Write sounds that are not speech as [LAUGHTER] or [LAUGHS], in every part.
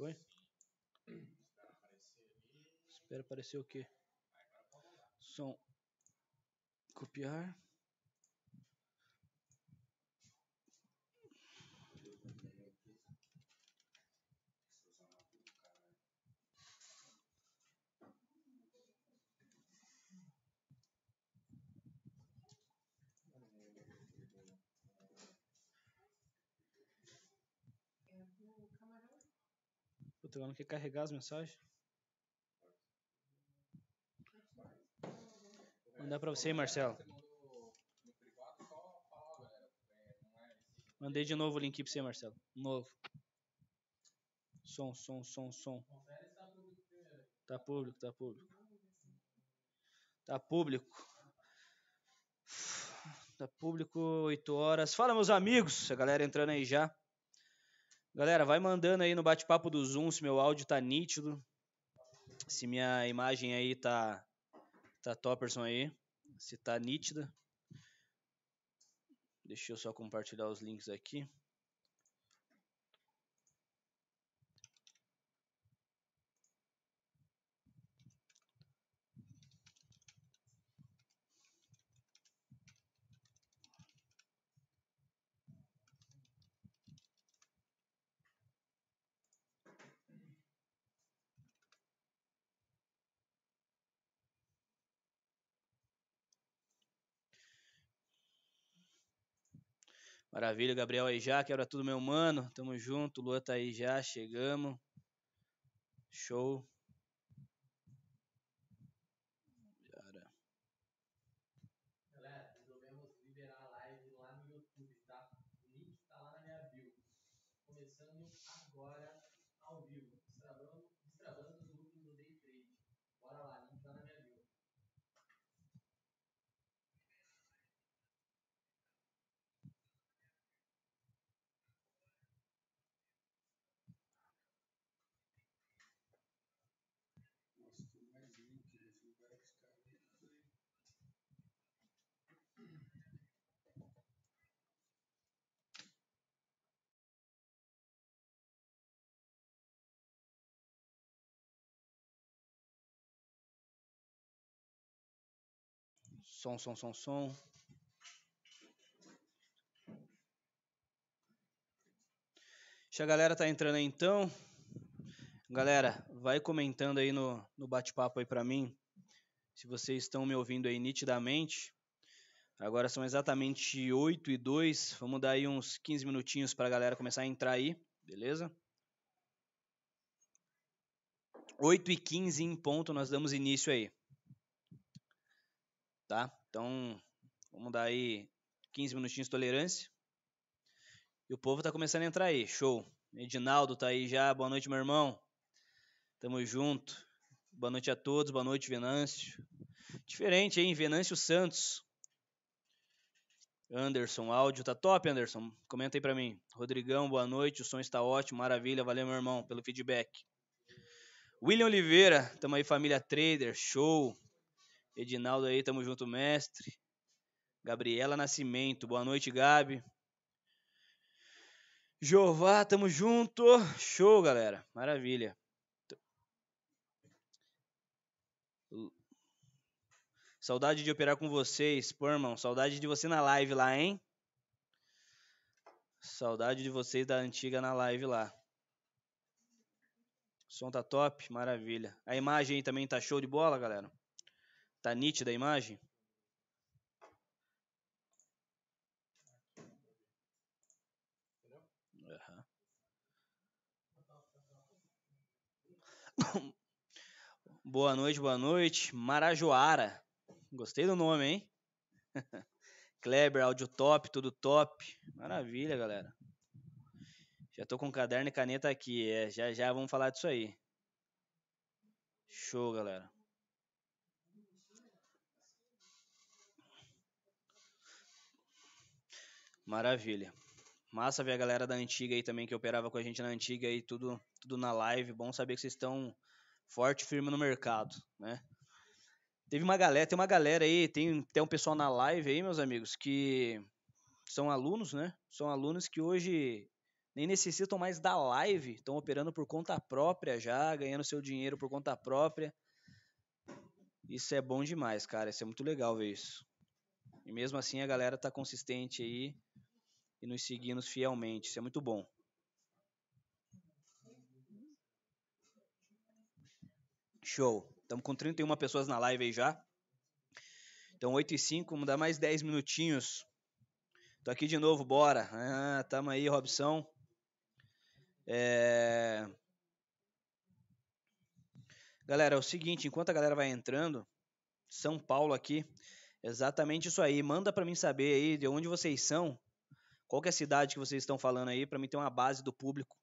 Foi? Espera aparecer o quê? Som. Copiar. estou não quer carregar as mensagens. Mandar pra você, Marcelo. Mandei de novo o link pra você, Marcelo. Novo. Som, som, som, som. Tá público, tá público. Tá público. Tá público, 8 horas. Fala, meus amigos. A galera entrando aí já. Galera, vai mandando aí no bate-papo do Zoom se meu áudio tá nítido, se minha imagem aí tá tá topperson aí, se tá nítida. Deixa eu só compartilhar os links aqui. Maravilha, Gabriel aí já, quebra tudo, meu mano. Tamo junto, Lua tá aí já, chegamos. Show. Som, som, som, som. Deixa a galera tá entrando aí então. Galera, vai comentando aí no, no bate-papo aí para mim, se vocês estão me ouvindo aí nitidamente. Agora são exatamente 8 e 2, vamos dar aí uns 15 minutinhos para a galera começar a entrar aí, beleza? 8 e 15 em ponto, nós damos início aí tá? Então, vamos dar aí 15 minutinhos de tolerância. E o povo tá começando a entrar aí, show. Edinaldo tá aí já, boa noite, meu irmão. Tamo junto. Boa noite a todos, boa noite, Venâncio. Diferente, hein? Venâncio Santos. Anderson, áudio tá top, Anderson. Comenta aí pra mim. Rodrigão, boa noite. O som está ótimo, maravilha. Valeu, meu irmão, pelo feedback. William Oliveira, tamo aí, família Trader, show. Edinaldo aí, tamo junto, mestre. Gabriela Nascimento, boa noite, Gabi. Jová, tamo junto. Show, galera. Maravilha. Saudade de operar com vocês, pô, irmão. Saudade de você na live lá, hein? Saudade de vocês da antiga na live lá. O som tá top, maravilha. A imagem aí também tá show de bola, galera. Tá nítida a imagem? Uhum. [LAUGHS] boa noite, boa noite. Marajoara. Gostei do nome, hein? [LAUGHS] Kleber, áudio top, tudo top. Maravilha, galera. Já tô com caderno e caneta aqui. É, já já vamos falar disso aí. Show, galera. Maravilha. Massa ver a galera da antiga aí também que operava com a gente na antiga aí, tudo, tudo na live. Bom saber que vocês estão forte e firme no mercado, né? Teve uma galera, tem uma galera aí, tem até um pessoal na live aí, meus amigos, que são alunos, né? São alunos que hoje nem necessitam mais da live, estão operando por conta própria já, ganhando seu dinheiro por conta própria. Isso é bom demais, cara. Isso é muito legal ver isso. E mesmo assim a galera tá consistente aí e nos seguindo fielmente. Isso é muito bom. Show. Estamos com 31 pessoas na live aí já. Então, 8 e 5, vamos dar mais 10 minutinhos. Tô aqui de novo, bora. Ah, tamo aí, Robson. É... Galera, é o seguinte, enquanto a galera vai entrando, São Paulo aqui, exatamente isso aí. Manda para mim saber aí de onde vocês são qual que é a cidade que vocês estão falando aí? Para mim tem uma base do público.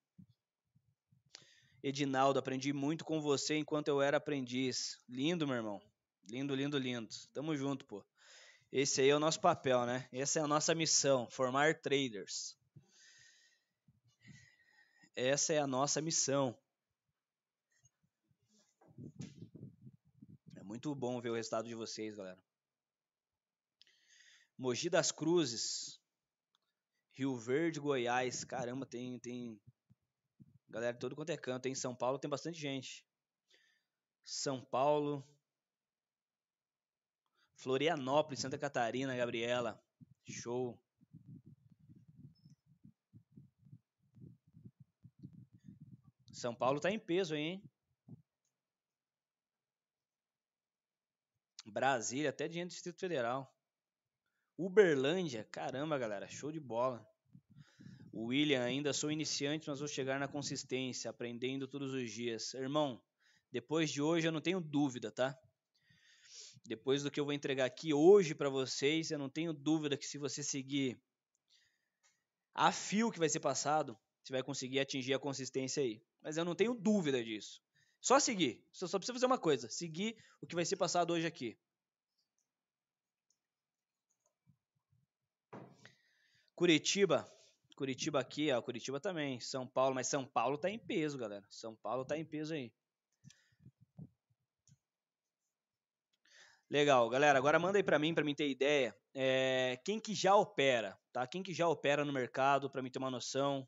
Edinaldo, aprendi muito com você enquanto eu era aprendiz. Lindo, meu irmão. Lindo, lindo, lindo. Tamo junto, pô. Esse aí é o nosso papel, né? Essa é a nossa missão, formar traders. Essa é a nossa missão. É muito bom ver o resultado de vocês, galera. Mogi das Cruzes. Rio Verde, Goiás, caramba, tem tem galera todo quanto é canto. Em São Paulo tem bastante gente. São Paulo, Florianópolis, Santa Catarina, Gabriela, show. São Paulo tá em peso aí, hein? Brasília, até diante do Distrito Federal. Uberlândia, caramba, galera, show de bola. William, ainda sou iniciante, mas vou chegar na consistência, aprendendo todos os dias. Irmão, depois de hoje eu não tenho dúvida, tá? Depois do que eu vou entregar aqui hoje para vocês, eu não tenho dúvida que se você seguir a fio que vai ser passado, você vai conseguir atingir a consistência aí. Mas eu não tenho dúvida disso. Só seguir. Você só precisa fazer uma coisa: seguir o que vai ser passado hoje aqui. Curitiba, Curitiba aqui, ó, Curitiba também, São Paulo, mas São Paulo tá em peso, galera. São Paulo tá em peso aí. Legal, galera. Agora manda aí para mim, para mim ter ideia, é, quem que já opera, tá? Quem que já opera no mercado, para mim ter uma noção.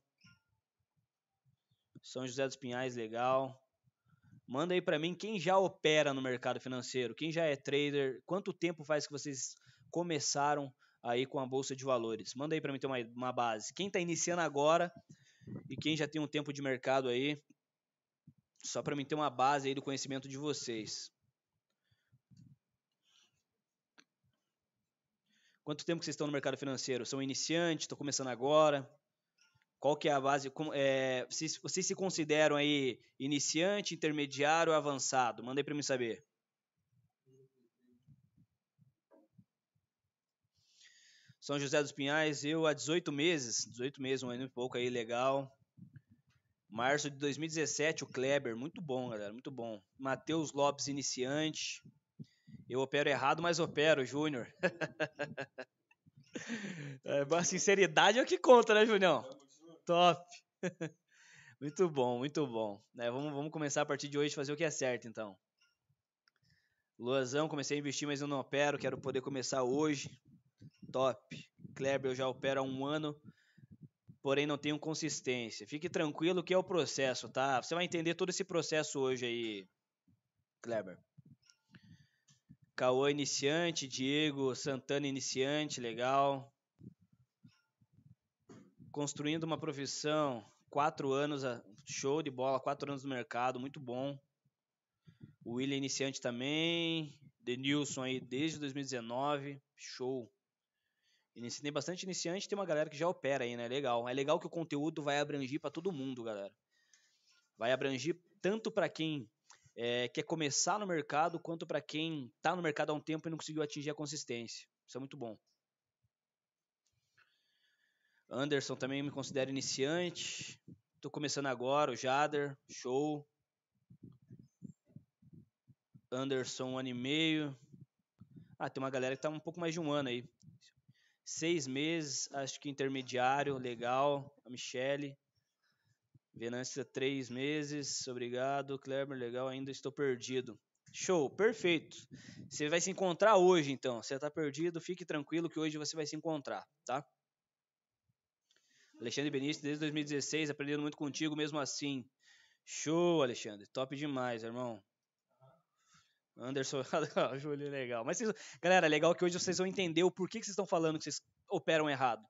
São José dos Pinhais, legal. Manda aí para mim quem já opera no mercado financeiro, quem já é trader, quanto tempo faz que vocês começaram a aí com a bolsa de valores. Manda aí para mim ter uma, uma base. Quem está iniciando agora e quem já tem um tempo de mercado aí, só para mim ter uma base aí do conhecimento de vocês. Quanto tempo que vocês estão no mercado financeiro? São iniciantes? Estou começando agora? Qual que é a base? Como, é, vocês, vocês se consideram aí iniciante, intermediário, avançado? aí para mim saber. São José dos Pinhais, eu há 18 meses, 18 meses, um ano e pouco aí, legal. Março de 2017, o Kleber, muito bom, galera, muito bom. Matheus Lopes, iniciante. Eu opero errado, mas opero, Júnior. [LAUGHS] é, a sinceridade é o que conta, né, Junião? Top. [LAUGHS] muito bom, muito bom. É, vamos, vamos começar a partir de hoje fazer o que é certo, então. Luazão, comecei a investir, mas eu não opero, quero poder começar hoje top. Kleber eu já opero há um ano, porém não tenho consistência. Fique tranquilo que é o processo, tá? Você vai entender todo esse processo hoje aí, Kleber. Cauã iniciante, Diego Santana iniciante, legal. Construindo uma profissão, quatro anos, show de bola, quatro anos no mercado, muito bom. William iniciante também, Denilson aí desde 2019, show. Tem bastante iniciante, tem uma galera que já opera aí, né? Legal. É legal que o conteúdo vai abranger para todo mundo, galera. Vai abranger tanto para quem é, quer começar no mercado, quanto para quem está no mercado há um tempo e não conseguiu atingir a consistência. Isso é muito bom. Anderson também me considero iniciante. Estou começando agora, o Jader, show. Anderson, um ano e meio. Ah, tem uma galera que tá um pouco mais de um ano aí seis meses, acho que intermediário, uhum. legal. A Michele. Venâncio três meses, obrigado. Kleber, legal, ainda estou perdido. Show, perfeito. Você vai se encontrar hoje, então. Você está perdido, fique tranquilo que hoje você vai se encontrar, tá? Alexandre Benício, desde 2016, aprendendo muito contigo mesmo assim. Show, Alexandre. Top demais, irmão. Anderson [LAUGHS] Júlio, legal. Mas, vocês, galera, é legal que hoje vocês vão entender o porquê que vocês estão falando que vocês operam errado.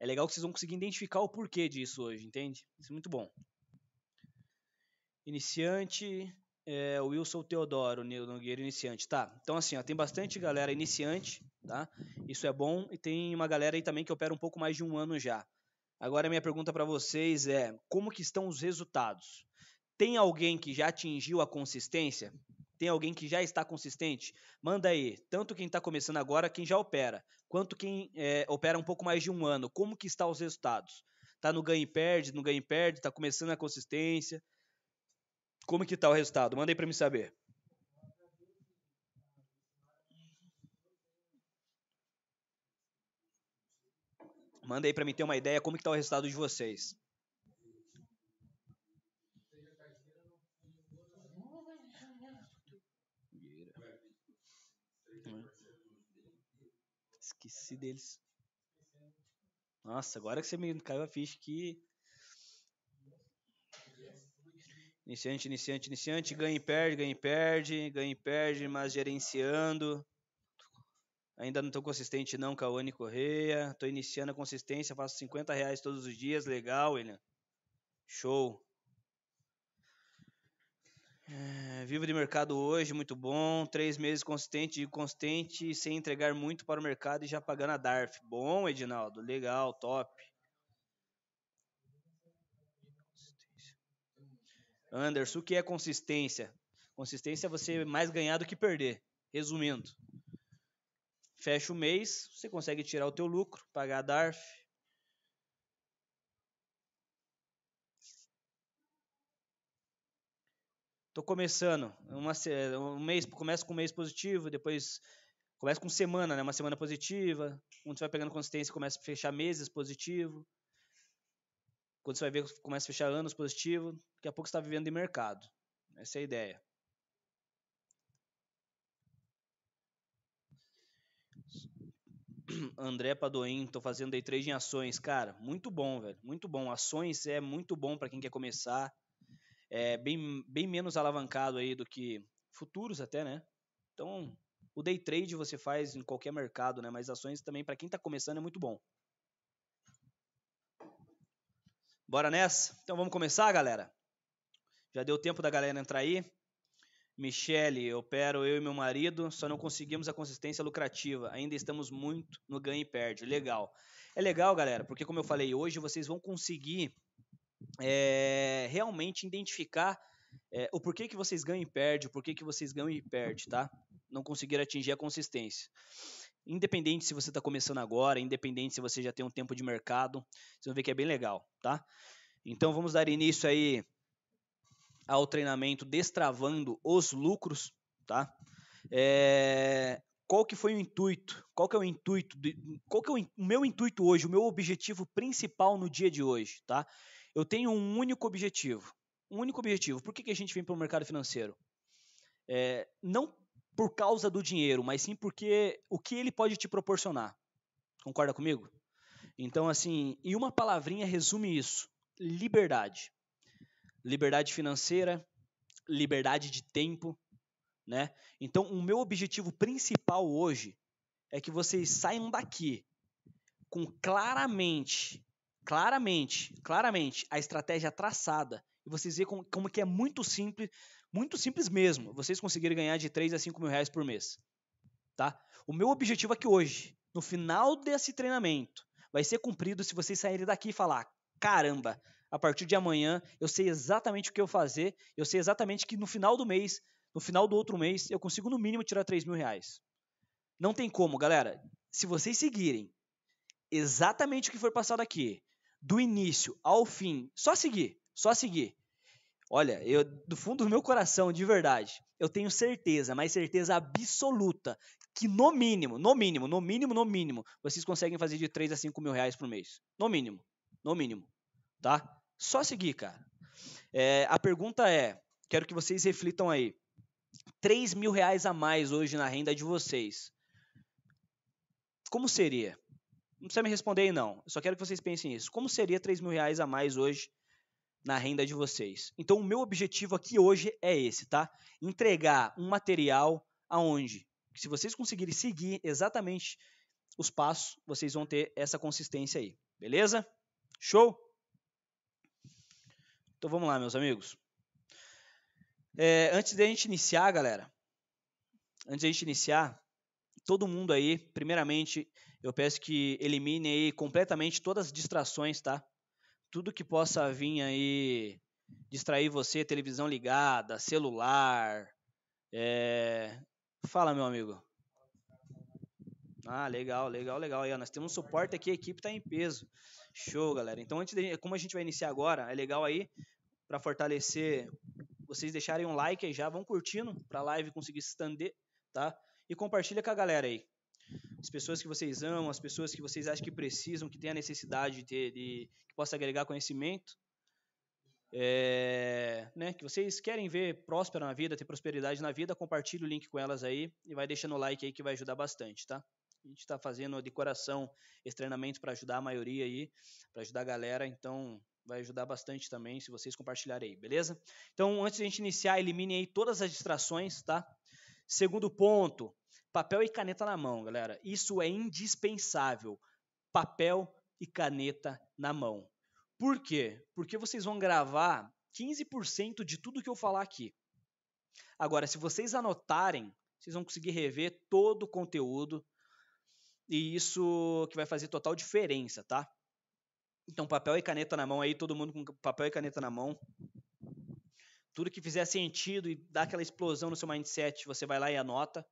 É legal que vocês vão conseguir identificar o porquê disso hoje, entende? Isso é muito bom. Iniciante, é, Wilson Teodoro, Nogueira iniciante, tá? Então, assim, ó, tem bastante galera iniciante, tá? Isso é bom. E tem uma galera aí também que opera um pouco mais de um ano já. Agora, minha pergunta para vocês é: como que estão os resultados? Tem alguém que já atingiu a consistência? Tem alguém que já está consistente? Manda aí, tanto quem está começando agora, quem já opera, quanto quem é, opera um pouco mais de um ano. Como que estão os resultados? Está no ganho e perde, no ganho e perde, está começando a consistência. Como que está o resultado? Manda aí para me saber. Manda aí para mim ter uma ideia como que está o resultado de vocês. esqueci deles. Nossa, agora que você me caiu a ficha que. Iniciante, iniciante, iniciante, ganha e perde, ganha e perde, ganha e perde, mas gerenciando. Ainda não estou consistente não, Cauane Correia. Estou iniciando a consistência, faço 50 reais todos os dias, legal, William. Show. É, vivo de mercado hoje, muito bom. Três meses consistente e constante, sem entregar muito para o mercado e já pagando a DARF. Bom, Edinaldo, legal, top. Anderson, o que é consistência? Consistência é você mais ganhar do que perder. Resumindo, fecha o mês, você consegue tirar o teu lucro, pagar a DARF, Estou começando. Uma, um mês, começa com um mês positivo, depois começa com semana, né? Uma semana positiva. Quando você vai pegando consistência, começa a fechar meses positivo. Quando você vai ver, começa a fechar anos positivo. Daqui a pouco você está vivendo de mercado. Essa é a ideia. André Padoim, tô fazendo day trade em ações, cara, muito bom, velho, muito bom. Ações é muito bom para quem quer começar é, bem, bem menos alavancado aí do que futuros até, né? Então, o day trade você faz em qualquer mercado, né? Mas ações também, para quem está começando, é muito bom. Bora nessa? Então vamos começar, galera? Já deu tempo da galera entrar aí. Michele, eu opero eu e meu marido, só não conseguimos a consistência lucrativa. Ainda estamos muito no ganho e perde. Legal. É legal, galera, porque como eu falei, hoje vocês vão conseguir é, realmente identificar é, o porquê que vocês ganham e perdem, o porquê que vocês ganham e perdem, tá? Não conseguir atingir a consistência. Independente se você está começando agora, independente se você já tem um tempo de mercado, vocês vão ver que é bem legal, tá? Então vamos dar início aí ao treinamento Destravando os Lucros, tá? É, qual que foi o intuito? Qual que é o intuito? De, qual que é o, o meu intuito hoje? O meu objetivo principal no dia de hoje, tá? Eu tenho um único objetivo. Um único objetivo. Por que, que a gente vem para o mercado financeiro? É, não por causa do dinheiro, mas sim porque o que ele pode te proporcionar. Concorda comigo? Então, assim, e uma palavrinha resume isso: liberdade. Liberdade financeira, liberdade de tempo, né? Então, o meu objetivo principal hoje é que vocês saiam daqui com claramente claramente, claramente a estratégia traçada e vocês veem como, como que é muito simples, muito simples mesmo, vocês conseguirem ganhar de 3 a 5 mil reais por mês. Tá? O meu objetivo aqui hoje, no final desse treinamento, vai ser cumprido se vocês saírem daqui e falar, caramba, a partir de amanhã eu sei exatamente o que eu fazer, eu sei exatamente que no final do mês, no final do outro mês, eu consigo no mínimo tirar 3 mil reais. Não tem como, galera. Se vocês seguirem exatamente o que foi passado aqui, do início ao fim, só seguir, só seguir. Olha, eu do fundo do meu coração, de verdade, eu tenho certeza, mas certeza absoluta, que no mínimo, no mínimo, no mínimo, no mínimo, vocês conseguem fazer de 3 a 5 mil reais por mês. No mínimo, no mínimo, tá? Só seguir, cara. É, a pergunta é, quero que vocês reflitam aí. 3 mil reais a mais hoje na renda de vocês. Como seria? Não precisa me responder aí, não. Eu só quero que vocês pensem isso. Como seria 3 mil reais a mais hoje na renda de vocês? Então, o meu objetivo aqui hoje é esse, tá? Entregar um material aonde, se vocês conseguirem seguir exatamente os passos, vocês vão ter essa consistência aí. Beleza? Show? Então vamos lá, meus amigos. É, antes da gente iniciar, galera, antes da gente iniciar, todo mundo aí, primeiramente, eu peço que elimine aí completamente todas as distrações, tá? Tudo que possa vir aí distrair você, televisão ligada, celular. É... Fala, meu amigo. Ah, legal, legal, legal. Aí, ó, nós temos um suporte aqui, a equipe está em peso. Show, galera. Então, antes de, como a gente vai iniciar agora, é legal aí para fortalecer, vocês deixarem um like aí já, vão curtindo para a live conseguir se estender, tá? e compartilha com a galera aí. As pessoas que vocês amam, as pessoas que vocês acham que precisam, que têm a necessidade de ter, de, que possa agregar conhecimento. É, né, que vocês querem ver próspera na vida, ter prosperidade na vida, compartilhe o link com elas aí e vai deixando o like aí que vai ajudar bastante, tá? A gente está fazendo de coração esse treinamento para ajudar a maioria aí, para ajudar a galera, então vai ajudar bastante também se vocês compartilharem aí, beleza? Então, antes de a gente iniciar, elimine aí todas as distrações, tá? Segundo ponto, papel e caneta na mão, galera. Isso é indispensável. Papel e caneta na mão. Por quê? Porque vocês vão gravar 15% de tudo que eu falar aqui. Agora, se vocês anotarem, vocês vão conseguir rever todo o conteúdo e isso que vai fazer total diferença, tá? Então, papel e caneta na mão aí, todo mundo com papel e caneta na mão. Tudo que fizer sentido e dá aquela explosão no seu mindset, você vai lá e anota.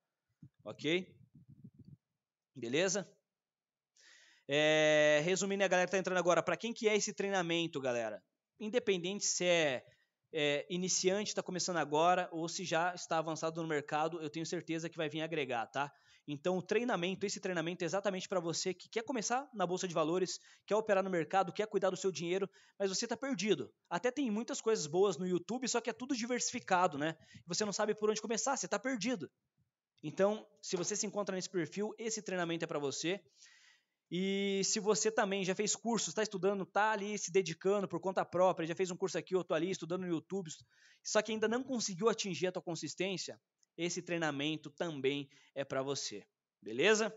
Ok? Beleza? É, resumindo, a galera está tá entrando agora, para quem que é esse treinamento, galera? Independente se é, é iniciante, está começando agora, ou se já está avançado no mercado, eu tenho certeza que vai vir agregar, tá? Então, o treinamento, esse treinamento é exatamente para você que quer começar na bolsa de valores, quer operar no mercado, quer cuidar do seu dinheiro, mas você está perdido. Até tem muitas coisas boas no YouTube, só que é tudo diversificado, né? Você não sabe por onde começar, você está perdido. Então, se você se encontra nesse perfil, esse treinamento é para você. E se você também já fez cursos, está estudando, está ali se dedicando por conta própria, já fez um curso aqui, outro ali, estudando no YouTube, só que ainda não conseguiu atingir a tua consistência, esse treinamento também é para você, beleza?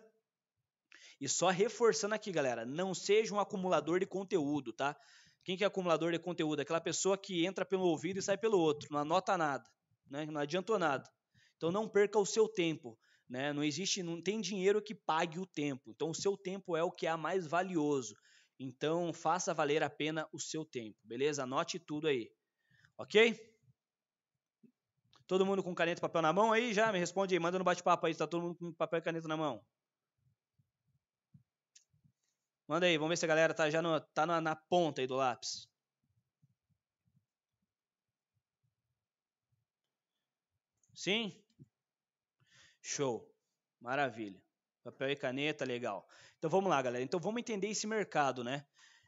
E só reforçando aqui, galera, não seja um acumulador de conteúdo, tá? Quem que é acumulador de conteúdo? Aquela pessoa que entra pelo ouvido e sai pelo outro, não anota nada, né? não adiantou nada. Então não perca o seu tempo, né? Não existe, não tem dinheiro que pague o tempo. Então o seu tempo é o que é mais valioso. Então faça valer a pena o seu tempo, beleza? Anote tudo aí, ok? Todo mundo com caneta e papel na mão aí? Já me responde aí, manda no bate-papo aí, está todo mundo com papel e caneta na mão. Manda aí, vamos ver se a galera tá já no, tá na, na ponta aí do lápis. Sim? Show. Maravilha. Papel e caneta, legal. Então vamos lá, galera. Então vamos entender esse mercado, né?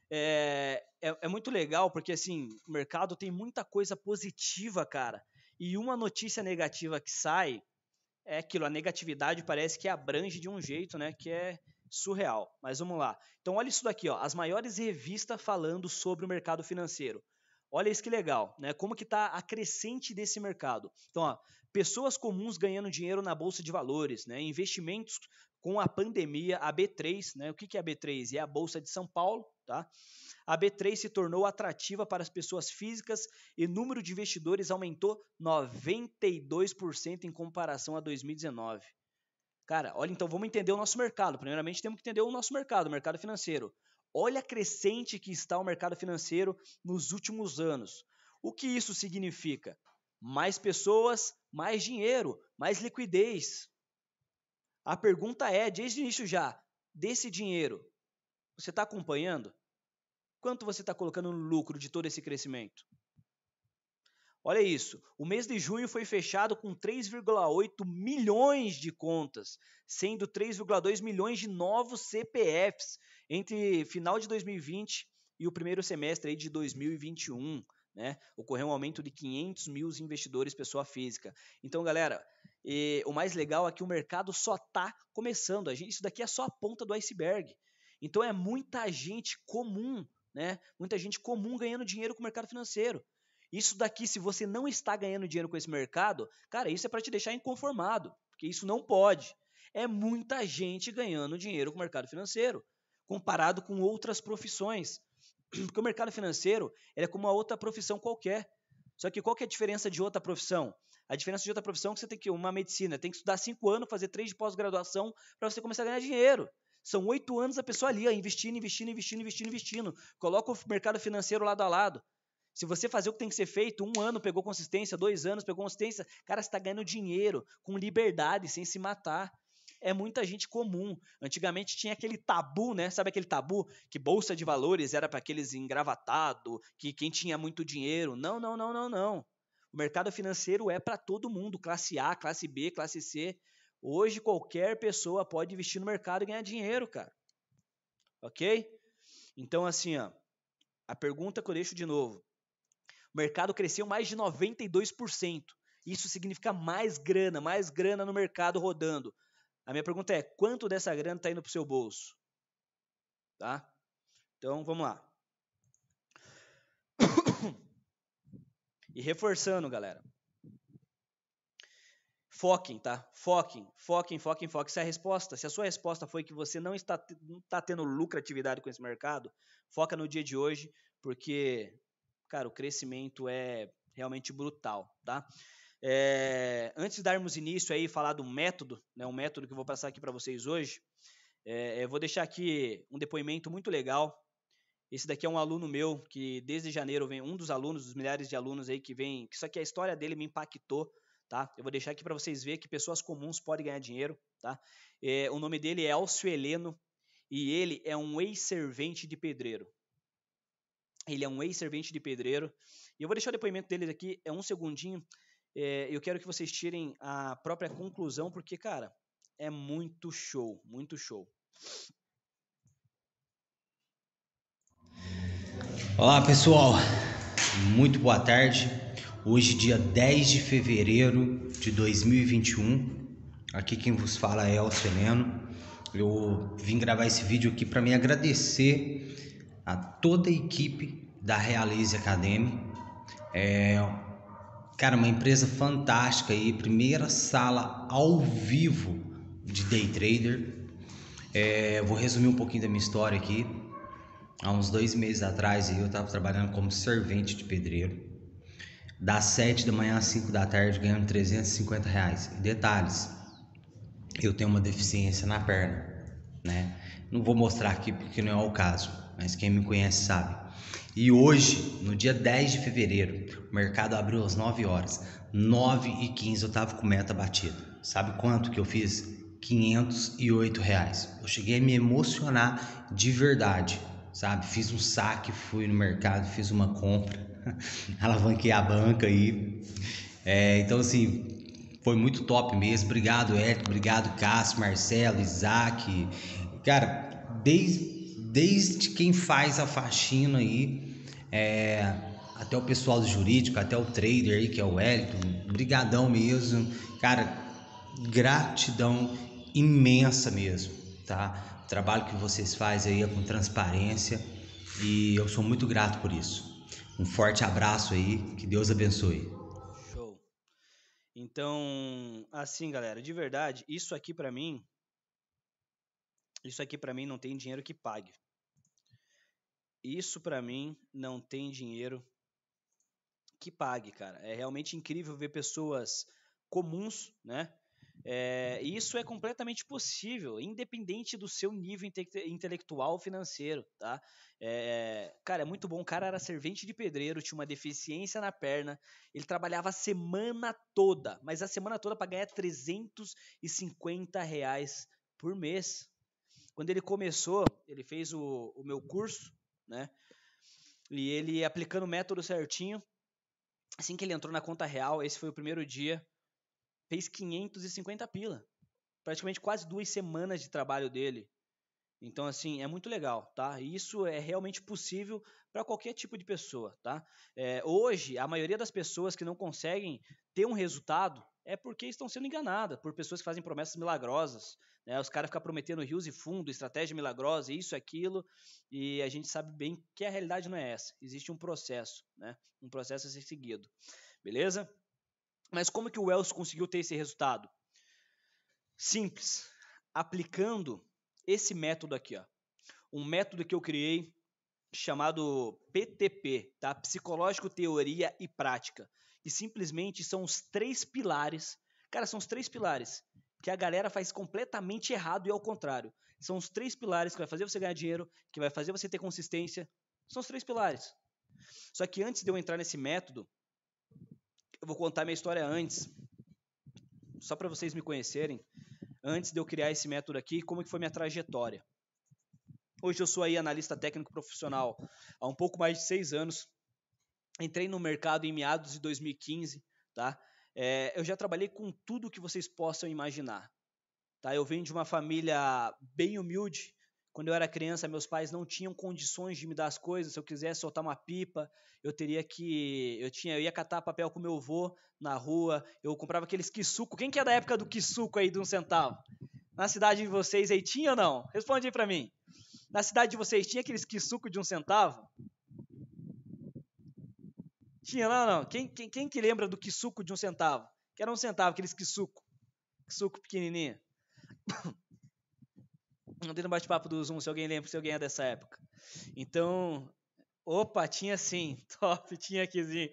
É, é, é, muito legal porque assim, o mercado tem muita coisa positiva, cara. E uma notícia negativa que sai é aquilo, a negatividade parece que abrange de um jeito, né, que é surreal. Mas vamos lá. Então olha isso daqui, ó, as maiores revistas falando sobre o mercado financeiro. Olha isso que legal, né? Como que está a crescente desse mercado? Então, ó, pessoas comuns ganhando dinheiro na bolsa de valores, né? Investimentos com a pandemia, a B3, né? O que é a B3? É a Bolsa de São Paulo, tá? A B3 se tornou atrativa para as pessoas físicas e número de investidores aumentou 92% em comparação a 2019. Cara, olha, então vamos entender o nosso mercado. Primeiramente, temos que entender o nosso mercado, o mercado financeiro. Olha a crescente que está o mercado financeiro nos últimos anos. O que isso significa? Mais pessoas, mais dinheiro, mais liquidez, a pergunta é, desde o início já, desse dinheiro, você está acompanhando? Quanto você está colocando no lucro de todo esse crescimento? Olha isso, o mês de junho foi fechado com 3,8 milhões de contas, sendo 3,2 milhões de novos CPFs entre final de 2020 e o primeiro semestre de 2021. Né? Ocorreu um aumento de 500 mil investidores pessoa física. Então, galera, e o mais legal é que o mercado só está começando. A gente, isso daqui é só a ponta do iceberg. Então é muita gente comum, né? Muita gente comum ganhando dinheiro com o mercado financeiro. Isso daqui, se você não está ganhando dinheiro com esse mercado, cara, isso é para te deixar inconformado, porque isso não pode. É muita gente ganhando dinheiro com o mercado financeiro, comparado com outras profissões. [CLEARS THROAT] Porque o mercado financeiro é como uma outra profissão qualquer. Só que qual que é a diferença de outra profissão? A diferença de outra profissão é que você tem que, uma medicina, tem que estudar cinco anos, fazer três de pós-graduação para você começar a ganhar dinheiro. São oito anos a pessoa ali, ó, investindo, investindo, investindo, investindo, investindo. Coloca o mercado financeiro lado a lado. Se você fazer o que tem que ser feito, um ano pegou consistência, dois anos pegou consistência, cara, você está ganhando dinheiro com liberdade, sem se matar. É muita gente comum. Antigamente tinha aquele tabu, né? Sabe aquele tabu que bolsa de valores era para aqueles engravatados, que quem tinha muito dinheiro. Não, não, não, não, não. O mercado financeiro é para todo mundo, classe A, classe B, classe C. Hoje qualquer pessoa pode investir no mercado e ganhar dinheiro, cara. OK? Então assim, ó, a pergunta que eu deixo de novo. O mercado cresceu mais de 92%. Isso significa mais grana, mais grana no mercado rodando. A minha pergunta é: quanto dessa grana está indo para o seu bolso? Tá? Então vamos lá. E reforçando, galera. Foquem, tá? Foquem, foquem, foquem, foquem. Se a resposta, se a sua resposta foi que você não está, não está tendo lucratividade com esse mercado, foca no dia de hoje, porque, cara, o crescimento é realmente brutal, tá? É, antes de darmos início aí falar do método, né, O método que eu vou passar aqui para vocês hoje, é, eu vou deixar aqui um depoimento muito legal esse daqui é um aluno meu que desde janeiro vem um dos alunos, dos milhares de alunos aí que vem, que isso aqui a história dele me impactou, tá? Eu vou deixar aqui para vocês ver que pessoas comuns podem ganhar dinheiro, tá? É, o nome dele é Alcio Heleno e ele é um ex-servente de pedreiro. Ele é um ex-servente de pedreiro. E eu vou deixar o depoimento dele aqui, é um segundinho. É, eu quero que vocês tirem a própria conclusão, porque, cara, é muito show, muito show. Olá pessoal, muito boa tarde. Hoje, dia 10 de fevereiro de 2021. Aqui quem vos fala é o Seleno. Eu vim gravar esse vídeo aqui para me agradecer a toda a equipe da Realize Academy. É, cara, uma empresa fantástica aí, primeira sala ao vivo de day trader. É, vou resumir um pouquinho da minha história aqui há uns dois meses atrás eu estava trabalhando como servente de pedreiro, das 7 da manhã às 5 da tarde, ganhando 350 reais. Detalhes, eu tenho uma deficiência na perna, né? Não vou mostrar aqui porque não é o caso, mas quem me conhece sabe. E hoje, no dia 10 de fevereiro, o mercado abriu às 9 horas. 9 e 15 eu estava com meta batida. Sabe quanto que eu fiz? 508 reais. Eu cheguei a me emocionar de verdade sabe? Fiz um saque, fui no mercado, fiz uma compra, [LAUGHS] alavanquei a banca aí. É, então, assim, foi muito top mesmo. Obrigado, Hélio, obrigado, Cássio, Marcelo, Isaac. Cara, desde, desde quem faz a faxina aí, é, até o pessoal do jurídico, até o trader aí, que é o Hélio, brigadão mesmo. Cara, gratidão imensa mesmo, tá? trabalho que vocês fazem aí é com transparência e eu sou muito grato por isso. Um forte abraço aí, que Deus abençoe. Show. Então, assim, galera, de verdade, isso aqui para mim isso aqui para mim não tem dinheiro que pague. Isso para mim não tem dinheiro que pague, cara. É realmente incrível ver pessoas comuns, né? É, e isso é completamente possível, independente do seu nível inte intelectual financeiro, tá? É, cara, é muito bom. O cara era servente de pedreiro, tinha uma deficiência na perna. Ele trabalhava a semana toda, mas a semana toda para ganhar 350 reais por mês. Quando ele começou, ele fez o, o meu curso, né? E ele aplicando o método certinho. Assim que ele entrou na conta real, esse foi o primeiro dia fez 550 pila. Praticamente quase duas semanas de trabalho dele. Então, assim, é muito legal, tá? E isso é realmente possível para qualquer tipo de pessoa, tá? É, hoje, a maioria das pessoas que não conseguem ter um resultado é porque estão sendo enganadas por pessoas que fazem promessas milagrosas. Né? Os caras ficam prometendo rios e fundo, estratégia milagrosa, isso, aquilo, e a gente sabe bem que a realidade não é essa. Existe um processo, né? Um processo a ser seguido, beleza? Mas como que o Wells conseguiu ter esse resultado? Simples, aplicando esse método aqui, ó. Um método que eu criei chamado PTP, tá? Psicológico, teoria e prática. E simplesmente são os três pilares. Cara, são os três pilares que a galera faz completamente errado e ao é contrário. São os três pilares que vai fazer você ganhar dinheiro, que vai fazer você ter consistência. São os três pilares. Só que antes de eu entrar nesse método, eu vou contar minha história antes, só para vocês me conhecerem, antes de eu criar esse método aqui, como que foi minha trajetória. Hoje eu sou aí analista técnico profissional há um pouco mais de seis anos. Entrei no mercado em meados de 2015, tá? É, eu já trabalhei com tudo que vocês possam imaginar. Tá? Eu venho de uma família bem humilde, quando eu era criança, meus pais não tinham condições de me dar as coisas. Se eu quisesse soltar uma pipa, eu teria que. Eu tinha, eu ia catar papel com meu avô na rua. Eu comprava aqueles quisuco. Quem que é da época do quisuco aí de um centavo? Na cidade de vocês aí tinha ou não? Responde aí pra mim. Na cidade de vocês tinha aqueles quisuco de um centavo? Tinha, não, não. Quem, quem, quem que lembra do quisuco de um centavo? Que era um centavo, aqueles quisuco. Quisuco pequenininho dei no bate-papo do Zoom, se alguém lembra, se alguém é dessa época. Então, opa, tinha sim, [LAUGHS] top, tinha aqui sim.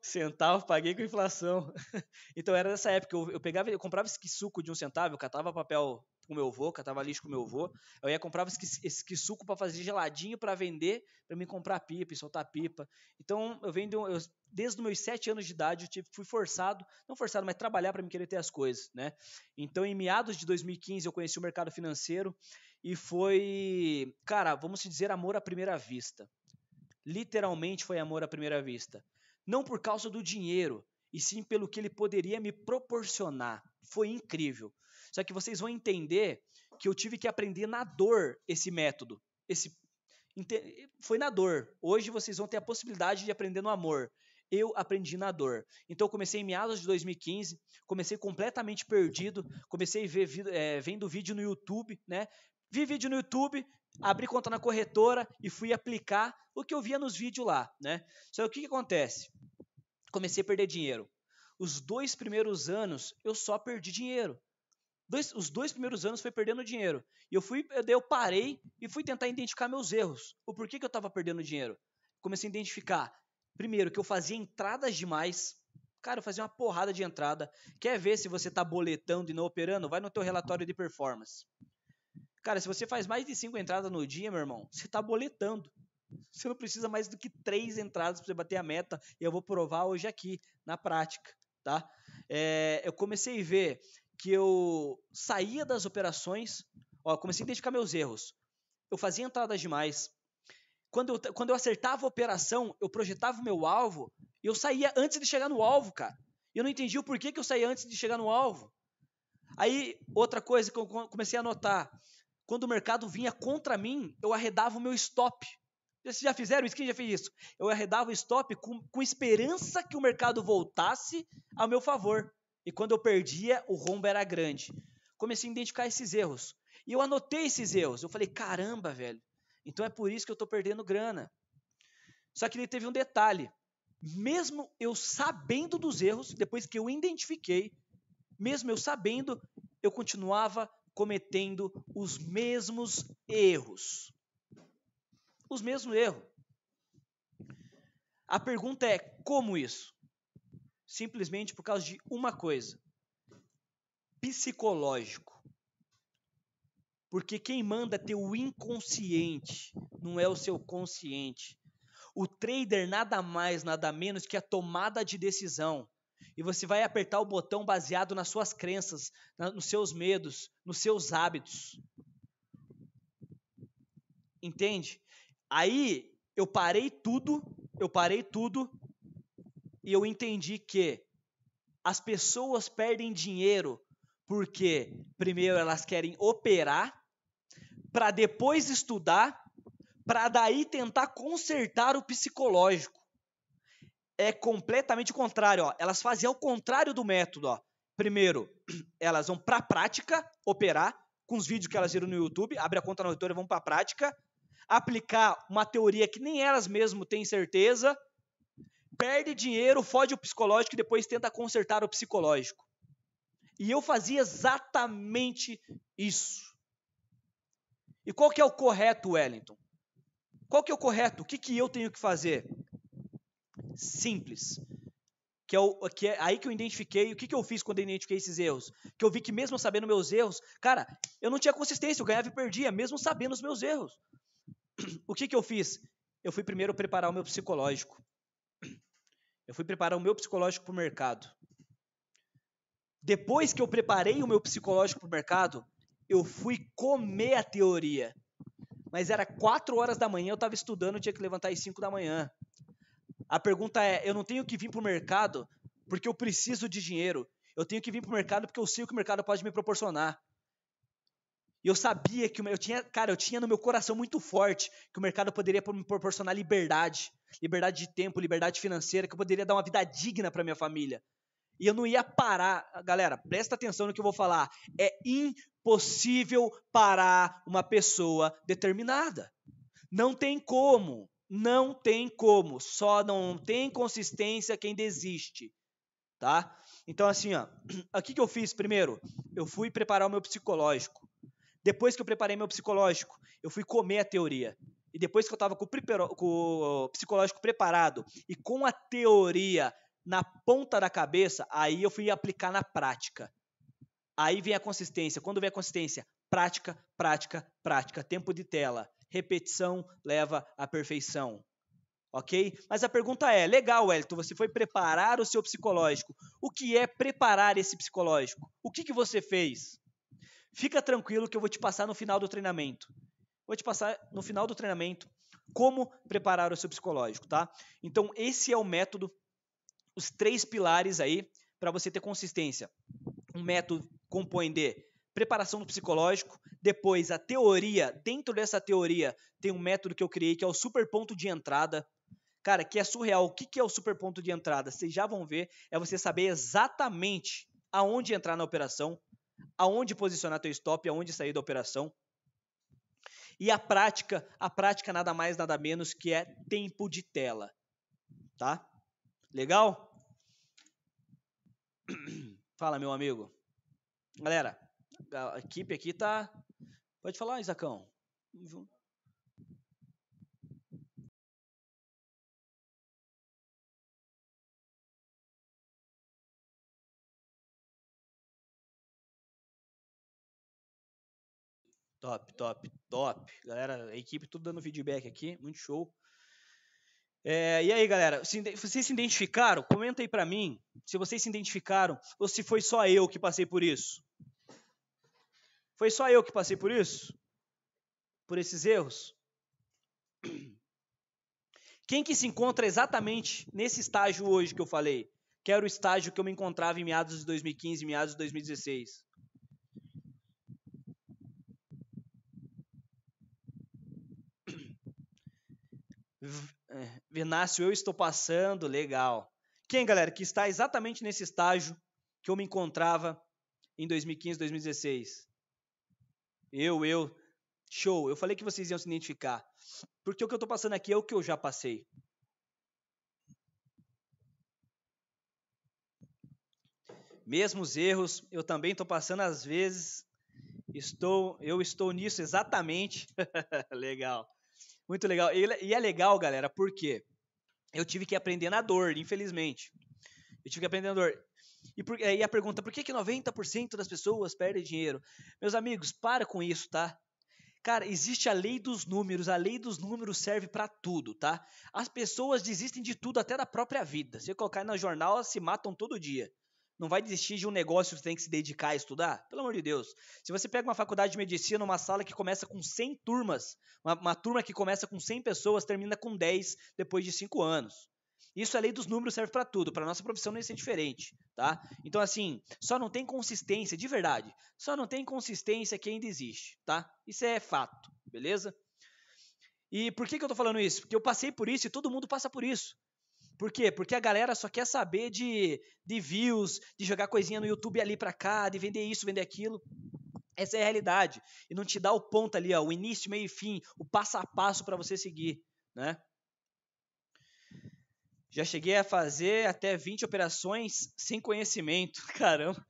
Centavo, paguei com inflação. [LAUGHS] então era dessa época. Eu, eu pegava, eu comprava esse suco de um centavo, eu catava papel com meu avô, catava lixo com meu avô. Eu ia comprava esse suco para fazer geladinho para vender, para me comprar pipa e soltar pipa. Então, eu vendo, eu, desde os meus sete anos de idade, eu tive, fui forçado, não forçado, mas trabalhar para me querer ter as coisas, né? Então, em meados de 2015, eu conheci o mercado financeiro e foi, cara, vamos dizer, amor à primeira vista. Literalmente foi amor à primeira vista. Não por causa do dinheiro, e sim pelo que ele poderia me proporcionar. Foi incrível. Só que vocês vão entender que eu tive que aprender na dor esse método. Esse foi na dor. Hoje vocês vão ter a possibilidade de aprender no amor. Eu aprendi na dor. Então eu comecei em meados de 2015, comecei completamente perdido, comecei ver, é, vendo vídeo no YouTube, né? Vi vídeo no YouTube, abri conta na corretora e fui aplicar o que eu via nos vídeos lá, né? Só que o que, que acontece? Comecei a perder dinheiro. Os dois primeiros anos eu só perdi dinheiro. Dois, os dois primeiros anos foi perdendo dinheiro. E eu fui, eh, daí eu parei e fui tentar identificar meus erros. O porquê que eu estava perdendo dinheiro. Comecei a identificar, primeiro, que eu fazia entradas demais. Cara, eu fazia uma porrada de entrada. Quer ver se você está boletando e não operando? Vai no teu relatório de performance. Cara, se você faz mais de cinco entradas no dia, meu irmão, você está boletando. Você não precisa mais do que três entradas para você bater a meta. E eu vou provar hoje aqui, na prática, tá? É, eu comecei a ver que eu saía das operações, ó, comecei a identificar meus erros. Eu fazia entradas demais. Quando eu, quando eu acertava a operação, eu projetava o meu alvo e eu saía antes de chegar no alvo, cara. Eu não entendi o porquê que eu saía antes de chegar no alvo. Aí, outra coisa que eu comecei a notar, quando o mercado vinha contra mim, eu arredava o meu stop. Vocês já fizeram isso? Quem já fez isso? Eu arredava o stop com, com esperança que o mercado voltasse a meu favor. E quando eu perdia, o rombo era grande. Comecei a identificar esses erros. E eu anotei esses erros. Eu falei, caramba, velho. Então é por isso que eu estou perdendo grana. Só que ele teve um detalhe. Mesmo eu sabendo dos erros, depois que eu identifiquei, mesmo eu sabendo, eu continuava cometendo os mesmos erros. Os mesmos erros. A pergunta é: como isso? simplesmente por causa de uma coisa: psicológico. Porque quem manda é o inconsciente, não é o seu consciente. O trader nada mais, nada menos que a tomada de decisão. E você vai apertar o botão baseado nas suas crenças, nos seus medos, nos seus hábitos. Entende? Aí eu parei tudo, eu parei tudo e eu entendi que as pessoas perdem dinheiro porque primeiro elas querem operar para depois estudar para daí tentar consertar o psicológico. É completamente o contrário, ó. Elas fazem o contrário do método, ó. Primeiro, [CLEARS THROAT] elas vão para a prática operar com os vídeos que elas viram no YouTube, abre a conta na auditora e vão para a prática, aplicar uma teoria que nem elas mesmas têm certeza, perde dinheiro, foge o psicológico e depois tenta consertar o psicológico. E eu fazia exatamente isso. E qual que é o correto, Wellington? Qual que é o correto? O que, que eu tenho que fazer? Simples. Que é, o, que é aí que eu identifiquei, o que, que eu fiz quando eu identifiquei esses erros? Que eu vi que mesmo sabendo meus erros, cara, eu não tinha consistência, eu ganhava e perdia, mesmo sabendo os meus erros. [CLEARS THROAT] O que, que eu fiz? Eu fui primeiro preparar o meu psicológico. Eu fui preparar o meu psicológico para o mercado. Depois que eu preparei o meu psicológico para o mercado, eu fui comer a teoria. Mas era 4 horas da manhã, eu estava estudando, tinha que levantar às 5 da manhã. A pergunta é: eu não tenho que vir para o mercado porque eu preciso de dinheiro. Eu tenho que vir para o mercado porque eu sei o que o mercado pode me proporcionar. E eu sabia que eu tinha, cara, eu tinha no meu coração muito forte que o mercado poderia me proporcionar liberdade, liberdade de tempo, liberdade financeira, que eu poderia dar uma vida digna para minha família. E eu não ia parar, galera, presta atenção no que eu vou falar. É impossível parar uma pessoa determinada. Não tem como, não tem como. Só não tem consistência quem desiste, tá? Então assim, ó, [CLEARS THROAT] o que eu fiz primeiro? Eu fui preparar o meu psicológico depois que eu preparei meu psicológico, eu fui comer a teoria. E depois que eu estava com, com o psicológico preparado e com a teoria na ponta da cabeça, aí eu fui aplicar na prática. Aí vem a consistência. Quando vem a consistência, prática, prática, prática, tempo de tela. Repetição leva à perfeição. Ok? Mas a pergunta é: legal, Wellington, você foi preparar o seu psicológico. O que é preparar esse psicológico? O que, que você fez? Fica tranquilo que eu vou te passar no final do treinamento. Vou te passar no final do treinamento como preparar o seu psicológico, tá? Então, esse é o método, os três pilares aí para você ter consistência. Um método compõe de preparação do psicológico, depois a teoria, dentro dessa teoria tem um método que eu criei que é o super ponto de entrada. Cara, que é surreal. O que é o super ponto de entrada? Vocês já vão ver. É você saber exatamente aonde entrar na operação, aonde posicionar teu stop, aonde sair da operação. E a prática, a prática nada mais nada menos que é tempo de tela, tá? Legal? [CLEARS THROAT] Fala, meu amigo. Galera, a equipe aqui tá Pode falar, Isacão. Vamos junto. Top, top, top. Galera, a equipe tudo dando feedback aqui, muito show. É, e aí, galera, vocês se identificaram? Comenta aí pra mim se vocês se identificaram ou se foi só eu que passei por isso. Foi só eu que passei por isso? Por esses erros? Quem que se encontra exatamente nesse estágio hoje que eu falei? Que era o estágio que eu me encontrava em meados de 2015, meados de 2016. Vinácio, eu estou passando, legal. Quem, galera, que está exatamente nesse estágio que eu me encontrava em 2015, 2016? Eu, eu. Show, eu falei que vocês iam se identificar. Porque o que eu estou passando aqui é o que eu já passei. Mesmos erros, eu também estou passando às vezes. Estou, eu estou nisso exatamente. [LAUGHS] Legal. Muito legal. E é legal, galera, porque eu tive que aprender na dor, infelizmente. Eu tive que aprender na dor. E, por, e a pergunta, por que, que 90% das pessoas perdem dinheiro? Meus amigos, para com isso, tá? Cara, existe a lei dos números. A lei dos números serve para tudo, tá? As pessoas desistem de tudo, até da própria vida. Se colocar na jornal, elas se matam todo dia. Não vai desistir de um negócio que você tem que se dedicar a estudar? Pelo amor de Deus. Se você pega uma faculdade de medicina, uma sala que começa com 100 turmas, uma, uma turma que começa com 100 pessoas, termina com 10 depois de 5 anos. Isso a é lei dos números serve para tudo, para nossa profissão não ia ser diferente, tá? Então assim, só não tem consistência de verdade. Só não tem consistência quem desiste, tá? Isso é fato, beleza? E por que, que eu tô falando isso? Porque eu passei por isso e todo mundo passa por isso. Por quê? Porque a galera só quer saber de, de views, de jogar coisinha no YouTube ali para cá, de vender isso, vender aquilo. Essa é a realidade. E não te dá o ponto ali, ó, o início, meio e fim, o passo a passo para você seguir, né? Já cheguei a fazer até 20 operações sem conhecimento. [LAUGHS] Caramba.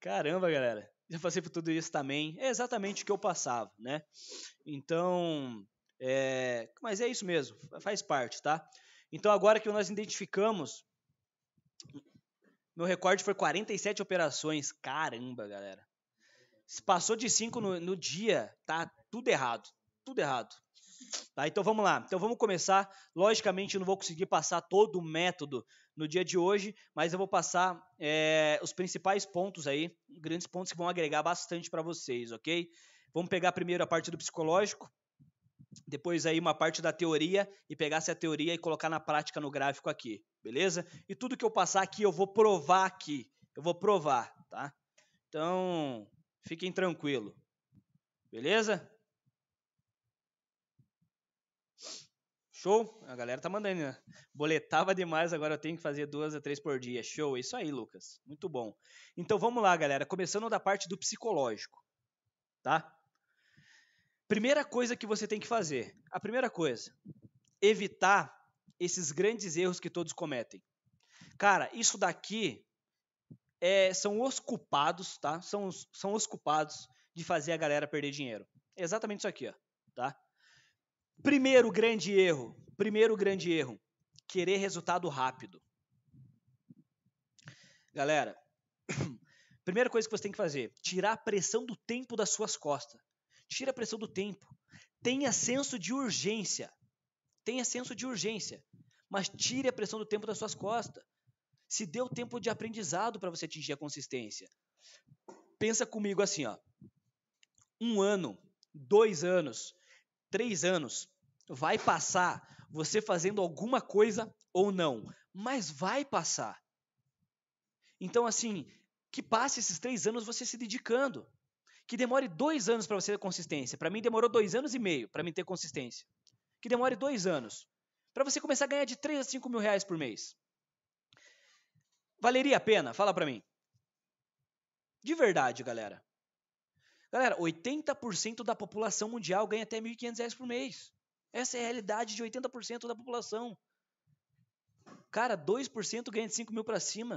Caramba, galera. Já passei por tudo isso também. É exatamente o que eu passava, né? Então, é... mas é isso mesmo, faz parte, tá? Então, agora que nós identificamos, meu recorde foi 47 operações. Caramba, galera. Se passou de 5 no, no dia, tá tudo errado. Tudo errado. Tá, então vamos lá. Então vamos começar. Logicamente, eu não vou conseguir passar todo o método no dia de hoje, mas eu vou passar é, os principais pontos aí, grandes pontos que vão agregar bastante para vocês, ok? Vamos pegar primeiro a parte do psicológico, depois aí uma parte da teoria e pegasse a teoria e colocar na prática no gráfico aqui, beleza? E tudo que eu passar aqui eu vou provar aqui, eu vou provar, tá? Então, fiquem tranquilo. Beleza? Show? A galera tá mandando, né? Boletava demais, agora eu tenho que fazer duas a três por dia. Show, é isso aí, Lucas. Muito bom. Então vamos lá, galera. Começando da parte do psicológico, tá? Primeira coisa que você tem que fazer, a primeira coisa, evitar esses grandes erros que todos cometem. Cara, isso daqui é, são os culpados, tá? São os, são os culpados de fazer a galera perder dinheiro. É exatamente isso aqui, ó, tá? Primeiro grande erro, primeiro grande erro, querer resultado rápido. Galera, [CLEARS THROAT] primeira coisa que você tem que fazer, tirar a pressão do tempo das suas costas. Tira a pressão do tempo. Tenha senso de urgência. Tenha senso de urgência. Mas tire a pressão do tempo das suas costas. Se deu tempo de aprendizado para você atingir a consistência. Pensa comigo assim, ó. Um ano, dois anos, três anos, vai passar você fazendo alguma coisa ou não, mas vai passar. Então, assim, que passe esses três anos você se dedicando que demore dois anos para você ter consistência. Para mim demorou dois anos e meio para mim ter consistência. Que demore dois anos para você começar a ganhar de 3 a 5 mil reais por mês. Valeria a pena? Fala para mim. De verdade, galera. Galera, 80% da população mundial ganha até 1.500 reais por mês. Essa é a realidade de 80% da população. Cara, 2% ganha de 5 mil para cima.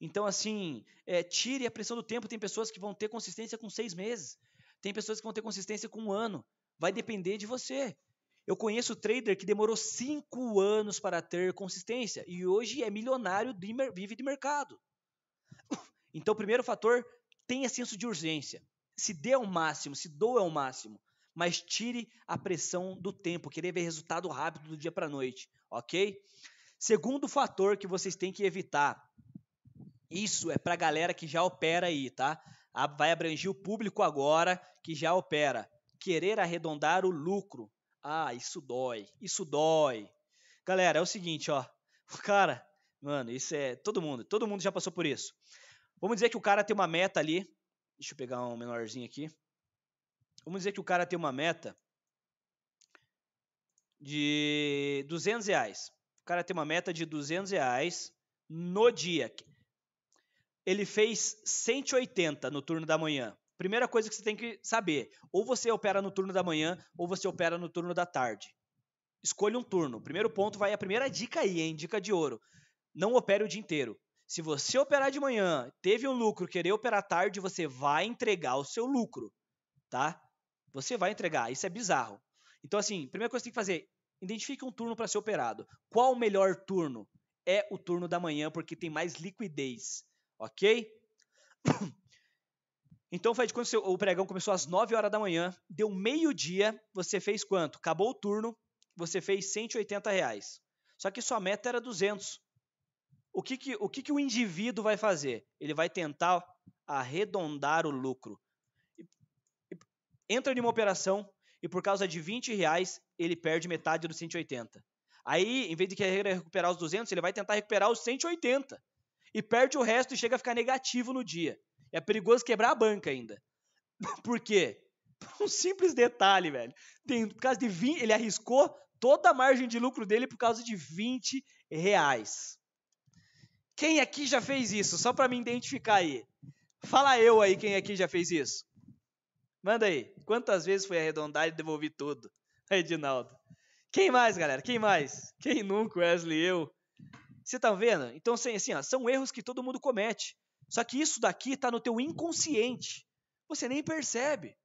Então, assim, é, tire a pressão do tempo. Tem pessoas que vão ter consistência com seis meses, tem pessoas que vão ter consistência com um ano. Vai depender de você. Eu conheço trader que demorou cinco anos para ter consistência e hoje é milionário, de, vive de mercado. [LAUGHS] Então, primeiro fator, tenha senso de urgência. Se dê ao máximo, se doa ao máximo, mas tire a pressão do tempo, querer ver resultado rápido do dia para a noite, ok? Segundo fator que vocês têm que evitar, isso é para a galera que já opera aí, tá? Vai abranger o público agora que já opera. Querer arredondar o lucro. Ah, isso dói. Isso dói. Galera, é o seguinte, ó. O [LAUGHS] cara, mano, isso é todo mundo, todo mundo já passou por isso. Vamos dizer que o cara tem uma meta ali. Deixa eu pegar um menorzinho aqui. Vamos dizer que o cara tem uma meta de 200 reais. O cara tem uma meta de 200 reais no dia ele fez 180 no turno da manhã. Primeira coisa que você tem que saber: ou você opera no turno da manhã, ou você opera no turno da tarde. Escolha um turno. Primeiro ponto vai a primeira dica aí, hein? Dica de ouro. Não opere o dia inteiro. Se você operar de manhã, teve um lucro, querer operar tarde, você vai entregar o seu lucro, tá? Você vai entregar. Isso é bizarro. Então, assim, primeira coisa que você tem que fazer: identifique um turno para ser operado. Qual o melhor turno? É o turno da manhã, porque tem mais liquidez ok? [COUGHS] Então, Fred, quando o pregão começou às 9 horas da manhã, deu meio-dia, você fez quanto? Acabou o turno, você fez 180 reais. Só que sua meta era 200. O que, que, o, que, que o indivíduo vai fazer? Ele vai tentar arredondar o lucro. Entra em uma operação e por causa de 20 reais ele perde metade dos 180. Aí, em vez de querer recuperar os 200, ele vai tentar recuperar os 180 e perde o resto e chega a ficar negativo no dia. É perigoso quebrar a banca ainda. [LAUGHS] Por quê? um simples detalhe, velho. Tem, por causa de 20, ele arriscou toda a margem de lucro dele por causa de 20 reais. Quem aqui já fez isso? Só para me identificar aí. Fala eu aí quem aqui já fez isso. Manda aí. Quantas vezes foi arredondar e devolvi tudo? [LAUGHS] Edinaldo. Quem mais, galera? Quem mais? Quem nunca? Wesley, eu. Você tá vendo? Então, assim, assim, ó, são erros que todo mundo comete. Só que isso daqui está no teu inconsciente. Você nem percebe.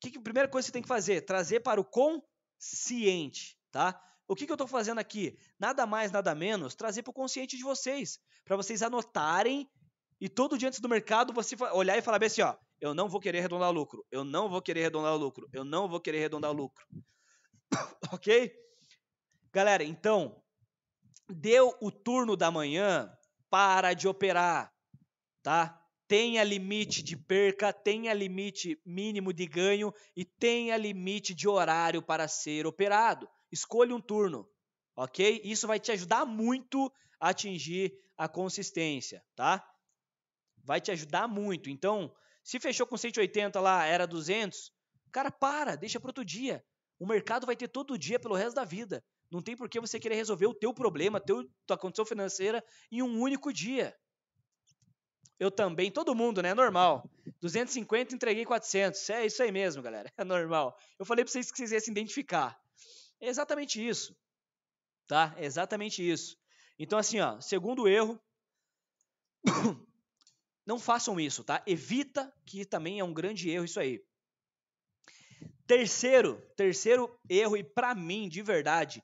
Que, que a primeira coisa que você tem que fazer? Trazer para o consciente, tá? O que, que eu estou fazendo aqui? Nada mais, nada menos, trazer para o consciente de vocês. Para vocês anotarem e todo dia antes do mercado você olhar e falar bem assim, ó. Eu não vou querer arredondar lucro. Eu não vou querer arredondar lucro. Eu não vou querer arredondar lucro. [COUGHS] ok? Galera, então, deu o turno da manhã, para de operar, tá? Tenha limite de perca, tenha limite mínimo de ganho e tenha limite de horário para ser operado. Escolha um turno, ok? Isso vai te ajudar muito a atingir a consistência, tá? Vai te ajudar muito. Então, se fechou com 180 lá, era 200, cara, para, deixa para outro dia. O mercado vai ter todo dia pelo resto da vida. Não tem por que você querer resolver o teu problema, teu, tua condição financeira em um único dia. Eu também, todo mundo, né? É normal. 250, entreguei 400. É isso aí mesmo, galera. [LAUGHS] É normal. Eu falei para vocês que vocês iam se identificar. É exatamente isso. Tá? É exatamente isso. Então, assim, ó, segundo erro, [COUGHS] não façam isso, tá? Evita, que também é um grande erro isso aí. Terceiro, terceiro erro, e para mim, de verdade,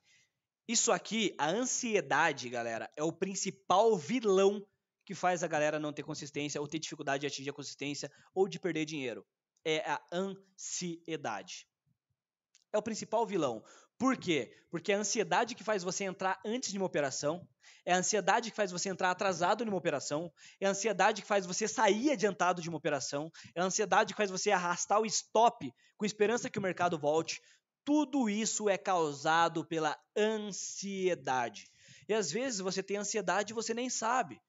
isso aqui, a ansiedade, galera, é o principal vilão que faz a galera não ter consistência ou ter dificuldade de atingir a consistência ou de perder dinheiro. É a ansiedade. É o principal vilão. Por quê? Porque é a ansiedade que faz você entrar antes de uma operação, é a ansiedade que faz você entrar atrasado numa operação, é a ansiedade que faz você sair adiantado de uma operação, é a ansiedade que faz você arrastar o stop com esperança que o mercado volte, tudo isso é causado pela ansiedade. E às vezes você tem ansiedade e você nem sabe.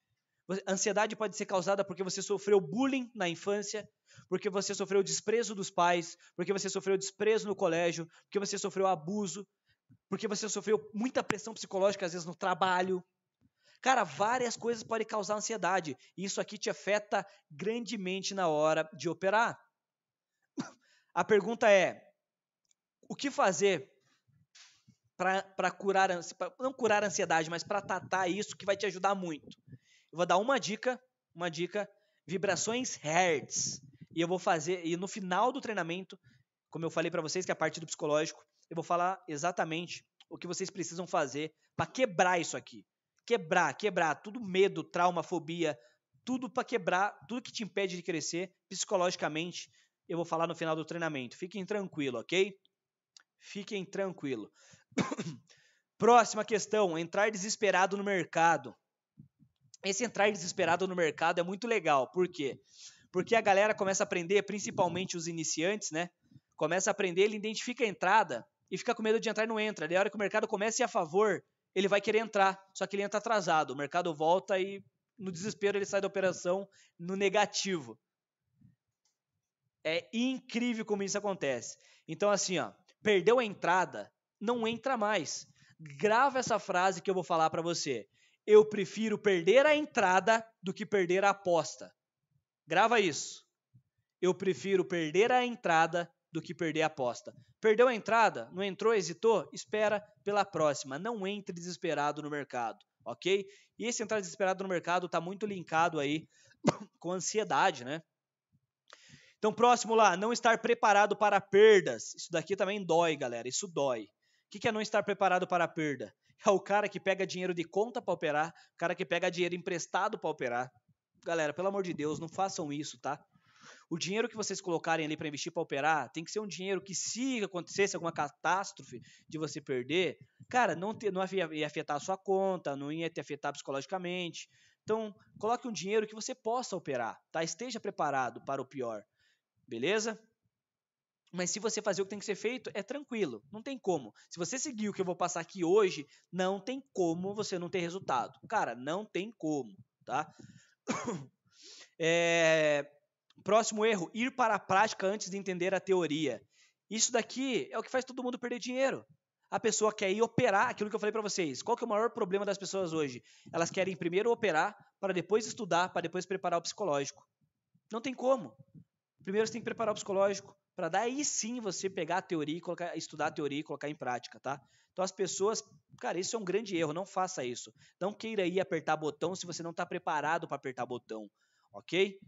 Ansiedade pode ser causada porque você sofreu bullying na infância, porque você sofreu desprezo dos pais, porque você sofreu desprezo no colégio, porque você sofreu abuso, porque você sofreu muita pressão psicológica, às vezes no trabalho. Cara, várias coisas podem causar ansiedade. E isso aqui te afeta grandemente na hora de operar. [LAUGHS] A pergunta é: o que fazer para curar, pra, não curar a ansiedade, mas para tratar isso que vai te ajudar muito? Eu vou dar uma dica, uma dica, vibrações Hertz. E eu vou fazer, e no final do treinamento, como eu falei para vocês que é a parte do psicológico, eu vou falar exatamente o que vocês precisam fazer para quebrar isso aqui. Quebrar, quebrar tudo medo, trauma, fobia, tudo para quebrar, tudo que te impede de crescer psicologicamente, eu vou falar no final do treinamento. Fiquem tranquilos, OK? Fiquem tranquilo. [COUGHS] Próxima questão: entrar desesperado no mercado. Esse entrar desesperado no mercado é muito legal. Por quê? Porque a galera começa a aprender, principalmente os iniciantes, né? Começa a aprender, ele identifica a entrada e fica com medo de entrar e não entra. Da hora que o mercado começa a ir a favor, ele vai querer entrar, só que ele entra atrasado. O mercado volta e no desespero ele sai da operação no negativo. É incrível como isso acontece. Então assim, ó, perdeu a entrada, não entra mais. Grava essa frase que eu vou falar para você. Eu prefiro perder a entrada do que perder a aposta. Grava isso. Eu prefiro perder a entrada do que perder a aposta. Perdeu a entrada? Não entrou, hesitou? Espera pela próxima. Não entre desesperado no mercado, ok? E esse entrar desesperado no mercado está muito linkado aí [COUGHS] com ansiedade, né? Então, próximo lá, não estar preparado para perdas. Isso daqui também dói, galera. Isso dói. O que é não estar preparado para a perda? [LAUGHS] É o cara que pega dinheiro de conta para operar, o cara que pega dinheiro emprestado para operar. Galera, pelo amor de Deus, não façam isso, tá? O dinheiro que vocês colocarem ali para investir para operar tem que ser um dinheiro que, se acontecesse alguma catástrofe de você perder, cara, não, te, não ia afetar a sua conta, não ia te afetar psicologicamente. Então, coloque um dinheiro que você possa operar, tá? Esteja preparado para o pior. Beleza? Mas se você fazer o que tem que ser feito, é tranquilo, não tem como. Se você seguir o que eu vou passar aqui hoje, não tem como você não ter resultado. Cara, não tem como, tá? [COUGHS] É... Próximo erro, ir para a prática antes de entender a teoria. Isso daqui é o que faz todo mundo perder dinheiro. A pessoa quer ir operar aquilo que eu falei para vocês. Qual que é o maior problema das pessoas hoje? Elas querem primeiro operar para depois estudar, para depois preparar o psicológico. Não tem como. Primeiro você tem que preparar o psicológico para daí sim você pegar a teoria e colocar, estudar a teoria e colocar em prática, tá? Então as pessoas, cara, isso é um grande erro, não faça isso. Não queira ir apertar botão se você não está preparado para apertar botão, ok?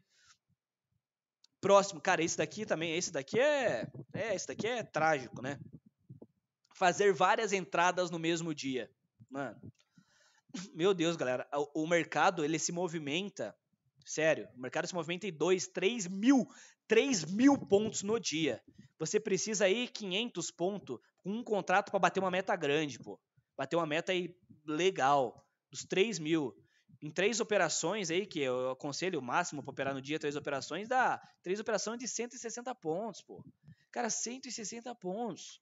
Próximo, cara, esse daqui também, esse daqui é, é, esse daqui é trágico, né? Fazer várias entradas no mesmo dia, mano. Meu Deus, galera, o, o mercado ele se movimenta Sério, o mercado se movimenta em 2, 3 mil, 3 mil pontos no dia. Você precisa aí 500 pontos com um contrato para bater uma meta grande, pô. Bater uma meta aí legal, dos 3 mil. Em três operações aí, que eu aconselho o máximo para operar no dia, três operações, dá três operações de 160 pontos, pô. Cara, 160 pontos.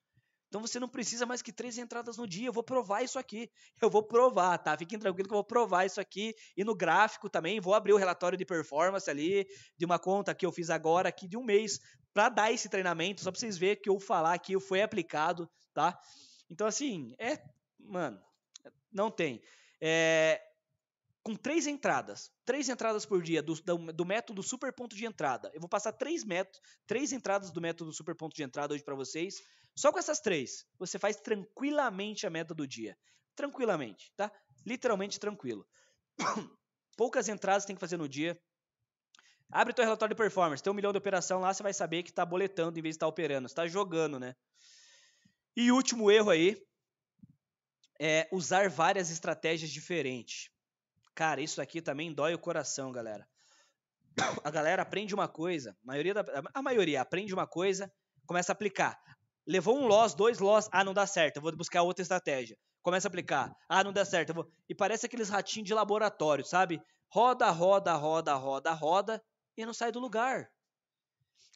Então você não precisa mais que três entradas no dia. Eu vou provar isso aqui. [LAUGHS] Eu vou provar, tá? Fiquem tranquilos que eu vou provar isso aqui. E no gráfico também, vou abrir o relatório de performance ali, de uma conta que eu fiz agora aqui de um mês, para dar esse treinamento, só para vocês verem que eu falar aqui foi aplicado, tá? Então, assim, é. Mano, não tem. É, com três entradas, três entradas por dia do, do, do, método super ponto de entrada. Eu vou passar três métodos, três entradas do método super ponto de entrada hoje para vocês. Só com essas três, você faz tranquilamente a meta do dia. Tranquilamente, tá? Literalmente tranquilo. [COUGHS] Poucas entradas tem que fazer no dia. Abre teu relatório de performance, tem um milhão de operação lá, você vai saber que está boletando em vez de estar tá operando, está jogando, né? E último erro aí é usar várias estratégias diferentes. Cara, isso aqui também dói o coração, galera. [COUGHS] A galera aprende uma coisa, a maioria, da, a maioria aprende uma coisa, começa a aplicar. Levou um loss, dois loss, ah, não dá certo, eu vou buscar outra estratégia. Começa a aplicar, ah, não dá certo, eu vou... E parece aqueles ratinhos de laboratório, sabe? Roda, roda, roda, roda, roda e não sai do lugar.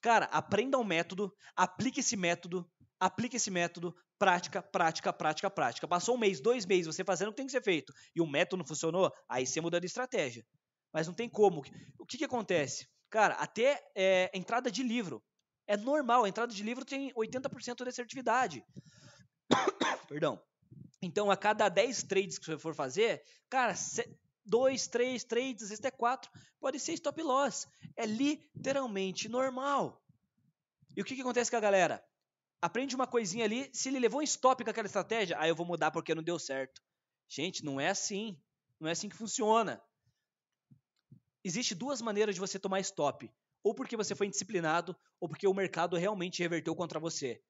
Cara, aprenda um método, aplique esse método, aplique esse método, prática, prática, prática, prática. Passou um mês, dois meses, você fazendo o que tem que ser feito e o método não funcionou, aí você muda de estratégia. Mas não tem como. O que, que acontece? Cara, até é, entrada de livro. É normal, a entrada de livro tem 80% de assertividade. [COUGHS] Perdão. Então, a cada 10 trades que você for fazer, cara, 2, 3 trades, às vezes até 4, pode ser stop loss. É literalmente normal. E o que, que acontece com a galera? Aprende uma coisinha ali, se ele levou um stop com aquela estratégia, aí ah, eu vou mudar porque não deu certo. Gente, não é assim. Não é assim que funciona. Existem duas maneiras de você tomar stop ou porque você foi indisciplinado, ou porque o mercado realmente reverteu contra você.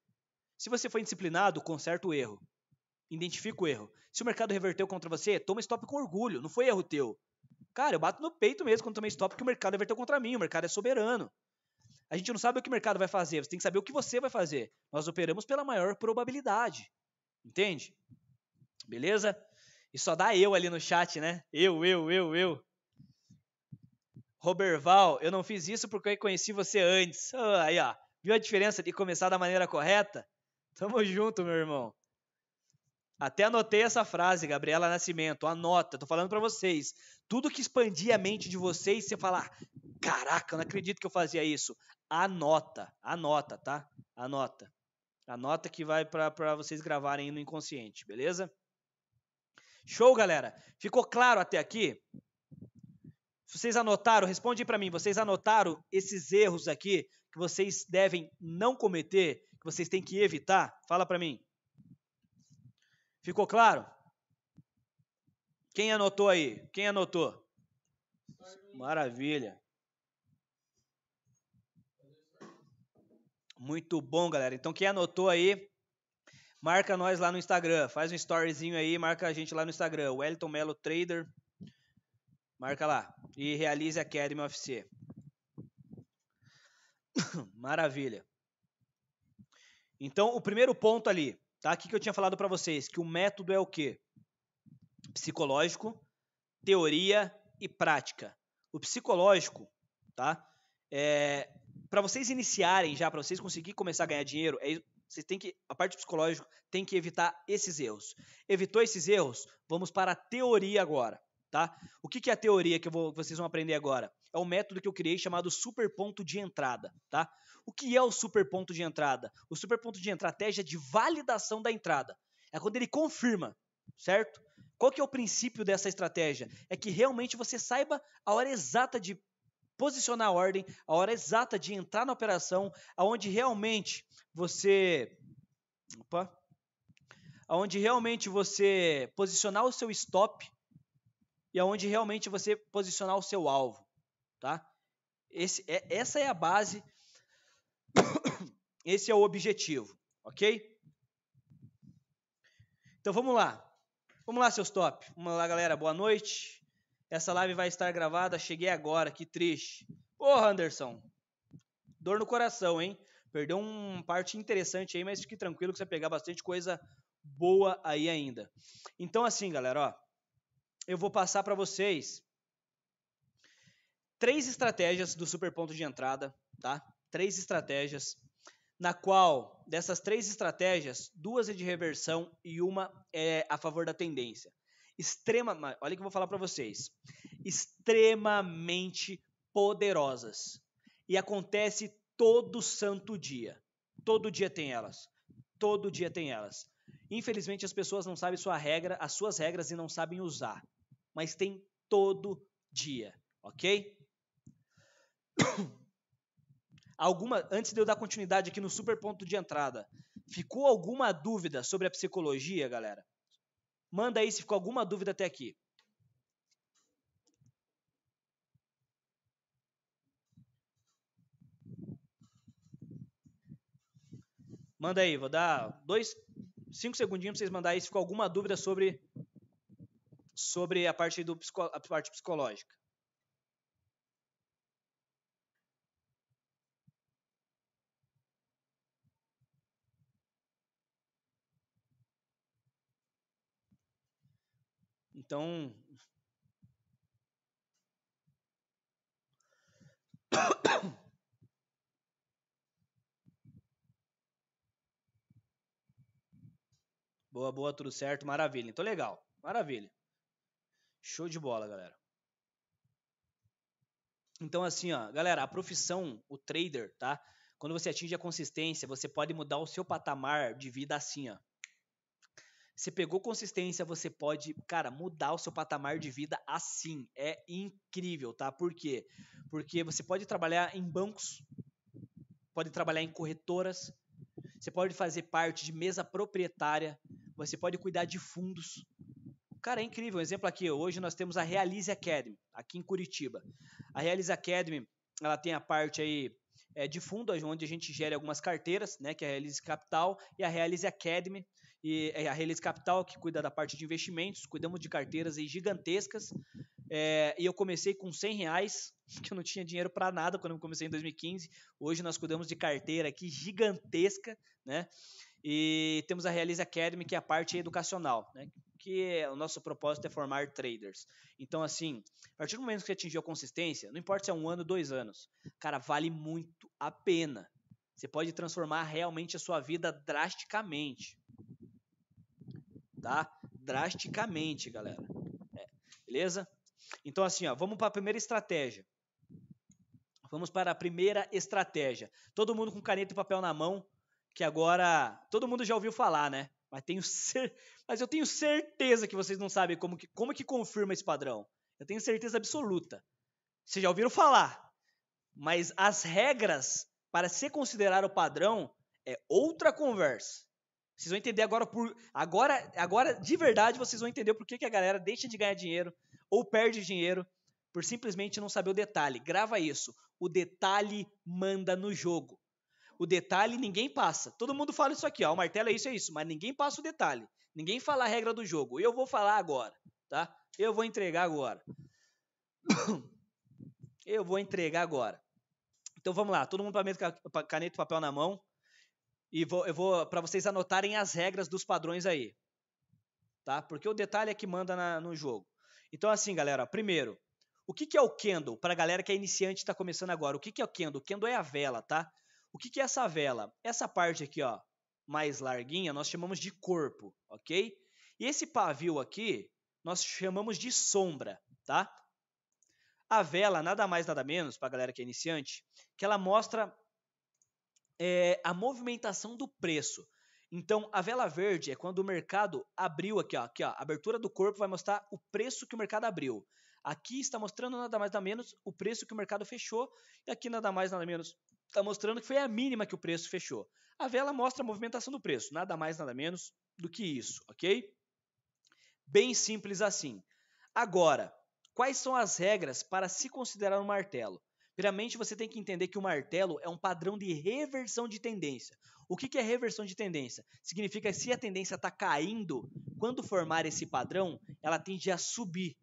Se você foi indisciplinado, conserta o erro. Identifica o erro. Se o mercado reverteu contra você, toma stop com orgulho, não foi erro teu. Cara, eu bato no peito mesmo quando tomei stop que o mercado reverteu contra mim, o mercado é soberano. A gente não sabe o que o mercado vai fazer, você tem que saber o que você vai fazer. Nós operamos pela maior probabilidade. Entende? Beleza? E só dá eu ali no chat, né? Eu, eu, eu, eu. Roberval, eu não fiz isso porque eu conheci você antes. Oh, aí, ó. Viu a diferença de começar da maneira correta? Tamo junto, meu irmão. Até anotei essa frase, Gabriela Nascimento. Anota, tô falando para vocês. Tudo que expandir a mente de vocês, você falar: caraca, eu não acredito que eu fazia isso. Anota, anota, tá? Anota. Anota que vai para vocês gravarem no inconsciente, beleza? Show, galera. Ficou claro até aqui? Vocês anotaram? Responde para mim. Vocês anotaram esses erros aqui que vocês devem não cometer, que vocês têm que evitar? Fala para mim. Ficou claro? Quem anotou aí? Quem anotou? Maravilha. Muito bom, galera. Então, quem anotou aí, marca nós lá no Instagram. Faz um storyzinho aí, marca a gente lá no Instagram. Wellington Melo Trader. Marca lá. E realize Academy of C. [COUGHS] Maravilha. Então, o primeiro ponto ali, tá? Aqui que eu tinha falado para vocês, que o método é o quê? Psicológico, teoria e prática. O psicológico, tá? É, para vocês iniciarem já, para vocês conseguirem começar a ganhar dinheiro, é, vocês têm que, a parte psicológica tem que evitar esses erros. Evitou esses erros? Vamos para a teoria agora tá? O que, que é a teoria que, vou, que vocês vão aprender agora? É o método que eu criei chamado super ponto de entrada, tá? O que é o super ponto de entrada? O super ponto de estratégia é de validação da entrada. É quando ele confirma, certo? Qual que é o princípio dessa estratégia? É que realmente você saiba a hora exata de posicionar a ordem, a hora exata de entrar na operação, aonde realmente você opa, aonde realmente você posicionar o seu stop, e aonde realmente você posicionar o seu alvo, tá? Esse, é, essa é a base, [COUGHS] esse é o objetivo, ok? Então vamos lá, vamos lá seus top, vamos lá galera, boa noite. Essa live vai estar gravada, cheguei agora, que triste. Porra, Anderson, dor no coração, hein? Perdeu uma parte interessante aí, mas fique tranquilo que você vai pegar bastante coisa boa aí ainda. Então assim, galera, ó, eu vou passar para vocês três estratégias do super ponto de entrada, tá? Três estratégias, na qual dessas três estratégias, duas é de reversão e uma é a favor da tendência. Extrema, olha que eu vou falar para vocês, extremamente poderosas e acontece todo santo dia. Todo dia tem elas. Todo dia tem elas. Infelizmente, as pessoas não sabem sua regra, as suas regras e não sabem usar. Mas tem todo dia, ok? [COUGHS] Alguma, antes de eu dar continuidade aqui no super ponto de entrada, ficou alguma dúvida sobre a psicologia, galera? Manda aí se ficou alguma dúvida até aqui. Manda aí, vou dar dois, cinco segundinhos para vocês mandarem se ficou alguma dúvida sobre, sobre a, parte do, a parte psicológica. Então. [COUGHS] Boa, boa, tudo certo, maravilha. Então, legal, maravilha. Show de bola, galera. Então, assim, ó, galera, a profissão, o trader, tá? Quando você atinge a consistência, você pode mudar o seu patamar de vida assim, ó. Você pegou consistência, você pode, cara, mudar o seu patamar de vida assim. É incrível, tá? Por quê? Porque você pode trabalhar em bancos, pode trabalhar em corretoras, você pode fazer parte de mesa proprietária. Você pode cuidar de fundos. Cara, é incrível. Um exemplo aqui. Hoje nós temos a Realize Academy, aqui em Curitiba. A Realize Academy, ela tem a parte aí é, de fundo, onde a gente gera algumas carteiras, né, que é a Realize Capital e a Realize Academy, e é, a Realize Capital que cuida da parte de investimentos, cuidamos de carteiras aí gigantescas, é, e eu comecei com 100 reais, [LAUGHS] que eu não tinha dinheiro para nada quando eu comecei em 2015. Hoje nós cuidamos de carteira aqui gigantesca, né? E temos a Realize Academy, que é a parte educacional, né? Que é, o nosso propósito é formar traders. Então, assim, a partir do momento que você atingiu a consistência, não importa se é um ano, dois anos, cara, vale muito a pena. Você pode transformar realmente a sua vida drasticamente. Tá? Drasticamente, galera. É, beleza? Então, assim, ó, vamos para a primeira estratégia. Vamos para a primeira estratégia. Todo mundo com caneta e papel na mão, que agora todo mundo já ouviu falar, né? Mas, tenho cer... Mas eu tenho certeza que vocês não sabem como que, como que confirma esse padrão. Eu tenho certeza absoluta. Vocês já ouviram falar. Mas as regras para se considerar o padrão é outra conversa. Vocês vão entender agora por agora agora de verdade vocês vão entender por que, que a galera deixa de ganhar dinheiro, ou perde dinheiro por simplesmente não saber o detalhe. Grava isso. O detalhe manda no jogo. O detalhe ninguém passa. Todo mundo fala isso aqui, ó. O martelo é isso, é isso. Mas ninguém passa o detalhe. Ninguém fala a regra do jogo. Eu vou falar agora, tá? Eu vou entregar agora. [COUGHS] Eu vou entregar agora. Então vamos lá. Todo mundo para caneta e papel na mão. E vou, eu vou para vocês anotarem as regras dos padrões aí, tá? Porque o detalhe é que manda na, no jogo. Então, assim, galera, primeiro, o que, que é o candle? Para a galera que é iniciante e está começando agora, o que, que é o candle? O candle é a vela, tá? O que, que é essa vela? Essa parte aqui, ó, mais larguinha, nós chamamos de corpo, ok? E esse pavio aqui, nós chamamos de sombra, tá? A vela, nada mais, nada menos, para a galera que é iniciante, que ela mostra é, a movimentação do preço. Então, a vela verde é quando o mercado abriu aqui, ó, aqui, ó, a abertura do corpo vai mostrar o preço que o mercado abriu. Aqui está mostrando nada mais nada menos o preço que o mercado fechou e aqui nada mais nada menos está mostrando que foi a mínima que o preço fechou. A vela mostra a movimentação do preço, nada mais nada menos do que isso, ok? Bem simples assim. Agora, quais são as regras para se considerar um martelo? Primeiramente, você tem que entender que o martelo é um padrão de reversão de tendência. O que é reversão de tendência? Significa que se a tendência está caindo, quando formar esse padrão, ela tende a subir.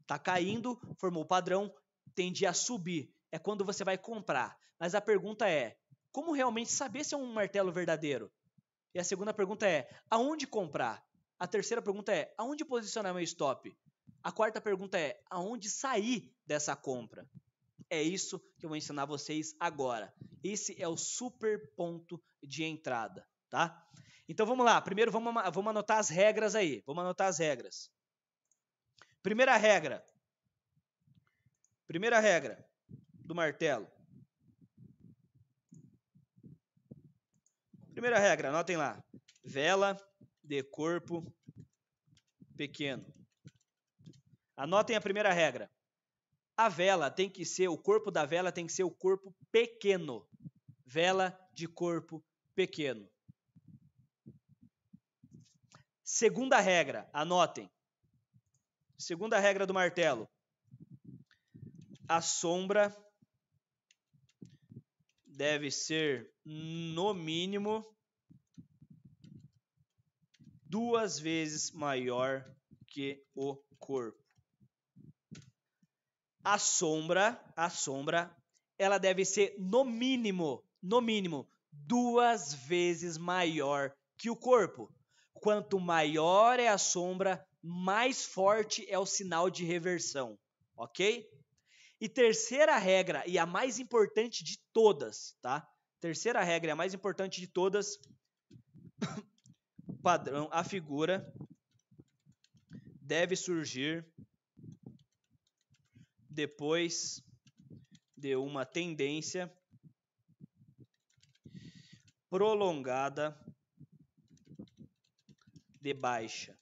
Está caindo, formou o padrão, tende a subir. É quando você vai comprar. Mas a pergunta é: como realmente saber se é um martelo verdadeiro? E a segunda pergunta é: aonde comprar? A terceira pergunta é: aonde posicionar meu stop? A quarta pergunta é: aonde sair dessa compra? É isso que eu vou ensinar vocês agora. Esse é o super ponto de entrada, tá? Então vamos lá. Primeiro vamos, vamos anotar as regras aí. Vamos anotar as regras. Primeira regra. Primeira regra do martelo. Primeira regra, anotem lá. Vela de corpo pequeno. Anotem a primeira regra. A vela tem que ser, o corpo da vela tem que ser o corpo pequeno. Vela de corpo pequeno. Segunda regra, anotem. Segunda regra do martelo. A sombra deve ser, no mínimo, duas vezes maior que o corpo a sombra, a sombra, ela deve ser no mínimo, no mínimo, duas vezes maior que o corpo. Quanto maior é a sombra, mais forte é o sinal de reversão, ok? E terceira regra, e a mais importante de todas, tá? Terceira regra, a mais importante de todas, [COUGHS] padrão, a figura deve surgir depois de uma tendência prolongada de baixa.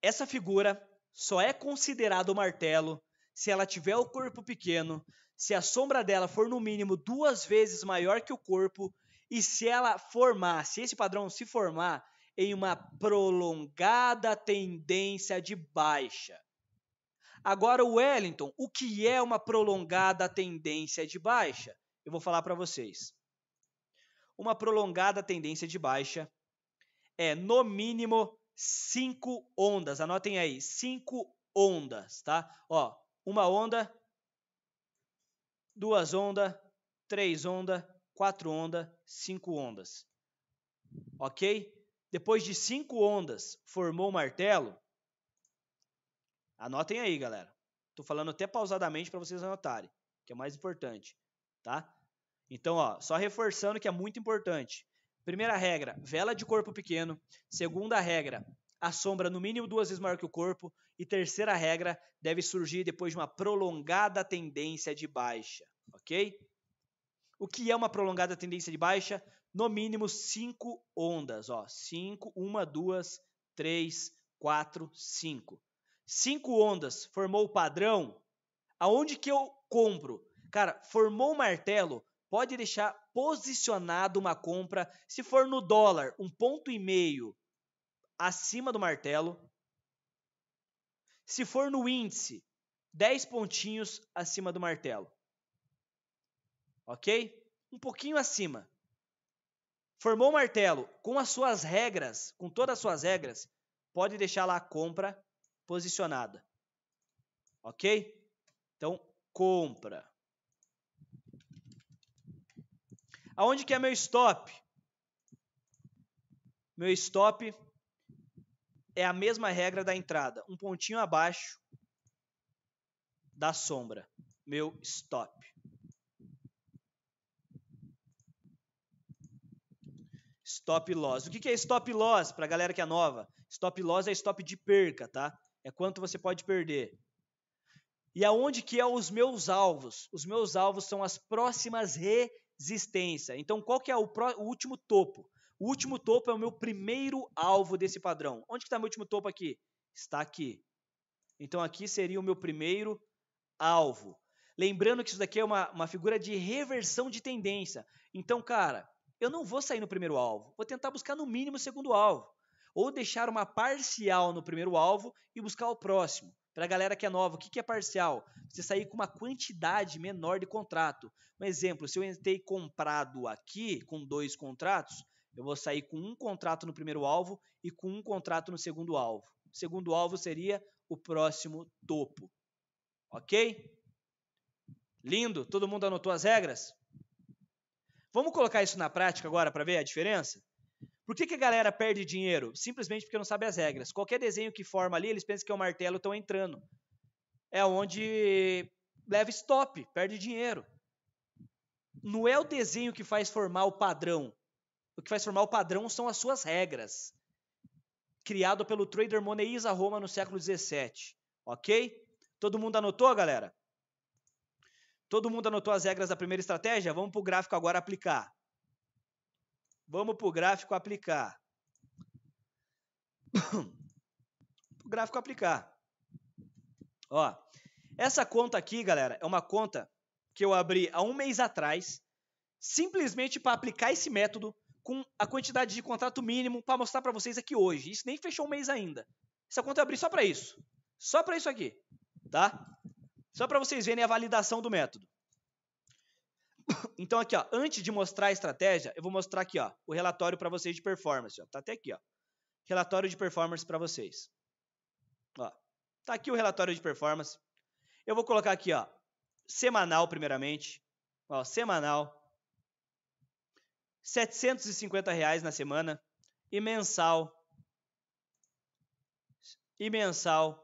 Essa figura só é considerada o martelo se ela tiver o corpo pequeno, se a sombra dela for no mínimo duas vezes maior que o corpo e se ela formar, se esse padrão se formar em uma prolongada tendência de baixa. Agora, Wellington, o que é uma prolongada tendência de baixa? Eu vou falar para vocês. Uma prolongada tendência de baixa é, no mínimo, cinco ondas. Anotem aí, cinco ondas, tá? Ó, uma onda, duas ondas, três ondas, quatro ondas, cinco ondas. Ok? depois de cinco ondas, formou o martelo. Anotem aí, galera. Estou falando até pausadamente para vocês anotarem, que é o mais importante, tá? Então, ó, só reforçando que é muito importante. Primeira regra, vela de corpo pequeno. Segunda regra, a sombra no mínimo duas vezes maior que o corpo. E terceira regra, deve surgir depois de uma prolongada tendência de baixa, ok? O que é uma prolongada tendência de baixa? no mínimo cinco ondas. Ó, cinco, uma, duas, três, quatro, cinco. Cinco ondas formou o padrão. Aonde que eu compro? Cara, formou o martelo, pode deixar posicionado uma compra. Se for no dólar, um ponto e meio acima do martelo. Se for no índice, 10 pontinhos acima do martelo. Ok? Um pouquinho acima. Formou o martelo com as suas regras, com todas as suas regras, pode deixar lá a compra posicionada. Ok? Então, compra. Aonde que é meu stop? Meu stop é a mesma regra da entrada, um pontinho abaixo da sombra. Meu stop. Stop loss. O que é stop loss para a galera que é nova? Stop loss é stop de perca, tá? É quanto você pode perder. E aonde que é os meus alvos? Os meus alvos são as próximas resistências. Então, qual que é o, pro, o último topo? O último topo é o meu primeiro alvo desse padrão. Onde que está meu último topo aqui? Está aqui. Então, aqui seria o meu primeiro alvo. Lembrando que isso daqui é uma, uma figura de reversão de tendência. Então, cara, eu não vou sair no primeiro alvo, vou tentar buscar no mínimo o segundo alvo. Ou deixar uma parcial no primeiro alvo e buscar o próximo. Para a galera que é nova, o que, é parcial? Você sair com uma quantidade menor de contrato. Um exemplo, se eu entrei comprado aqui com dois contratos, eu vou sair com um contrato no primeiro alvo e com um contrato no segundo alvo. O segundo alvo seria o próximo topo. Ok? Lindo? Todo mundo anotou as regras? Vamos colocar isso na prática agora para ver a diferença? Por que, que a galera perde dinheiro? Simplesmente porque não sabe as regras. Qualquer desenho que forma ali, eles pensam que é um martelo, estão entrando. É onde leva stop, perde dinheiro. Não é o desenho que faz formar o padrão. O que faz formar o padrão são as suas regras. Criado pelo trader Moneisa Roma no século XVII. Ok? Todo mundo anotou, galera? Todo mundo anotou as regras da primeira estratégia? Vamos para o gráfico agora aplicar. Vamos para o gráfico aplicar. [COUGHS] o gráfico aplicar. Ó, essa conta aqui, galera, é uma conta que eu abri há um mês atrás, simplesmente para aplicar esse método com a quantidade de contrato mínimo para mostrar para vocês aqui hoje. Isso nem fechou um mês ainda. Essa conta eu abri só para isso. Só para isso aqui, tá? Só para vocês verem a validação do método. Então aqui, ó, antes de mostrar a estratégia, eu vou mostrar aqui, ó, o relatório para vocês de performance, ó. Tá até aqui, ó. Relatório de performance para vocês. Ó. Tá aqui o relatório de performance. Eu vou colocar aqui, ó, semanal primeiramente, ó, semanal. R$ 750 reais na semana e mensal e mensal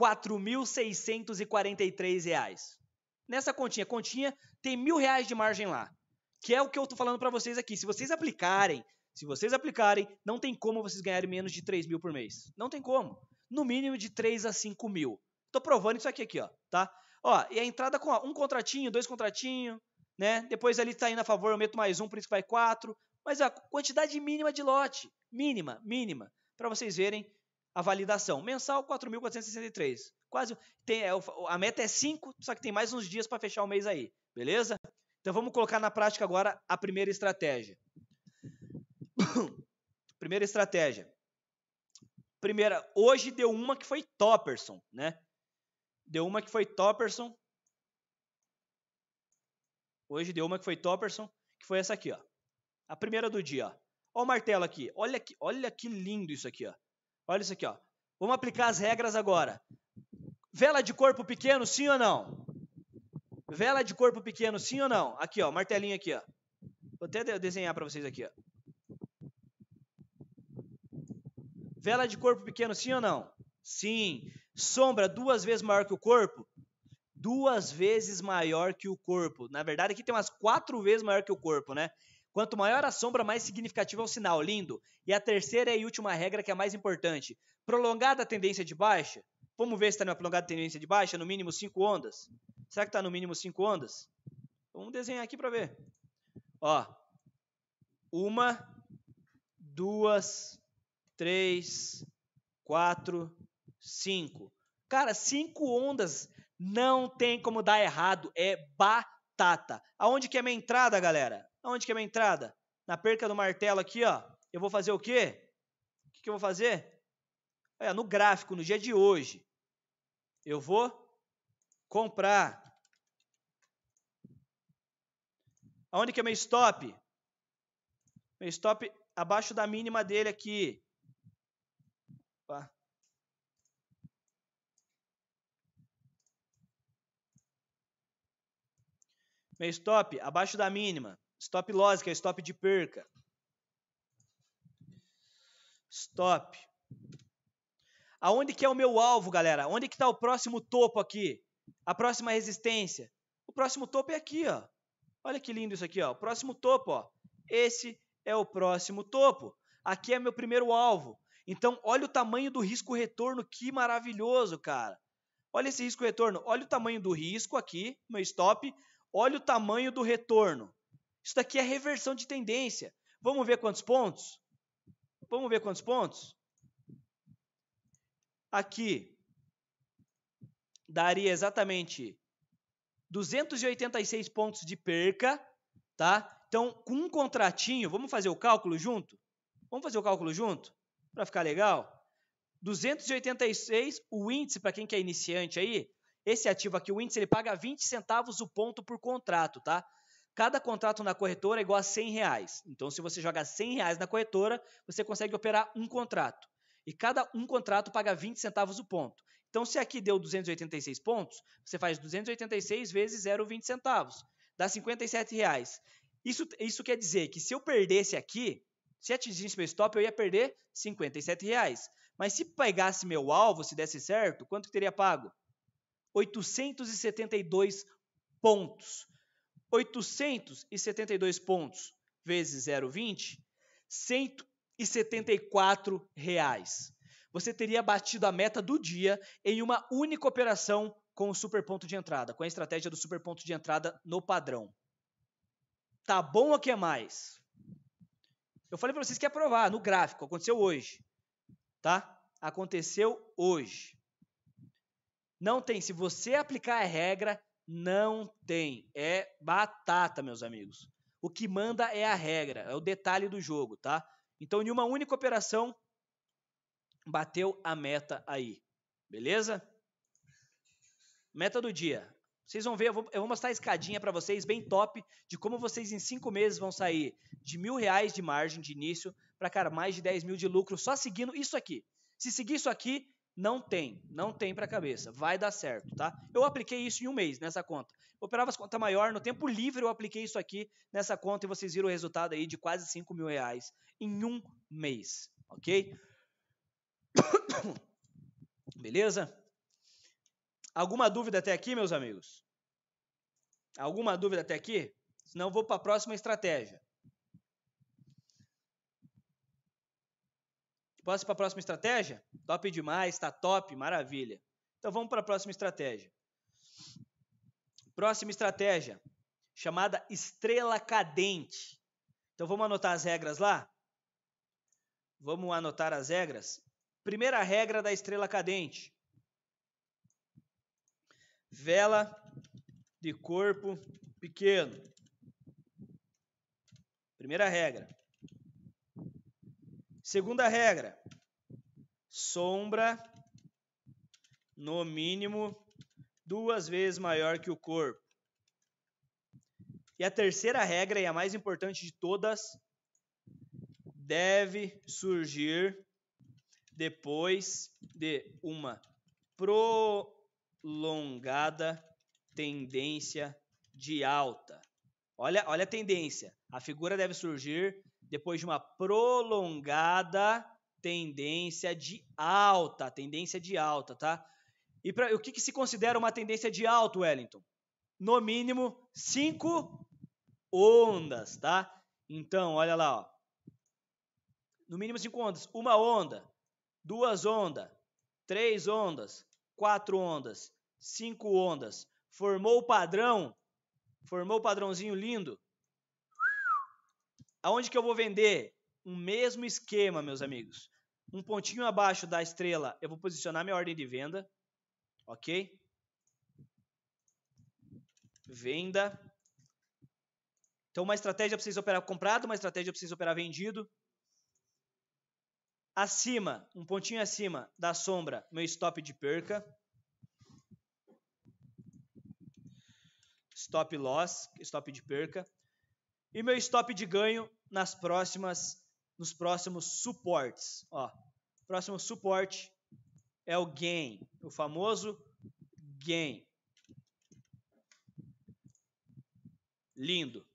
4.643 reais. Nessa continha, continha tem mil reais de margem lá, que é o que eu estou falando para vocês aqui. Se vocês aplicarem, se vocês aplicarem, não tem como vocês ganharem menos de 3 mil por mês. Não tem como. No mínimo de 3 a 5 mil. estou provando isso aqui, aqui ó, tá? Ó, e a entrada com ó, um contratinho, dois contratinhos, né? Depois ali está indo a favor, eu meto mais um, por isso que vai quatro. Mas a quantidade mínima de lote, mínima, mínima, para vocês verem a validação. Mensal, 4.463. Quase. Tem, é, a meta é 5, só que tem mais uns dias para fechar o mês aí. Beleza? Então vamos colocar na prática agora a primeira estratégia. [COUGHS] primeira estratégia. Primeira, hoje deu uma que foi Topperson, né? Deu uma que foi Topperson. Hoje deu uma que foi Topperson, que foi essa aqui, ó. A primeira do dia, ó. Ó o martelo aqui. Olha que, olha que lindo isso aqui, ó. Olha isso aqui, ó. Vamos aplicar as regras agora. Vela de corpo pequeno, sim ou não? Vela de corpo pequeno, sim ou não? Aqui, ó, martelinho aqui, ó. Vou até desenhar para vocês aqui, ó. Vela de corpo pequeno, sim ou não? Sim. Sombra duas vezes maior que o corpo? Duas vezes maior que o corpo. Na verdade, aqui tem umas quatro vezes maior que o corpo, né? Quanto maior a sombra, mais significativo é o sinal, lindo. E a terceira e última regra, que é a mais importante. Prolongada a tendência de baixa, vamos ver se está numa prolongada tendência de baixa, no mínimo 5 ondas. Será que está no mínimo 5 ondas? Vamos desenhar aqui para ver. Ó, uma, duas, três, quatro, cinco. Cara, cinco ondas não tem como dar errado, é batata. Aonde que é a minha entrada, galera? Aonde que é a minha entrada? Na perca do martelo aqui, ó. Eu vou fazer o quê? O que, que eu vou fazer? Olha, no gráfico, no dia de hoje, eu vou comprar. Aonde que é meu stop? Meu stop abaixo da mínima dele aqui. Opa. Meu stop abaixo da mínima. Stop loss, que é stop de perca. Stop. Aonde que é o meu alvo, galera? Onde que está o próximo topo aqui? A próxima resistência? O próximo topo é aqui, ó. Olha que lindo isso aqui, ó. O próximo topo, ó. Esse é o próximo topo. Aqui é meu primeiro alvo. Então, olha o tamanho do risco retorno, que maravilhoso, cara. Olha esse risco retorno, olha o tamanho do risco aqui, meu stop, olha o tamanho do retorno. Isso daqui é reversão de tendência. Vamos ver quantos pontos? Vamos ver quantos pontos? Aqui daria exatamente 286 pontos de perca, tá? Então, com um contratinho, vamos fazer o cálculo junto? Vamos fazer o cálculo junto? Para ficar legal? 286, o índice, para quem que é iniciante aí, esse ativo aqui, o índice, ele paga 20 centavos o ponto por contrato, tá? Cada contrato na corretora é igual a 100 reais. Então, se você joga 100 reais na corretora, você consegue operar um contrato. E cada um contrato paga 20 centavos o ponto. Então, se aqui deu 286 pontos, você faz 286 vezes 0,20 centavos. Dá 57 reais. Isso, isso quer dizer que se eu perdesse aqui, se atingisse meu stop, eu ia perder 57 reais. Mas se pegasse meu alvo, se desse certo, quanto que teria pago? 872 pontos. 872 pontos vezes 0,20, 174 reais. Você teria batido a meta do dia em uma única operação com o super ponto de entrada, com a estratégia do super ponto de entrada no padrão. Tá bom ou quer mais? Eu falei para vocês que ia provar no gráfico, aconteceu hoje. Tá? Aconteceu hoje. Não tem, se você aplicar a regra, não tem. É batata, meus amigos. O que manda é a regra, é o detalhe do jogo, tá? Então, em uma única operação, bateu a meta aí. Beleza? Meta do dia. Vocês vão ver, eu vou, eu vou mostrar a escadinha para vocês, bem top, de como vocês em cinco meses vão sair de mil reais de margem de início para, cara, mais de 10 mil de lucro só seguindo isso aqui. Se seguir isso aqui, não tem, não tem para cabeça. Vai dar certo, tá? Eu apliquei isso em um mês nessa conta. Eu operava as contas maior, no tempo livre eu apliquei isso aqui nessa conta e vocês viram o resultado aí de quase 5 mil reais em um mês, ok? [COUGHS] Beleza? Alguma dúvida até aqui, meus amigos? Alguma dúvida até aqui? Senão eu vou para a próxima estratégia. Posso ir para a próxima estratégia? Top demais, está top, maravilha. Então vamos para a próxima estratégia. Próxima estratégia, chamada estrela cadente. Então vamos anotar as regras lá? Vamos anotar as regras? Primeira regra da estrela cadente: vela de corpo pequeno. Primeira regra. Segunda regra: sombra no mínimo duas vezes maior que o corpo. E a terceira regra, e a mais importante de todas, deve surgir depois de uma prolongada tendência de alta. Olha, olha a tendência. A figura deve surgir depois de uma prolongada tendência de alta, tendência de alta, tá? E pra, o que, que se considera uma tendência de alta, Wellington? No mínimo cinco ondas, tá? Então, olha lá, ó. No mínimo cinco ondas. Uma onda, duas ondas, três ondas, quatro ondas, cinco ondas. Formou o padrão, formou o padrãozinho lindo. Aonde que eu vou vender? O um mesmo esquema, meus amigos. Um pontinho abaixo da estrela, eu vou posicionar minha ordem de venda, ok? Venda. Então, uma estratégia vocês operar comprado, uma estratégia vocês operar vendido. Acima, um pontinho acima da sombra, meu stop de perca. Stop loss, stop de perca e meu stop de ganho nas próximas, nos próximos suportes. Ó, próximo suporte é o gain, o famoso gain. Lindo.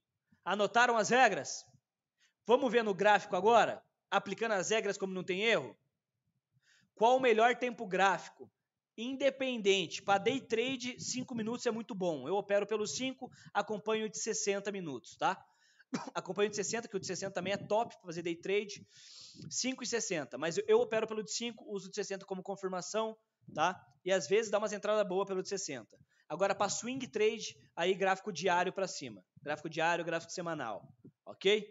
Anotaram as regras? Vamos ver no gráfico agora, aplicando as regras como não tem erro? Qual o melhor tempo gráfico? Independente. Para day trade, 5 minutos é muito bom. Eu opero pelos 5, acompanho de 60 minutos, tá? Acompanho de 60, que o de 60 também é top para fazer day trade. 5 e 60, mas eu opero pelo de 5, uso de 60 como confirmação, tá? E às vezes dá umas entradas boas pelo de 60. Agora para swing trade, aí gráfico diário para cima. Gráfico diário, gráfico semanal, OK?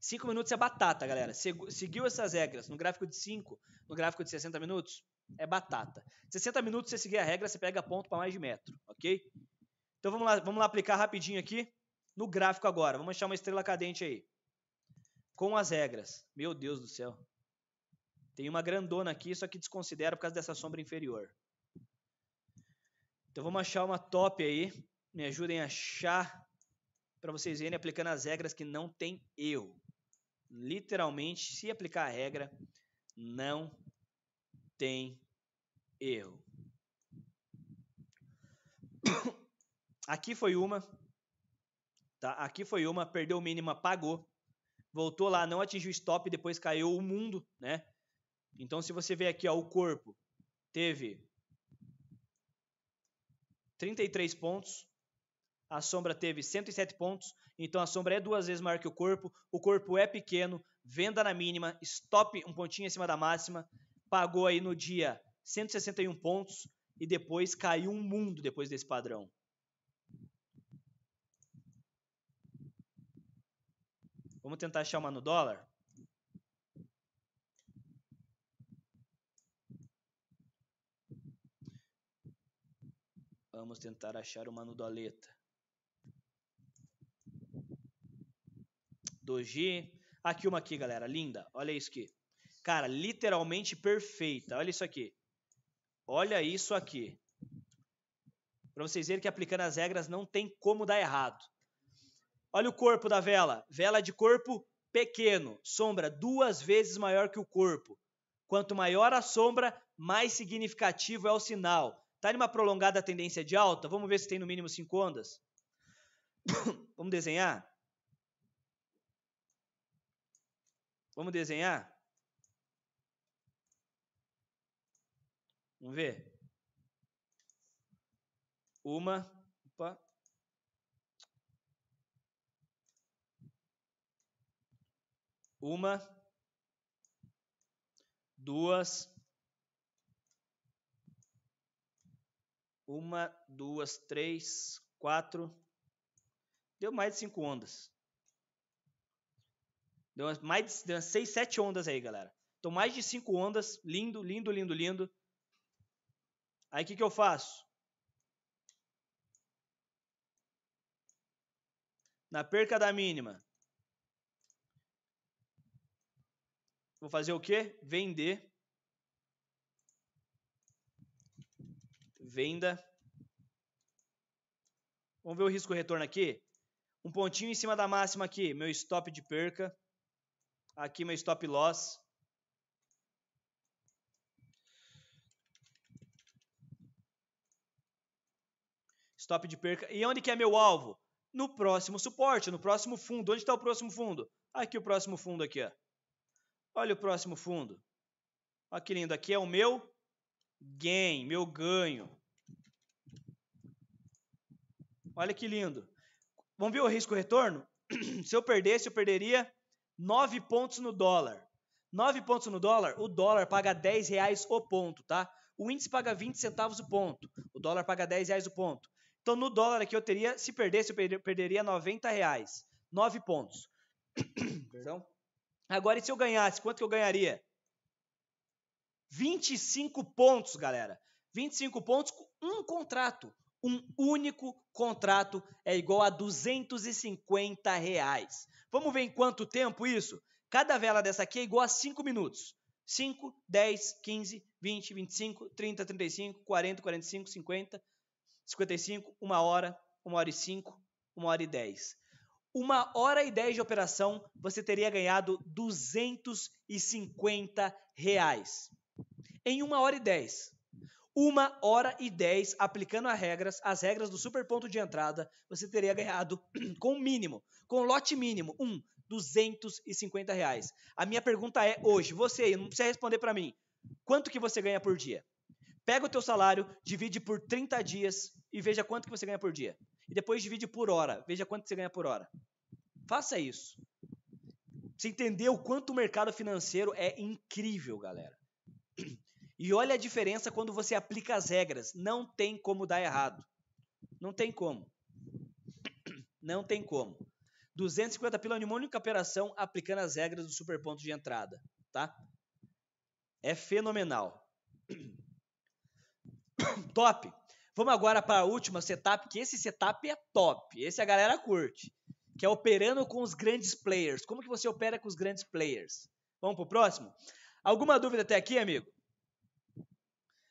5 minutos é batata, galera. Seguiu essas regras no gráfico de 5, no gráfico de 60 minutos, é batata. 60 minutos você seguir a regra, você pega ponto para mais de metro, ok? Então vamos lá, vamos lá aplicar rapidinho aqui no gráfico agora. Vamos achar uma estrela cadente aí. Com as regras. Meu Deus do céu. Tem uma grandona aqui, só que desconsidero por causa dessa sombra inferior. Então vamos achar uma top aí. Me ajudem a achar para vocês verem aplicando as regras que não tem erro. Literalmente, se aplicar a regra, não tem erro. [COUGHS] Aqui foi uma Tá? Aqui foi uma, perdeu mínima, pagou. Voltou lá, não atingiu stop, depois caiu o mundo, né? Então, se você ver aqui, ó, o corpo teve 33 pontos, a sombra teve 107 pontos, então a sombra é duas vezes maior que o corpo, o corpo é pequeno, venda na mínima, stop um pontinho acima da máxima, pagou aí no dia 161 pontos e depois caiu um mundo depois desse padrão. Vamos tentar achar uma no dólar? Vamos tentar achar uma no doleta. Doji. Aqui uma aqui, galera. Linda. Olha isso aqui. Cara, literalmente perfeita. Olha isso aqui. Olha isso aqui. Para vocês verem que aplicando as regras não tem como dar errado. Olha o corpo da vela. Vela de corpo pequeno, sombra duas vezes maior que o corpo. Quanto maior a sombra, mais significativo é o sinal. Está em uma prolongada tendência de alta? Vamos ver se tem no mínimo 5 ondas. [COUGHS] Vamos desenhar? Vamos desenhar? Vamos ver. Uma, opa, Uma, duas, uma, duas, três, quatro. Deu mais de cinco ondas. Deu mais de deu seis, sete ondas aí, galera. Então, mais de cinco ondas. Lindo, lindo, lindo, lindo. Aí, o que, que eu faço? Na perca da mínima, Vou fazer o quê? Vender. Venda. Vamos ver o risco retorno aqui. Um pontinho em cima da máxima aqui, meu stop de perca. Aqui meu stop loss. Stop de perca. E onde que é meu alvo? No próximo suporte, no próximo fundo. Onde está o próximo fundo? Aqui o próximo fundo aqui, ó. Olha o próximo fundo. Olha que lindo, aqui é o meu gain, meu ganho. Olha que lindo. Vamos ver o risco-retorno? [CLEARS THROAT] Se eu perdesse, eu perderia 9 pontos no dólar. 9 pontos no dólar, o dólar paga 10 reais o ponto, tá? O índice paga 20 centavos o ponto. O dólar paga 10 reais o ponto. Então, no dólar aqui eu teria, se perdesse, eu perderia 90 reais. 9 pontos. [CLEARS THROAT] Perdão? Agora, e se eu ganhasse, quanto que eu ganharia? 25 pontos, galera. 25 pontos com um contrato. Um único contrato é igual a 250 reais. Vamos ver em quanto tempo isso? Cada vela dessa aqui é igual a 5 minutos. 5, 10, 15, 20, 25, 30, 35, 40, 45, 50, 55, 1 hora, 1 hora e 5, 1 hora e 10 uma hora e dez de operação, você teria ganhado 250 reais. Em uma hora e dez. Uma hora e dez, aplicando as regras, as regras do super ponto de entrada, você teria ganhado [CLEARS THROAT] com o mínimo, com lote mínimo, um, 250 reais. A minha pergunta é hoje, você não precisa responder para mim, quanto que você ganha por dia? Pega o teu salário, divide por 30 dias e veja quanto que você ganha por dia e depois divide por hora. Veja quanto você ganha por hora. Faça isso. Você entendeu quanto o mercado financeiro é incrível, galera. E olha a diferença quando você aplica as regras. Não tem como dar errado. Não tem como. Não tem como. 250 pila em uma única operação aplicando as regras do super ponto de entrada, tá? É fenomenal. [COUGHS] Top. Vamos agora para a última setup, que esse setup é top. Esse a galera curte. Que é operando com os grandes players. Como que você opera com os grandes players? Vamos pro próximo? Alguma dúvida até aqui, amigo?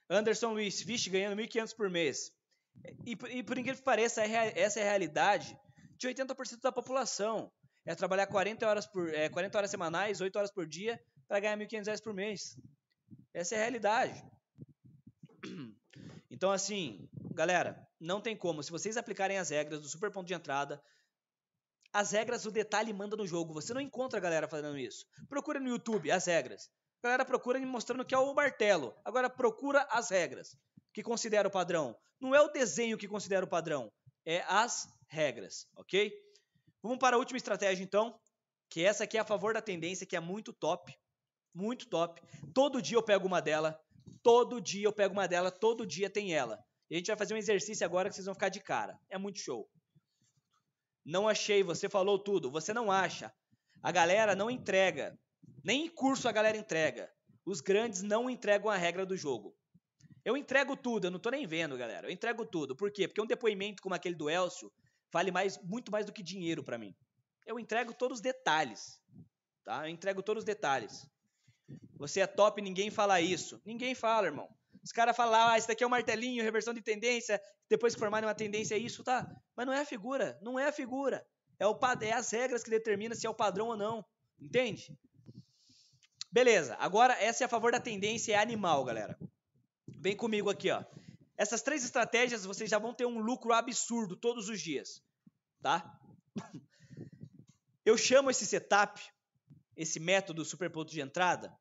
Anderson Luiz, vixe, ganhando 1.500 por mês. E, e, por incrível que pareça, é essa é a realidade de 80% da população. É trabalhar 40 horas, por, é, 40 horas semanais, 8 horas por dia, para ganhar 1.500 por mês. Essa é a realidade. Então, assim, Galera, não tem como. Se vocês aplicarem as regras do super ponto de entrada, as regras, o detalhe manda no jogo. Você não encontra a galera fazendo isso. Procura no YouTube as regras. A galera procura me mostrando que é o martelo. Agora procura as regras que considera o padrão. Não é o desenho que considera o padrão, é as regras, ok? Vamos para a última estratégia então, que essa aqui é a favor da tendência, que é muito top, muito top. Todo dia eu pego uma dela, todo dia eu pego uma dela, todo dia tem ela. E a gente vai fazer um exercício agora que vocês vão ficar de cara. É muito show. Não achei, você falou tudo. Você não acha. A galera não entrega. Nem em curso a galera entrega. Os grandes não entregam a regra do jogo. Eu entrego tudo, eu não tô nem vendo, galera. Eu entrego tudo. Por quê? Porque um depoimento como aquele do Elcio vale mais, muito mais do que dinheiro para mim. Eu entrego todos os detalhes. Tá? Eu entrego todos os detalhes. Você é top, ninguém fala isso. Ninguém fala, irmão. Os caras falam, ah, isso daqui é um martelinho, reversão de tendência, depois que formarem uma tendência é isso, tá? Mas não é a figura, não é a figura. É, o, é as regras que determinam se é o padrão ou não, entende? Beleza, agora essa é a favor da tendência, é animal, galera. Vem comigo aqui, ó. Essas três estratégias vocês já vão ter um lucro absurdo todos os dias, tá? [LAUGHS] Eu chamo esse setup, esse método super ponto de entrada,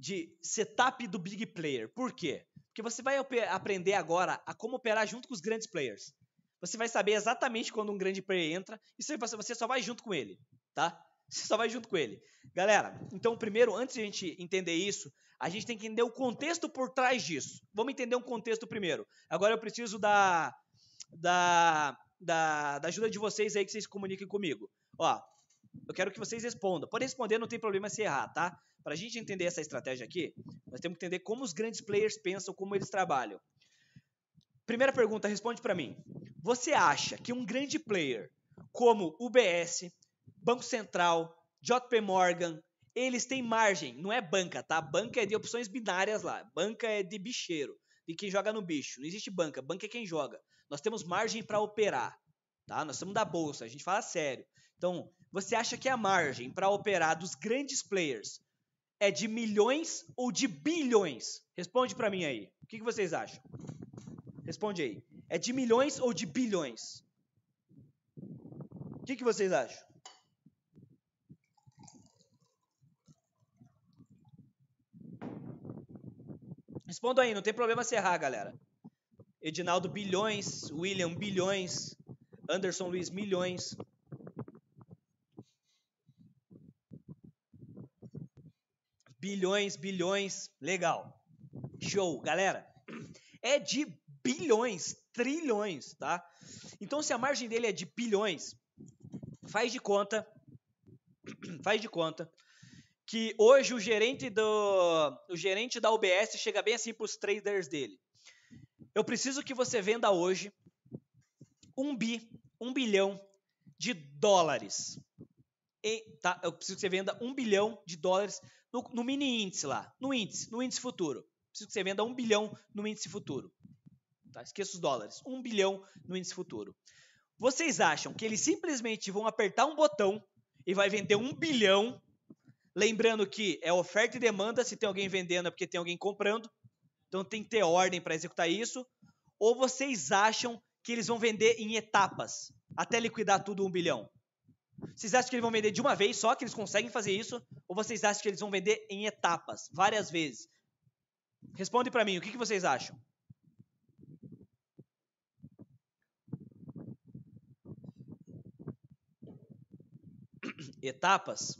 de setup do big player. Por quê? Porque você vai aprender agora a como operar junto com os grandes players. Você vai saber exatamente quando um grande player entra e você só vai junto com ele, tá? Você só vai junto com ele. Galera, então primeiro, antes de a gente entender isso, a gente tem que entender o contexto por trás disso. Vamos entender um contexto primeiro. Agora eu preciso da, da, da, da ajuda de vocês aí que vocês comuniquem comigo. Ó, eu quero que vocês respondam. Pode responder, não tem problema se errar, tá? Para a gente entender essa estratégia aqui, nós temos que entender como os grandes players pensam, como eles trabalham. Primeira pergunta, responde para mim. Você acha que um grande player como UBS, Banco Central, JP Morgan, eles têm margem, não é banca, tá? Banca é de opções binárias lá, banca é de bicheiro, de quem joga no bicho. Não existe banca, banca é quem joga. Nós temos margem para operar, tá? Nós somos da bolsa, a gente fala sério. Então, você acha que a margem para operar dos grandes players é de milhões ou de bilhões? Responde para mim aí. O que, que vocês acham? Responde aí. É de milhões ou de bilhões? O que, que vocês acham? Responda aí, não tem problema se errar, galera. Edinaldo, bilhões. William, bilhões. Anderson Luiz, milhões. bilhões, bilhões, legal. Show, galera. É de bilhões, trilhões, tá? Então, se a margem dele é de bilhões, faz de conta, [CLEARS THROAT] faz de conta que hoje o gerente do o gerente da OBS chega bem assim para os traders dele. Eu preciso que você venda hoje um bi, um bilhão de dólares. E, tá, eu preciso que você venda um bilhão de dólares no, no mini índice lá, no índice, no índice futuro. Preciso que você venda um bilhão no índice futuro. Tá, esqueça os dólares. um bilhão no índice futuro. Vocês acham que eles simplesmente vão apertar um botão e vai vender um bilhão? Lembrando que é oferta e demanda, se tem alguém vendendo é porque tem alguém comprando. Então tem que ter ordem para executar isso. Ou vocês acham que eles vão vender em etapas até liquidar tudo um bilhão? Vocês acham que eles vão vender de uma vez só, que eles conseguem fazer isso? Ou vocês acham que eles vão vender em etapas, várias vezes? Responde para mim, o que, que vocês acham? [CLEARS THROAT] Etapas?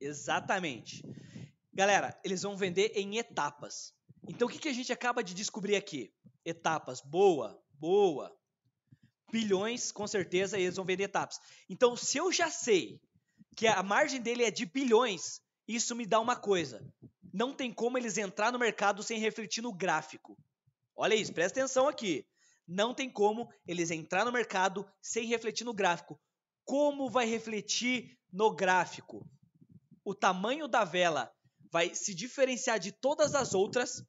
Exatamente. Galera, eles vão vender em etapas. Então, o que, que a gente acaba de descobrir aqui? Etapas. Boa, boa, bilhões, com certeza eles vão vender TAPs. Então, se eu já sei que a margem dele é de bilhões, isso me dá uma coisa. Não tem como eles entrar no mercado sem refletir no gráfico. Olha isso, presta atenção aqui. Não tem como eles entrar no mercado sem refletir no gráfico. Como vai refletir no gráfico? O tamanho da vela vai se diferenciar de todas as outras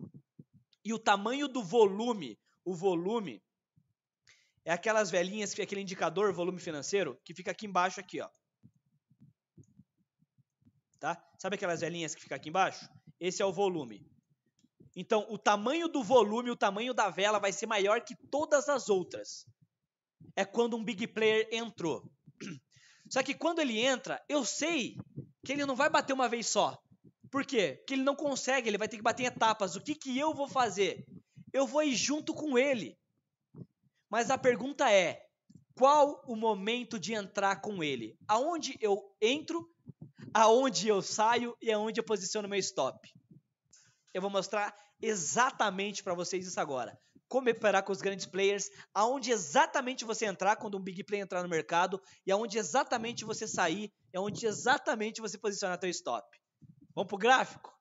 e o tamanho do volume, o volume é aquelas velhinhas, aquele indicador volume financeiro que fica aqui embaixo aqui, ó. Tá? Sabe aquelas velhinhas que fica aqui embaixo? Esse é o volume. Então, o tamanho do volume, o tamanho da vela vai ser maior que todas as outras. É quando um big player entrou. [CLEARS THROAT] Só que quando ele entra, eu sei que ele não vai bater uma vez só. Por quê? Porque ele não consegue, ele vai ter que bater em etapas. O que, que eu vou fazer? Eu vou ir junto com ele. Mas a pergunta é: qual o momento de entrar com ele? Aonde eu entro, aonde eu saio e aonde eu posiciono meu stop? Eu vou mostrar exatamente para vocês isso agora. Como operar com os grandes players, aonde exatamente você entrar quando um big player entrar no mercado e aonde exatamente você sair e aonde exatamente você posicionar seu stop. Vamos pro gráfico?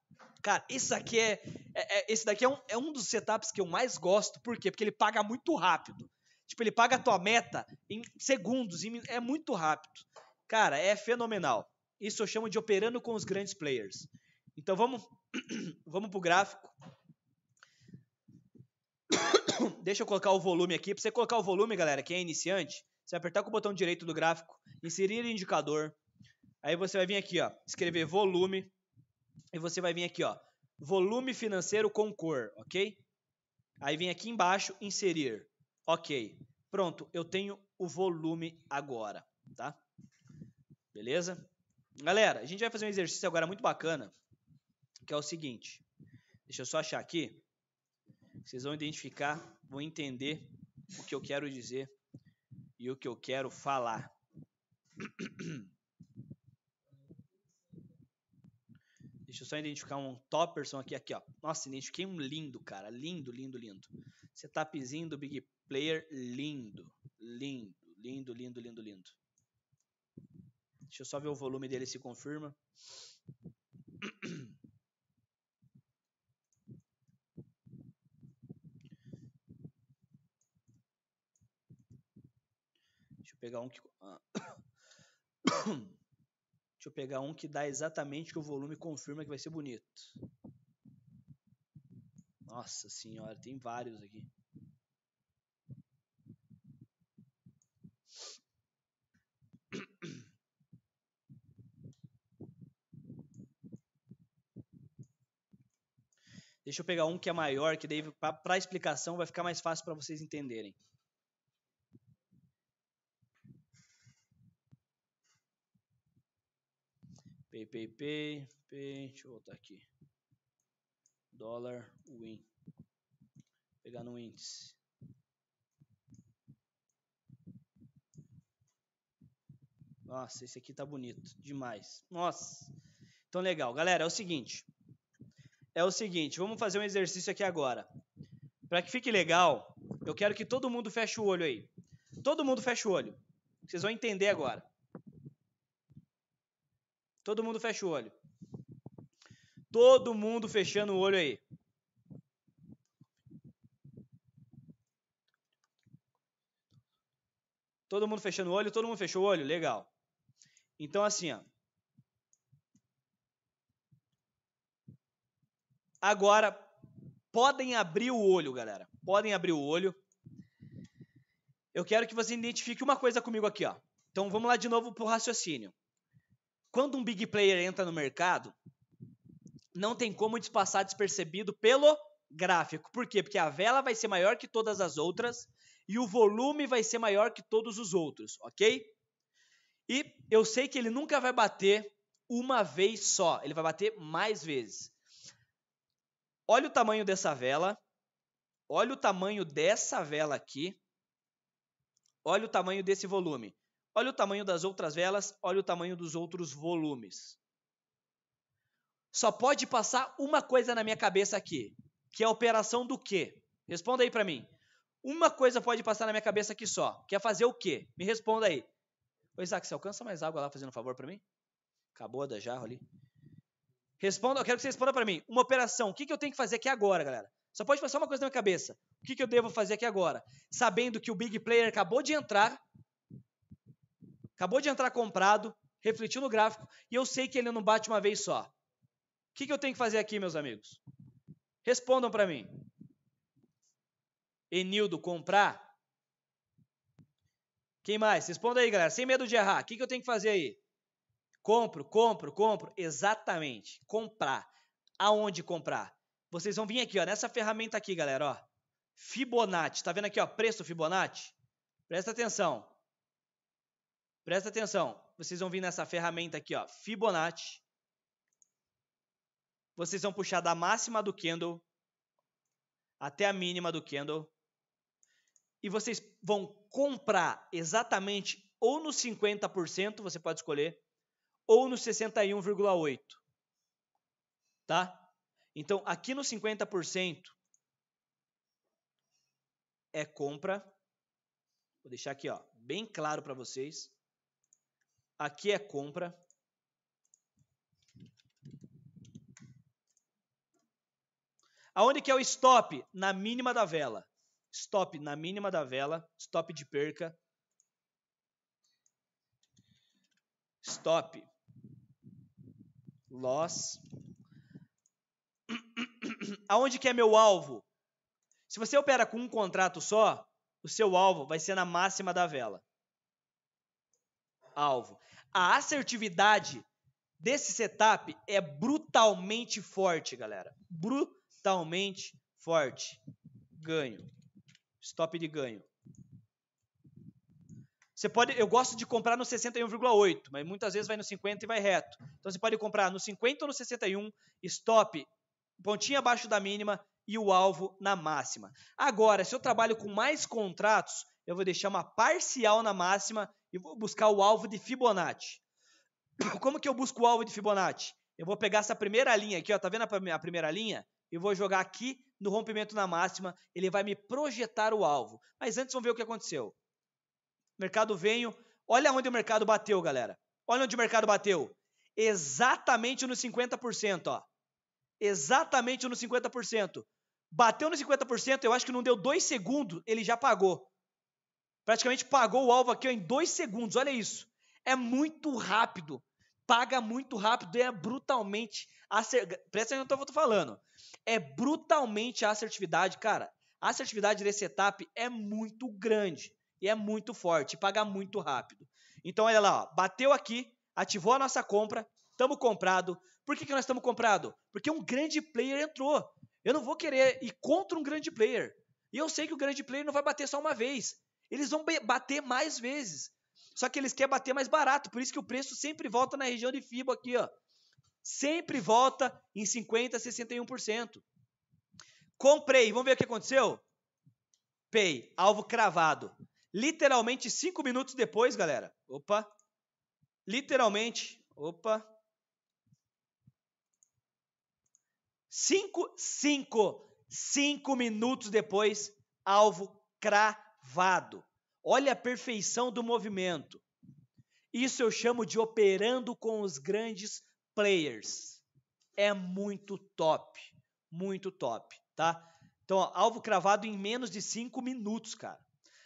Cara, isso aqui é, é, é, esse daqui é um, é um dos setups que eu mais gosto, por quê? Porque ele paga muito rápido. Tipo, ele paga a tua uhum. meta em segundos, em, é muito rápido. Cara, é fenomenal. Isso eu chamo de operando com os grandes players. Então vamos, [CLEARS THROAT] vamos pro gráfico. [COUGHS] Deixa eu colocar o volume aqui. Para você colocar o volume, galera, quem é iniciante, você vai apertar com o botão direito do gráfico, inserir indicador. Aí você vai vir aqui, ó, escrever volume. E você vai vir aqui, ó, volume financeiro com cor, ok? Aí vem aqui embaixo, inserir. Ok, pronto, eu tenho o volume agora, tá? Beleza? Galera, a gente vai fazer um exercício agora muito bacana, que é o seguinte. Deixa eu só achar aqui. Vocês vão identificar, vão entender o que eu quero dizer e o que eu quero falar. [CLEARS THROAT] Deixa eu só identificar um topperson aqui, aqui, ó. Nossa, identifiquei um lindo, cara. Lindo, lindo, lindo. Setupzinho do Big player lindo. Lindo, lindo, lindo, lindo, lindo. Deixa eu só ver o volume dele se confirma. Deixa eu pegar um que ah, [COUGHS] Deixa eu pegar um que dá exatamente que o volume confirma que vai ser bonito. Nossa senhora, tem vários aqui. Deixa eu pegar um que é maior, que daí para a explicação vai ficar mais fácil para vocês entenderem. Pay, pay, pay, pay. Deixa eu voltar aqui. Dólar win. Vou pegar no índice. Nossa, esse aqui tá bonito demais. Nossa. Então legal, galera, é o seguinte é o seguinte: vamos fazer um exercício aqui agora. Para que fique legal, eu quero que todo mundo feche o olho aí. Todo mundo feche o olho. Vocês vão entender agora. Todo mundo fecha o olho. Todo mundo fechando o olho aí. Todo mundo fechando o olho, todo mundo fechou o olho? Legal. Então, assim, ó, Agora, podem abrir o olho, galera. Podem abrir o olho. Eu quero que você identifique uma coisa comigo aqui, ó. Então vamos lá de novo pro raciocínio. Quando um big player entra no mercado, não tem como passar despercebido pelo gráfico. Por quê? Porque a vela vai ser maior que todas as outras e o volume vai ser maior que todos os outros, ok? E eu sei que ele nunca vai bater uma vez só, ele vai bater mais vezes. Olha o tamanho dessa vela. Olha o tamanho dessa vela aqui. Olha o tamanho desse volume. Olha o tamanho das outras velas, olha o tamanho dos outros volumes. Só pode passar uma coisa na minha cabeça aqui, que é a operação do quê? Responda aí para mim. Uma coisa pode passar na minha cabeça aqui só, que é fazer o quê? Me responda aí. Ô Isaac, você alcança mais água lá fazendo um favor para mim? Acabou a da jarra ali. Responda, eu quero que você responda para mim. Uma operação, o que, que eu tenho que fazer aqui agora, galera? Só pode passar uma coisa na minha cabeça. O que, que eu devo fazer aqui agora? Sabendo que o big player acabou de entrar, acabou de entrar comprado, refletiu no gráfico, e eu sei que ele não bate uma vez só. O que, que eu tenho que fazer aqui, meus amigos? Respondam para mim. Enildo, comprar? Quem mais? Responda aí, galera. Sem medo de errar. O que, que eu tenho que fazer aí? Compro, compro, compro. Exatamente. Comprar. Aonde comprar? Vocês vão vir aqui, ó, nessa ferramenta aqui, galera, ó. Fibonacci. Tá vendo aqui, ó, preço Fibonacci? Presta atenção. Presta atenção. Vocês vão vir nessa ferramenta aqui, ó, Fibonacci. Vocês vão puxar da máxima do candle até a mínima do candle. E vocês vão comprar exatamente ou no 50%, você pode escolher, ou no 61,8. Tá? Então, aqui no 50% é compra. Vou deixar aqui, ó, bem claro para vocês. Aqui é compra. Aonde que é o stop? Na mínima da vela. Stop na mínima da vela, stop de perca. Stop loss. [CLEARS THROAT] Aonde que é meu alvo? Se você opera com um contrato só, o seu alvo vai ser na máxima da vela. Alvo. A assertividade desse setup é brutalmente forte, galera. Brutalmente forte. Ganho. Stop de ganho. Você pode, eu gosto de comprar no 61,8, mas muitas vezes vai no 50 e vai reto. Então você pode comprar no 50 ou no 61, stop, pontinha abaixo da mínima e o alvo na máxima. Agora, se eu trabalho com mais contratos, eu vou deixar uma parcial na máxima e vou buscar o alvo de Fibonacci. [COUGHS] Como que eu busco o alvo de Fibonacci? Eu vou pegar essa primeira linha aqui, ó, tá vendo a primeira linha? E vou jogar aqui no rompimento na máxima, ele vai me projetar o alvo. Mas antes vamos ver o que aconteceu. Mercado veio, Olha onde o mercado bateu, galera. Olha onde o mercado bateu. Exatamente nos 50%, ó. Exatamente nos 50%. Bateu nos 50%, eu acho que não deu dois segundos, ele já pagou. Praticamente pagou o alvo aqui ó, em dois segundos, olha isso. É muito rápido. Paga muito rápido e é brutalmente. Acer... Presta atenção no que eu tô falando. É brutalmente a assertividade, cara. A assertividade desse setup é muito grande e é muito forte, paga muito rápido. Então olha lá, ó, bateu aqui, ativou a nossa compra, estamos comprado. Por que, que nós estamos comprado? Porque um grande player entrou. Eu não vou querer ir contra um grande player. E eu sei que o grande player não vai bater só uma vez. Eles vão bater mais vezes. Só que eles querem bater mais barato, por isso que o preço sempre volta na região de FIBO aqui, ó. Sempre volta em 50, 61%. Comprei, vamos ver o que aconteceu? Pay, alvo cravado. Literalmente cinco minutos depois, galera. Opa. Literalmente. Opa. Cinco, cinco, cinco minutos depois, alvo cravado. Olha a perfeição do movimento. Isso eu chamo de operando com os grandes players. É muito top, muito top, tá? Então, ó, alvo cravado em menos de cinco minutos, cara.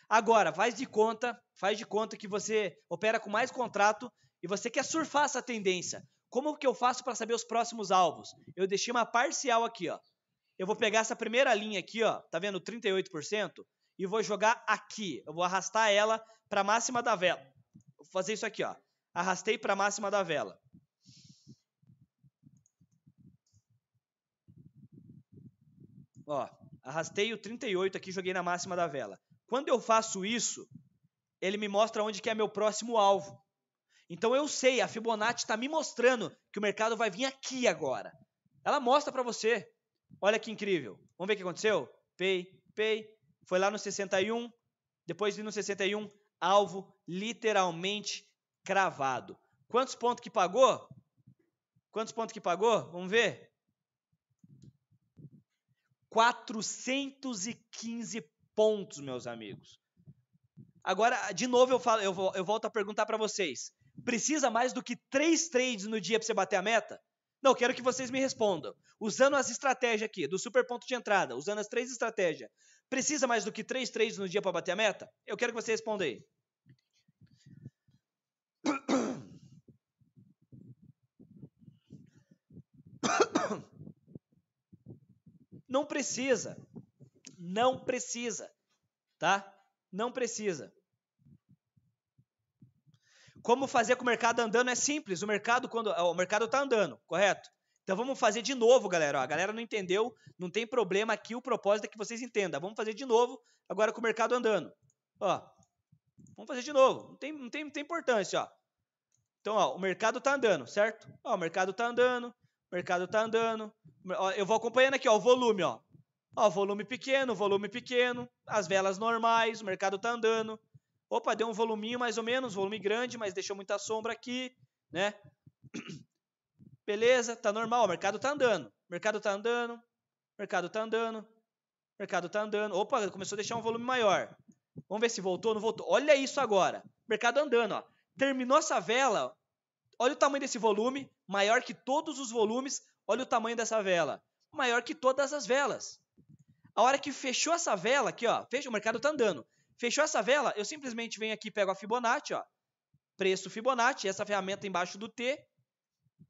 Agora, faz de conta, faz de conta que você opera com mais contrato e você quer surfar essa tendência. Como que eu faço para saber os próximos alvos? Eu deixei uma parcial aqui, ó. Eu vou pegar essa primeira linha aqui, ó, tá vendo 38% e vou jogar aqui. Eu vou arrastar ela para a máxima da vela. Vou fazer isso aqui, ó. Arrastei para a máxima da vela. Ó, arrastei o 38 aqui, joguei na máxima da vela. Quando eu faço isso, ele me mostra onde que é meu próximo alvo. Então eu sei, a Fibonacci está me mostrando que o mercado vai vir aqui agora. Ela mostra para você. Olha que incrível. Vamos ver o que aconteceu? Pay, pay. Foi lá no 61. Depois de no 61, alvo literalmente cravado. Quantos pontos que pagou? Quantos pontos que pagou? Vamos ver. 415 pontos, meus amigos. Agora, de novo, eu, falo, eu, eu volto a perguntar para vocês: precisa mais do que três trades no dia para você bater a meta? Não, quero que vocês me respondam. Usando as estratégias aqui, do super ponto de entrada, usando as três estratégias, precisa mais do que três trades no dia para bater a meta? Eu quero que você responda aí. [COUGHS] Não precisa. Não precisa, tá? Não precisa. Como fazer com o mercado andando é simples. O mercado quando o mercado está andando, correto? Então vamos fazer de novo, galera. Ó, a galera não entendeu, não tem problema aqui. O propósito é que vocês entendam. Vamos fazer de novo agora com o mercado andando. Ó, vamos fazer de novo. Não tem, não tem, não tem importância, ó. Então, ó, o mercado está andando, certo? Ó, o mercado está andando, o mercado está andando. Ó, eu vou acompanhando aqui, ó, o volume, ó. Ó, volume pequeno, volume pequeno, as velas normais, o mercado tá andando. Opa, deu um voluminho mais ou menos, volume grande, mas deixou muita sombra aqui, né? [CLEARS THROAT] Beleza, tá normal, o mercado tá andando. Mercado tá andando, mercado tá andando, mercado tá andando. Opa, começou a deixar um volume maior. Vamos ver se voltou, não voltou. Olha isso agora. Mercado andando, ó. Terminou essa vela. Olha o tamanho desse volume, maior que todos os volumes. Olha o tamanho dessa vela, maior que todas as velas. A hora que fechou essa vela aqui, ó, fecha, o mercado tá andando. Fechou essa vela, eu simplesmente venho aqui, pego a Fibonacci, ó, preço Fibonacci, essa ferramenta embaixo do T,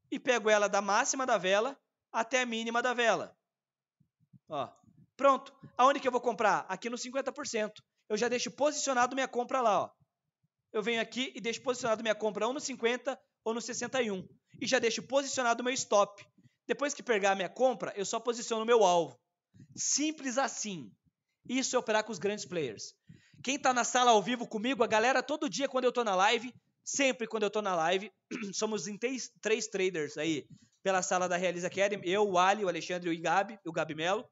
e pego ela da máxima da vela até a mínima da vela. Ó, pronto. Aonde que eu vou comprar? Aqui no 50%. Eu já deixo posicionado minha compra lá, ó. Eu venho aqui e deixo posicionado minha compra ou no 50 ou no 61 e já deixo posicionado meu stop. Depois que pegar minha compra, eu só posiciono meu alvo. Simples assim. Isso é operar com os grandes players. Quem está na sala ao vivo comigo, a galera, todo dia quando eu estou na live, sempre quando eu estou na live, [CLEARS THROAT] somos em três, três, traders aí pela sala da Realiza Academy. Eu, o Ali, o Alexandre e o Gabi, o Gabi Melo.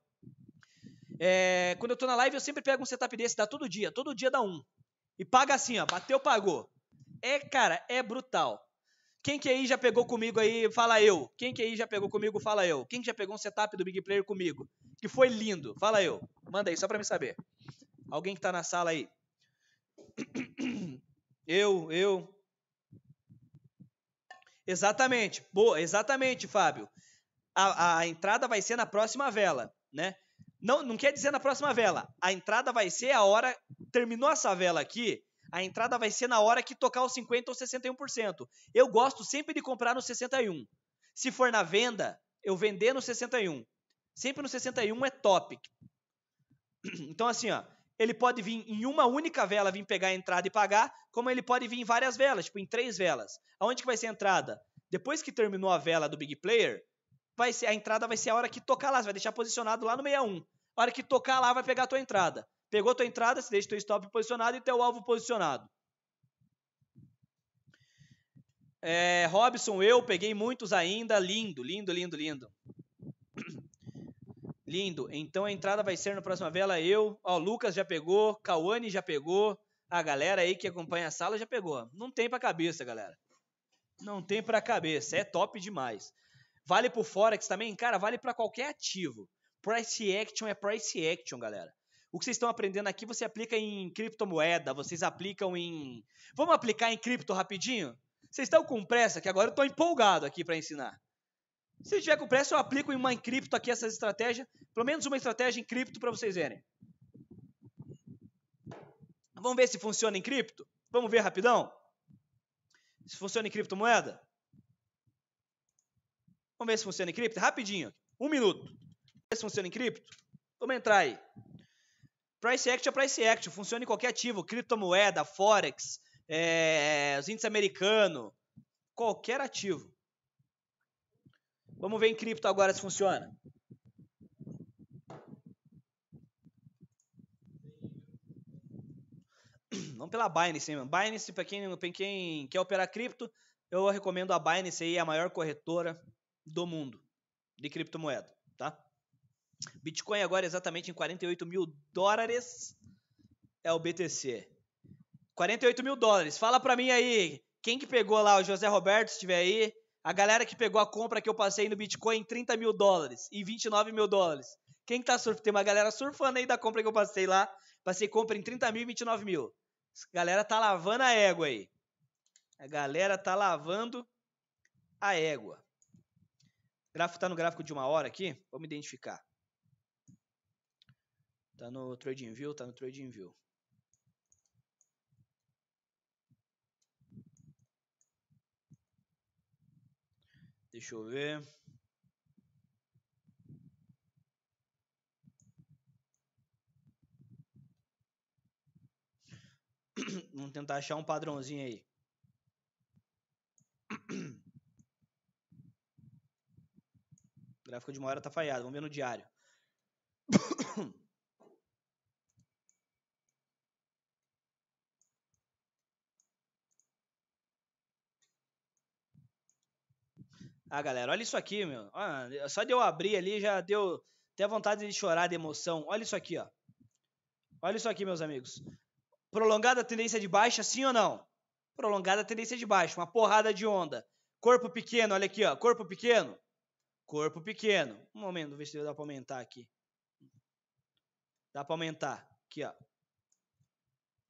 É, quando eu estou na live, eu sempre pego um setup desse, dá todo dia, todo dia dá um. E paga assim, ó, bateu, pagou. É, cara, é brutal. Quem que aí já pegou comigo aí, fala eu. Quem que aí já pegou comigo, fala eu. Quem que já pegou um setup do Big Player comigo? Que foi lindo, fala eu. Manda aí, só pra me saber. Alguém que tá na sala aí. [CLEARS THROAT] Eu, eu. Exatamente, boa, exatamente, Fábio. A, a entrada vai ser na próxima vela, né? Não, não quer dizer na próxima vela. A entrada vai ser a hora. Terminou essa vela aqui, a entrada vai ser na hora que tocar os 50% ou 61%. Eu gosto sempre de comprar no 61%. Se for na venda, eu vender no 61%. Sempre no 61% é top. [CLEARS THROAT] Então, assim, ó, ele pode vir em uma única vela, vir pegar a entrada e pagar, como ele pode vir em várias velas, tipo em três velas. Aonde que vai ser a entrada? Depois que terminou a vela do Big Player, vai ser, a entrada vai ser a hora que tocar lá, você vai deixar posicionado lá no 61. A hora que tocar lá, vai pegar a tua entrada. Pegou tua entrada, se deixa teu stop posicionado e teu alvo posicionado. É, Robson, eu peguei muitos ainda. Lindo, lindo, lindo, lindo. [CLEARS THROAT] lindo. Então a entrada vai ser na próxima vela eu. Ó, o Lucas já pegou, Cauane já pegou. A galera aí que acompanha a sala já pegou. Não tem pra cabeça, galera. Não tem pra cabeça. É top demais. Vale pro Forex também? Cara, vale para qualquer ativo. Price Action é Price Action, galera o que vocês estão aprendendo aqui você aplica em criptomoeda, vocês aplicam em. Vamos aplicar em cripto rapidinho? Vocês estão com pressa? Que agora eu estou empolgado aqui para ensinar. Se tiver com pressa, eu aplico em uma em cripto aqui essas estratégias, pelo menos uma estratégia em cripto para vocês verem. Vamos ver se funciona em cripto? Vamos ver rapidão? Se funciona em criptomoeda? Vamos ver se funciona em cripto? Rapidinho, um minuto. Vamos ver se funciona em cripto? Vamos entrar aí. Price Action é Price Action, funciona em qualquer ativo, criptomoeda, Forex, é, os índices americanos, qualquer ativo. Vamos ver em cripto agora se funciona. [CLEARS THROAT] Vamos pela Binance, hein, mano. Binance, para quem, pra quem quer operar cripto, eu recomendo a Binance aí, é a maior corretora do mundo de criptomoeda, tá? Bitcoin agora é exatamente em 48 mil dólares é o BTC. 48 mil dólares. Fala pra mim aí, quem que pegou lá, o José Roberto, se estiver aí, a galera que pegou a compra que eu passei no Bitcoin em 30 mil dólares e 29 mil dólares. Quem que tá surfando? Tem uma galera surfando aí da compra que eu passei lá. Passei compra em 30 mil e 29 mil. A galera tá lavando a égua aí. A galera tá lavando a égua. O gráfico tá no gráfico de uma hora aqui. Vamos identificar. Tá no view Tá no view Deixa eu ver. [CLEARS THROAT] Vamos tentar achar um padrãozinho aí. O [CLEARS THROAT] gráfico de uma hora tá falhado. Vamos ver no diário. [CLEARS THROAT] Ah, galera, olha isso aqui, meu. Ah, só de eu abrir ali já deu até vontade de chorar de emoção. Olha isso aqui, ó. Olha isso aqui, meus amigos. Prolongada tendência de baixa, sim ou não? Prolongada tendência de baixa, uma porrada de onda. Corpo pequeno, olha aqui, ó. Corpo pequeno. Corpo pequeno. Um momento, vou ver se dá pra aumentar aqui. Dá pra aumentar. Aqui, ó.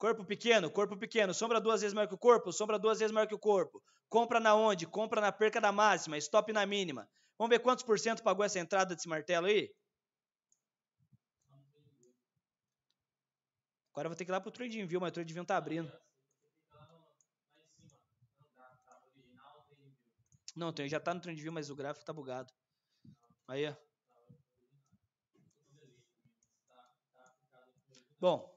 Corpo pequeno, corpo pequeno, sombra duas vezes maior que o corpo, sombra duas vezes maior que o corpo. Compra na onde? Compra na perca da máxima, stop na mínima. Vamos ver quantos por cento pagou essa entrada desse martelo aí? Agora eu vou ter que ir lá pro trading view, mas o trading view tá abrindo. Não, tem, já tá no trend view, mas o gráfico tá bugado. Aí, ó. Bom,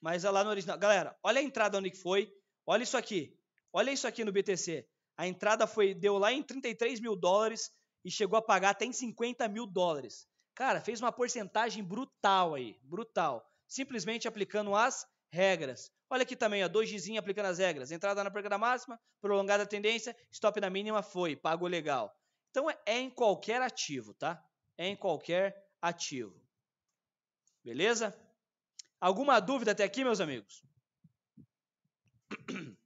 mas é lá no original. Galera, olha a entrada onde que foi. Olha isso aqui. Olha isso aqui no BTC. A entrada foi deu lá em 33 mil dólares e chegou a pagar até em 50 mil dólares. Cara, fez uma porcentagem brutal aí. Brutal. Simplesmente aplicando as regras. Olha aqui também, ó, dois dizinhos aplicando as regras. Entrada na perda máxima, prolongada tendência, stop na mínima, foi, pagou legal. Então é, é em qualquer ativo, tá? É em qualquer ativo. Beleza? Alguma dúvida até aqui, meus amigos? [CLEARS THROAT]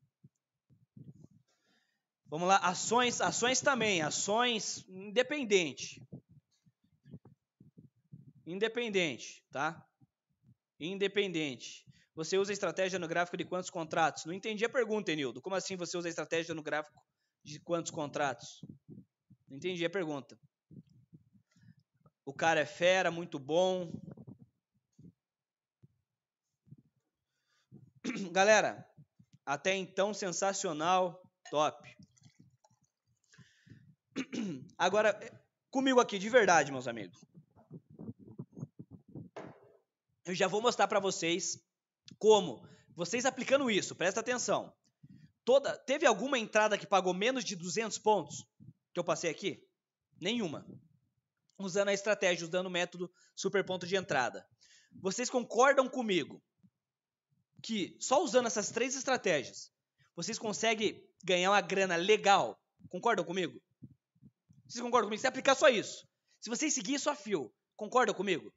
Vamos lá, ações, ações também, ações independente. Independente, tá? Independente. Você usa estratégia no gráfico de quantos contratos? Não entendi a pergunta, Enildo. Como assim você usa estratégia no gráfico de quantos contratos? Não entendi a pergunta. O cara é fera, muito bom, Galera, até então sensacional, top. [CLEARS THROAT] Agora, comigo aqui, de verdade, meus amigos. Eu já vou mostrar para vocês como vocês aplicando isso, presta atenção. Toda, teve alguma entrada que pagou menos de 200 pontos que eu passei aqui? Nenhuma. Usando a estratégia, usando o método super ponto de entrada. Vocês concordam comigo que só usando essas três estratégias vocês conseguem ganhar uma grana legal. Concordam comigo? Vocês concordam comigo? Se aplicar só isso. Se vocês seguirem só fio, concordam comigo?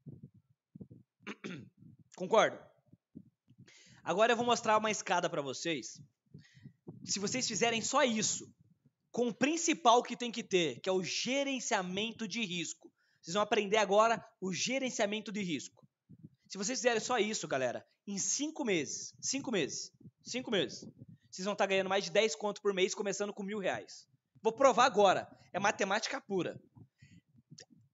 [CLEARS THROAT] Concordo. Agora eu vou mostrar uma escada para vocês. Se vocês fizerem só isso, com o principal que tem que ter, que é o gerenciamento de risco. Vocês vão aprender agora o gerenciamento de risco. Se vocês fizerem só isso, galera, em cinco meses, cinco meses, cinco meses, vocês vão estar tá ganhando mais de 10 conto por mês, começando com mil reais. Vou provar agora. É matemática pura.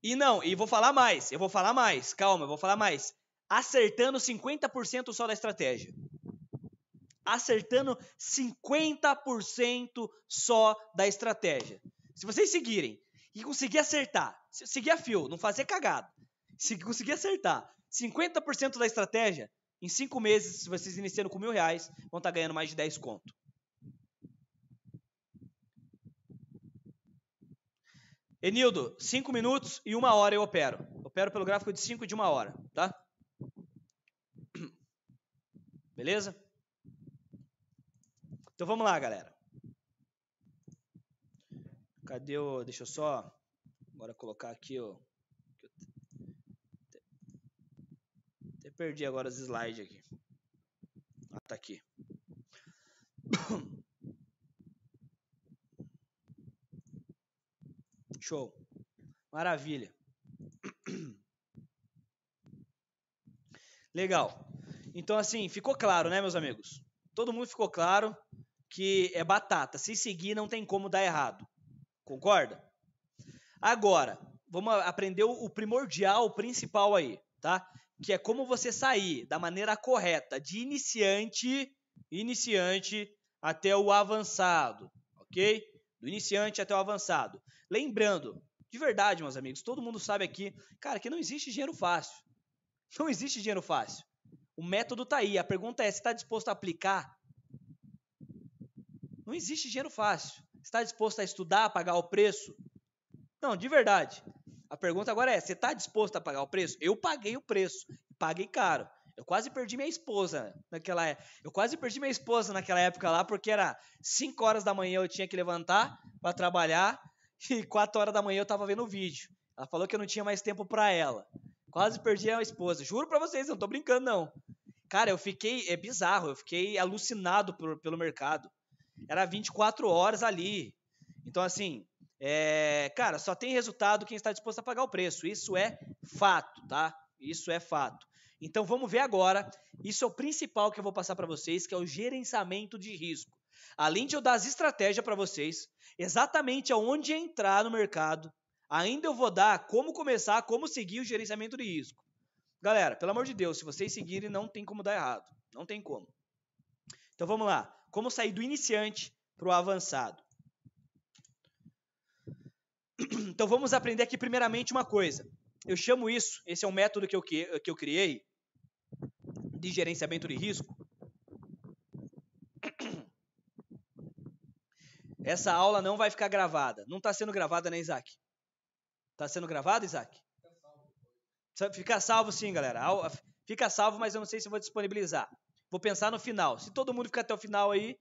E não, e vou falar mais, eu vou falar mais, calma, eu vou falar mais. Acertando 50% só da estratégia acertando 50% só da estratégia. Se vocês seguirem e conseguir acertar, seguir a fio, não fazer cagada, se conseguir acertar 50% da estratégia, em cinco meses, se vocês iniciando com mil reais, vão estar tá ganhando mais de 10 conto. Enildo, 5 minutos e uma hora eu opero. Opero pelo gráfico de 5 e de uma hora, tá? Beleza? Então vamos lá, galera. Cadê o. Deixa eu só. bora colocar aqui o. Perdi agora os slides aqui. Ah, tá aqui. [COUGHS] Show. Maravilha. [COUGHS] Legal. Então, assim, ficou claro, né, meus amigos? Todo mundo ficou claro que é batata. Se seguir, não tem como dar errado. Concorda? Agora, vamos aprender o primordial, o principal aí, tá? que é como você sair da maneira correta de iniciante, iniciante até o avançado, ok? Do iniciante até o avançado. Lembrando, de verdade, meus amigos, todo mundo sabe aqui, cara, que não existe dinheiro fácil. Não existe dinheiro fácil. O método tá aí. A pergunta é: você está disposto a aplicar? Não existe dinheiro fácil. Está disposto a estudar, a pagar o preço? Não, de verdade. A pergunta agora é: você está disposto a pagar o preço? Eu paguei o preço, paguei caro. Eu quase perdi minha esposa naquela época. Eu quase perdi minha esposa naquela época lá, porque era 5 horas da manhã eu tinha que levantar para trabalhar [LAUGHS] e 4 horas da manhã eu estava vendo o vídeo. Ela falou que eu não tinha mais tempo para ela. Quase perdi a esposa. Juro para vocês, não tô brincando não. Cara, eu fiquei é bizarro, eu fiquei alucinado por, pelo mercado. Era 24 horas ali. Então assim, é, cara, só tem resultado quem está disposto a pagar o preço. Isso é fato, tá? Isso é fato. Então vamos ver agora. Isso é o principal que eu vou passar para vocês, que é o gerenciamento de risco. Além de eu dar as estratégias para vocês, exatamente aonde entrar no mercado, ainda eu vou dar como começar, como seguir o gerenciamento de risco. Galera, pelo amor de Deus, se vocês seguirem, não tem como dar errado. Não tem como. Então vamos lá. Como sair do iniciante para o avançado? [CLEARS THROAT] Então vamos aprender aqui primeiramente uma coisa. Eu chamo isso, esse é um método que eu, que, eu criei de gerenciamento de risco. [CLEARS THROAT] Essa aula não vai ficar gravada. Não está sendo gravada, né, Isaac? Está sendo gravada, Isaac? Fica salvo sim, galera. Fica salvo, mas eu não sei se vou disponibilizar. Vou pensar no final. Se todo mundo ficar até o final aí,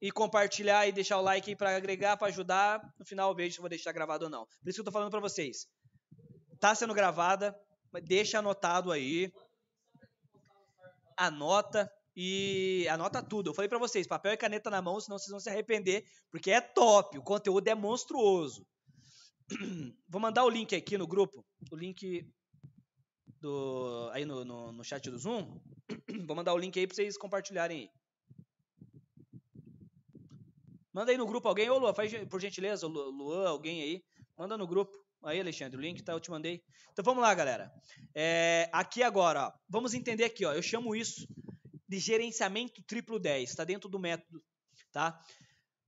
e compartilhar e deixar o like para agregar, para ajudar. No final eu vejo se vou deixar gravado ou não. Por isso que eu tô falando para vocês. Tá sendo gravada, deixa anotado aí. Anota e anota tudo. Eu falei para vocês, papel e caneta na mão, senão vocês vão se arrepender, porque é top, o conteúdo é monstruoso. [CLEARS THROAT] Vou mandar o link aqui no grupo, o link do aí no, no, no chat do Zoom. [CLEARS THROAT] Vou mandar o link aí para vocês compartilharem aí. Manda aí no grupo alguém. Ô, Luan, faz por gentileza, Luan, alguém aí. Manda no grupo. Aí, Alexandre, o link tá, eu te mandei. Então vamos lá, galera. É, aqui agora, ó, vamos entender aqui, ó. Eu chamo isso de gerenciamento triplo 10, está dentro do método, tá?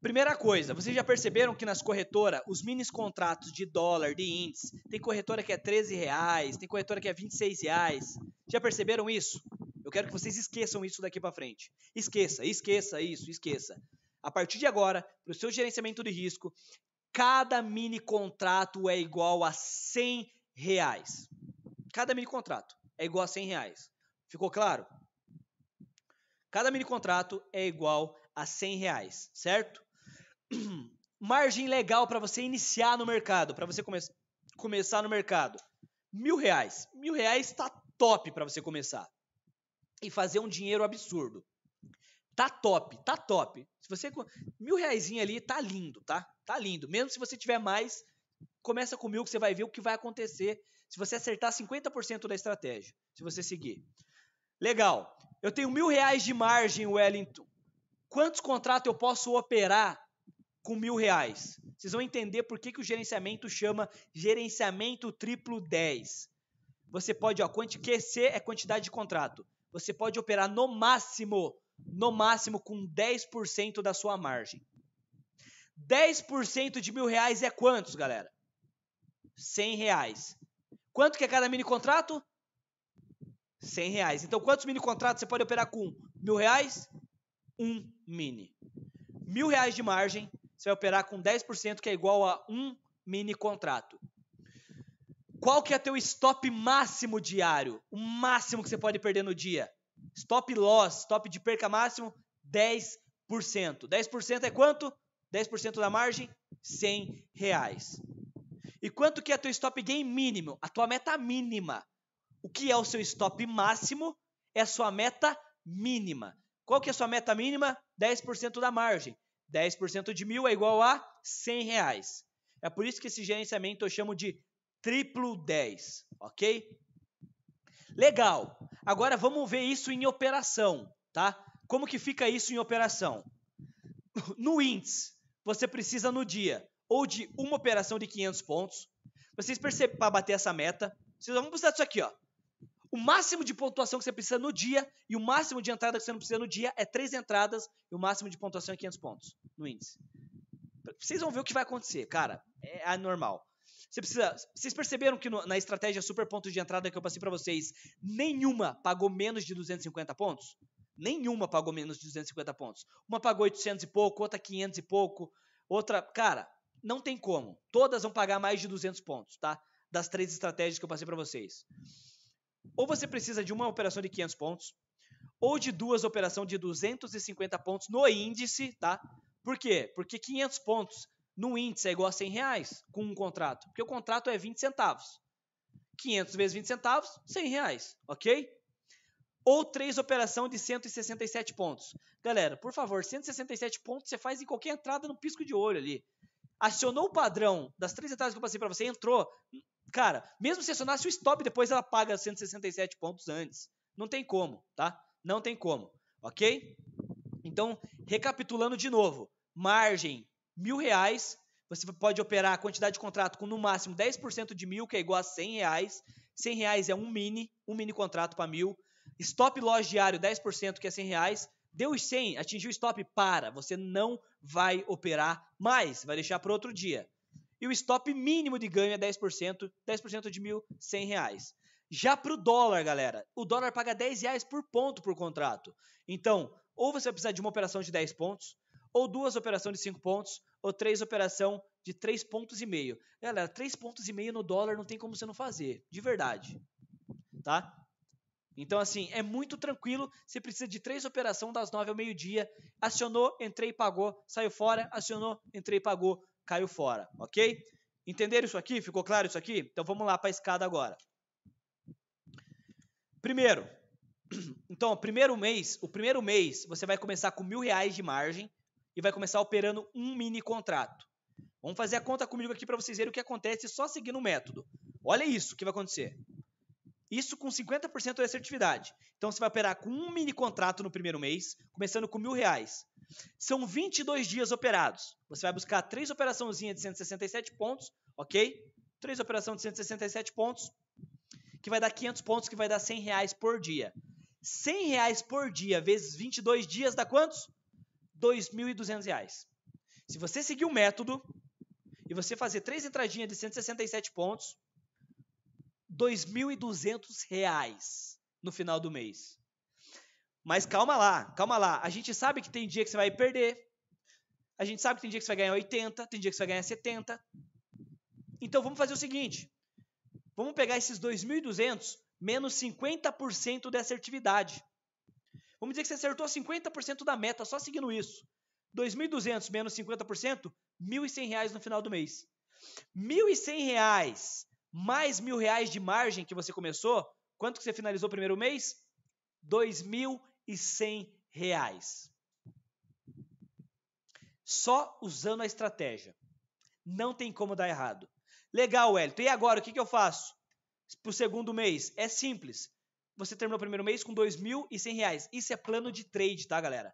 Primeira coisa, vocês já perceberam que nas corretoras, os minis contratos de dólar, de índice, tem corretora que é 13 reais, tem corretora que é 26 reais. Já perceberam isso? Eu quero que vocês esqueçam isso daqui para frente. Esqueça, esqueça isso, esqueça a partir de agora, para o seu gerenciamento de risco, cada mini contrato é igual a 100 reais. Cada mini contrato é igual a 100 reais. Ficou claro? Cada mini contrato é igual a 100 reais, certo? [CLEARS THROAT] Margem legal para você iniciar no mercado, para você come começar no mercado, mil reais. Mil reais está top para você começar e fazer um dinheiro absurdo. Tá top, tá top. Se você. Mil reais ali, tá lindo, tá? Tá lindo. Mesmo se você tiver mais, começa com mil que você vai ver o que vai acontecer se você acertar 50% da estratégia. Se você seguir. Legal. Eu tenho mil reais de margem, Wellington. Quantos contratos eu posso operar com mil reais? Vocês vão entender por que, que o gerenciamento chama gerenciamento triplo 10. Você pode, ó, QC é quantidade de contrato. Você pode operar no máximo no máximo com 10% da sua margem. 10% de mil reais é quantos, galera? 100 reais. Quanto que é cada mini contrato? 100 reais. Então, quantos mini contratos você pode operar com? Mil reais? Um mini. Mil reais de margem, você vai operar com 10%, que é igual a um mini contrato. Qual que é teu stop máximo diário? O máximo que você pode perder no dia? Stop loss, stop de perca máximo, 10%. 10% é quanto? 10% da margem, 100 reais. E quanto que é a tua stop gain mínimo? A tua meta mínima. O que é o seu stop máximo? É a sua meta mínima. Qual que é a sua meta mínima? 10% da margem. 10% de mil é igual a 100 reais. É por isso que esse gerenciamento eu chamo de triplo 10, ok? Legal. Agora vamos ver isso em operação, tá? Como que fica isso em operação? [LAUGHS] No índice, você precisa no dia ou de uma operação de 500 pontos. Vocês percebem para bater essa meta, vocês vão precisar disso aqui, ó. O máximo de pontuação que você precisa no dia e o máximo de entrada que você não precisa no dia é três entradas e o máximo de pontuação é 500 pontos no índice. Vocês vão ver o que vai acontecer, cara. É anormal. Você precisa. Vocês perceberam que no, na estratégia super pontos de entrada que eu passei para vocês, nenhuma pagou menos de 250 pontos? Nenhuma pagou menos de 250 pontos. Uma pagou 800 e pouco, outra 500 e pouco, outra. Cara, não tem como. Todas vão pagar mais de 200 pontos, tá? Das três estratégias que eu passei para vocês. Ou você precisa de uma operação de 500 pontos, ou de duas operações de 250 pontos no índice, tá? Por quê? Porque 500 pontos no índice é igual a 100 reais com um contrato, porque o contrato é 20 centavos. 500 vezes 20 centavos, 100 reais, ok? Ou três operação de 167 pontos. Galera, por favor, 167 pontos você faz em qualquer entrada no pisco de olho ali. Acionou o padrão das três entradas que eu passei para você, entrou. Cara, mesmo se acionasse o stop, depois ela paga 167 pontos antes. Não tem como, tá? Não tem como, ok? Então, recapitulando de novo. Margem mil reais. Você pode operar a quantidade de contrato com no máximo 10% de mil, que é igual a 100 reais. 100 reais é um mini, um mini contrato para mil. Stop loss diário 10%, que é 100 reais. Deu os 100, atingiu o stop, para. Você não vai operar mais, vai deixar para outro dia. E o stop mínimo de ganho é 10%, 10% de mil, 100 reais. Já para o dólar, galera, o dólar paga 10 reais por ponto por contrato. Então, ou você vai precisar de uma operação de 10 pontos, ou duas operações de 5 pontos, ou três operação de 3 pontos e meio. É, galera, 3 pontos e meio no dólar não tem como você não fazer, de verdade. Tá? Então, assim, é muito tranquilo. Você precisa de três operações das nove ao meio-dia. Acionou, entrei, pagou, saiu fora. Acionou, entrei, pagou, caiu fora. Ok? Entenderam isso aqui? Ficou claro isso aqui? Então vamos lá para a escada agora. Primeiro, [CLEARS THROAT] então, primeiro mês, o primeiro mês você vai começar com mil reais de margem e vai começar operando um mini contrato. Vamos fazer a conta comigo aqui para vocês verem o que acontece só seguindo o método. Olha isso que vai acontecer. Isso com 50% de assertividade. Então você vai operar com um mini contrato no primeiro mês, começando com mil reais. São 22 dias operados. Você vai buscar três operaçãozinhas de 167 pontos, ok? Três operações de 167 pontos, que vai dar 500 pontos, que vai dar 100 reais por dia. 100 reais por dia vezes 22 dias dá quantos? 2.200 reais. Se você seguir o método e você fazer três entradinhas de 167 pontos, 2.200 reais no final do mês. Mas calma lá, calma lá. A gente sabe que tem dia que você vai perder. A gente sabe que tem dia que você vai ganhar 80, tem dia que você vai ganhar 70. Então vamos fazer o seguinte. Vamos pegar esses 2.200 menos 50% da assertividade. Vamos dizer que você acertou 50% da meta só seguindo isso. 2.200 menos 50%, 1.100 reais no final do mês. 1.100 reais mais mil reais de margem que você começou, quanto que você finalizou o primeiro mês? 2.100 reais. Só usando a estratégia. Não tem como dar errado. Legal, Wellington. E agora, o que, que eu faço? Para o segundo mês? É simples você terminou o primeiro mês com R$ 2.100. Isso é plano de trade, tá, galera?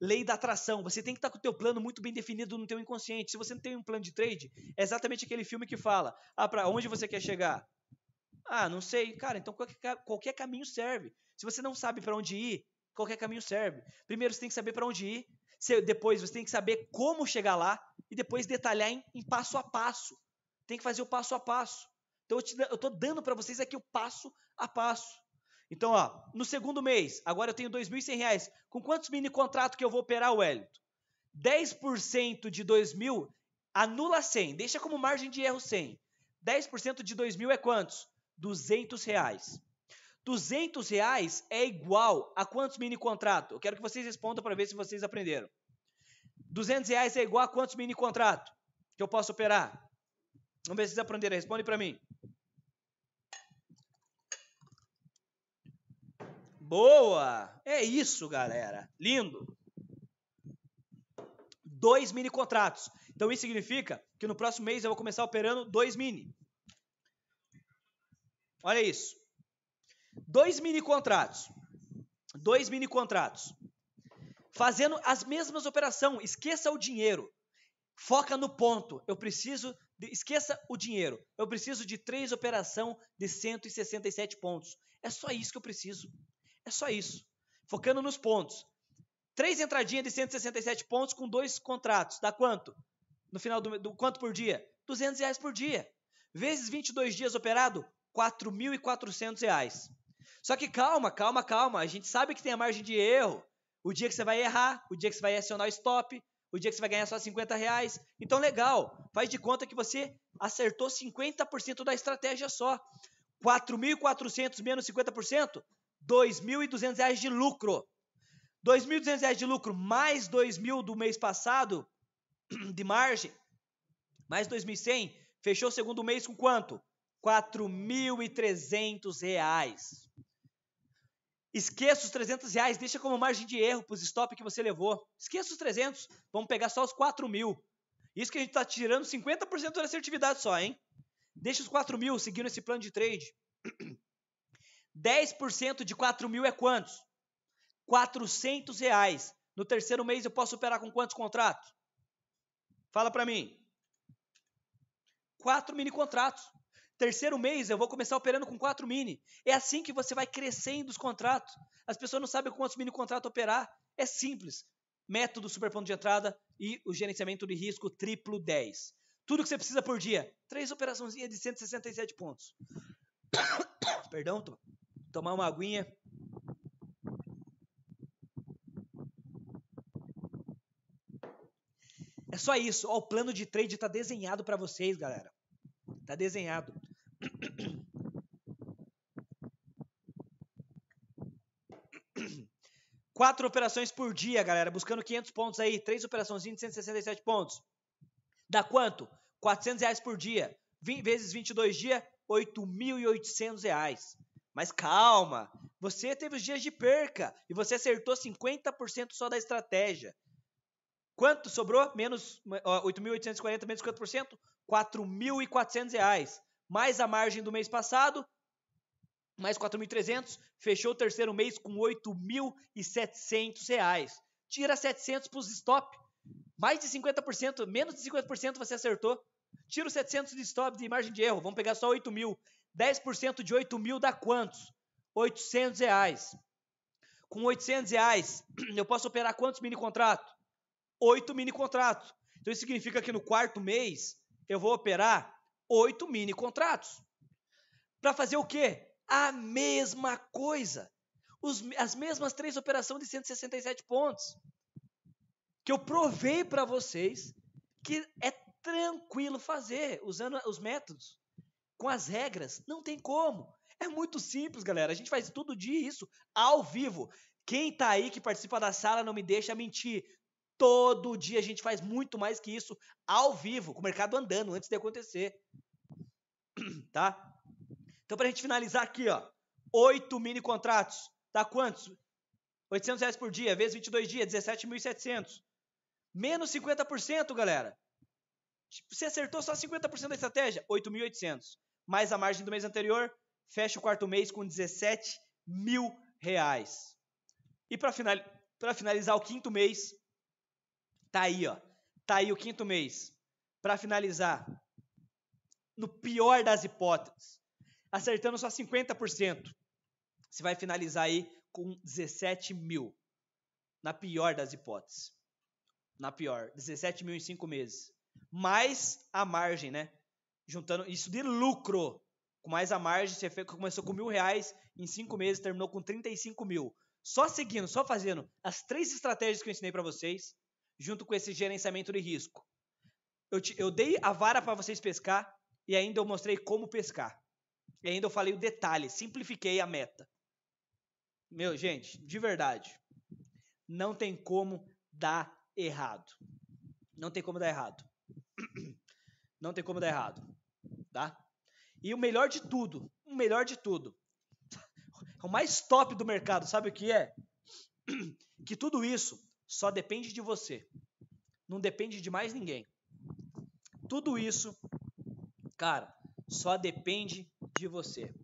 Lei da atração. Você tem que estar tá com o teu plano muito bem definido no teu inconsciente. Se você não tem um plano de trade, é exatamente aquele filme que fala: "Ah, para onde você quer chegar?" Ah, não sei. Cara, então qualquer, qualquer caminho serve. Se você não sabe para onde ir, qualquer caminho serve. Primeiro você tem que saber para onde ir, depois você tem que saber como chegar lá e depois detalhar em, em passo a passo. Tem que fazer o passo a passo. Então eu, te, eu tô dando para vocês aqui o passo a passo. Então, ó, no segundo mês, agora eu tenho R$ 2.100. Com quantos mini contrato que eu vou operar, Wellington? 10% de 2.000 anula 100, deixa como margem de erro 100. 10% de 2.000 é quantos? R$ reais. R$ reais é igual a quantos mini contrato? Eu quero que vocês respondam para ver se vocês aprenderam. R$ reais é igual a quantos mini contrato que eu posso operar? Vamos ver se vocês aprenderam. Responde para mim. Boa! É isso, galera. Lindo. Dois mini contratos. Então isso significa que no próximo mês eu vou começar operando dois mini. Olha isso. Dois mini contratos. Dois mini contratos. Fazendo as mesmas operações. Esqueça o dinheiro. Foca no ponto. Eu preciso. De, esqueça o dinheiro. Eu preciso de três operação de 167 pontos. É só isso que eu preciso. É só isso. Focando nos pontos. Três entradinhas de 167 pontos com dois contratos. Dá quanto? No final do, do quanto por dia? 200 reais por dia. Vezes 22 dias operado, 4.400 reais. Só que calma, calma, calma. A gente sabe que tem a margem de erro. O dia que você vai errar, o dia que você vai acionar o stop, o dia que você vai ganhar só 50 reais. Então, legal. Faz de conta que você acertou 50% da estratégia só. 4.400 menos 50%, 2.200 reais de lucro. 2.200 reais de lucro mais 2.000 do mês passado [CLEARS THROAT] de margem, mais 2.100, fechou o segundo mês com quanto? 4.300 reais. Esqueça os 300 reais, deixa como margem de erro para os stop que você levou. Esqueça os 300, vamos pegar só os 4 mil. Isso que a gente está tirando 50% da assertividade só, hein? Deixa os 4 mil seguindo esse plano de trade. [CLEARS THROAT] 10% de 4 mil é quantos? 400 reais. No terceiro mês eu posso operar com quantos contratos? Fala para mim. Quatro mini contratos. Terceiro mês eu vou começar operando com quatro mini. É assim que você vai crescendo os contratos. As pessoas não sabem quantos mini contratos operar. É simples. Método super ponto de entrada e o gerenciamento de risco triplo 10. Tudo que você precisa por dia. Três operaçãozinhas de 167 pontos. [COUGHS] Perdão, Tô tomar uma aguinha. É só isso. Ó, o plano de trade está desenhado para vocês, galera. Está desenhado. Quatro operações por dia, galera. Buscando 500 pontos aí. Três operações de 167 pontos. Dá quanto? 400 reais por dia. 20 vezes 22 dias, 8.800 reais. Mas calma, você teve os dias de perca e você acertou 50% só da estratégia. Quanto sobrou? Menos 8.840 menos 50%? 4.400 reais. Mais a margem do mês passado, mais 4.300, fechou o terceiro mês com 8.700 reais. Tira 700 para os stop. Mais de 50%, menos de 50% você acertou. Tira os 700 de stop de margem de erro, vamos pegar só 8 mil. 10% de 8 mil dá quantos? 800 reais. Com 800 reais, [CLEARS THROAT] eu posso operar quantos mini contratos? 8 mini contratos. Então isso significa que no quarto mês eu vou operar 8 mini contratos. Para fazer o quê? A mesma coisa. Os, as mesmas três operações de 167 pontos. Que eu provei para vocês que é tranquilo fazer usando os métodos com as regras. Não tem como. É muito simples, galera. A gente faz todo dia isso ao vivo. Quem tá aí que participa da sala não me deixa mentir. Todo dia a gente faz muito mais que isso ao vivo, com o mercado andando antes de acontecer. [CLEARS THROAT] Tá? Então, pra gente finalizar aqui, ó. Oito mini contratos. Tá quantos? 800 reais por dia, vezes 22 dias, 17.700. Menos 50%, galera. Tipo, você acertou só 50% da estratégia, 8.800 mais a margem do mês anterior, fecha o quarto mês com 17 mil reais. E para finalizar o quinto mês, tá aí, ó. Tá aí o quinto mês. Para finalizar, no pior das hipóteses, acertando só 50%, você vai finalizar aí com 17 mil. Na pior das hipóteses. Na pior, 17 mil em cinco meses. Mais a margem, né? juntando isso de lucro. Com mais a margem, você começou com mil reais, em cinco meses terminou com 35 mil. Só seguindo, só fazendo as três estratégias que eu ensinei para vocês, junto com esse gerenciamento de risco. Eu, te, eu dei a vara para vocês pescar e ainda eu mostrei como pescar. E ainda eu falei o detalhe, simplifiquei a meta. Meu, gente, de verdade, não tem como dar errado. Não tem como dar errado. [CLEARS THROAT] Não tem como dar errado, tá? E o melhor de tudo, o melhor de tudo, [LAUGHS] o mais top do mercado, sabe o que é? [CLEARS THROAT] Que tudo isso só depende de você. Não depende de mais ninguém. Tudo isso, cara, só depende de você.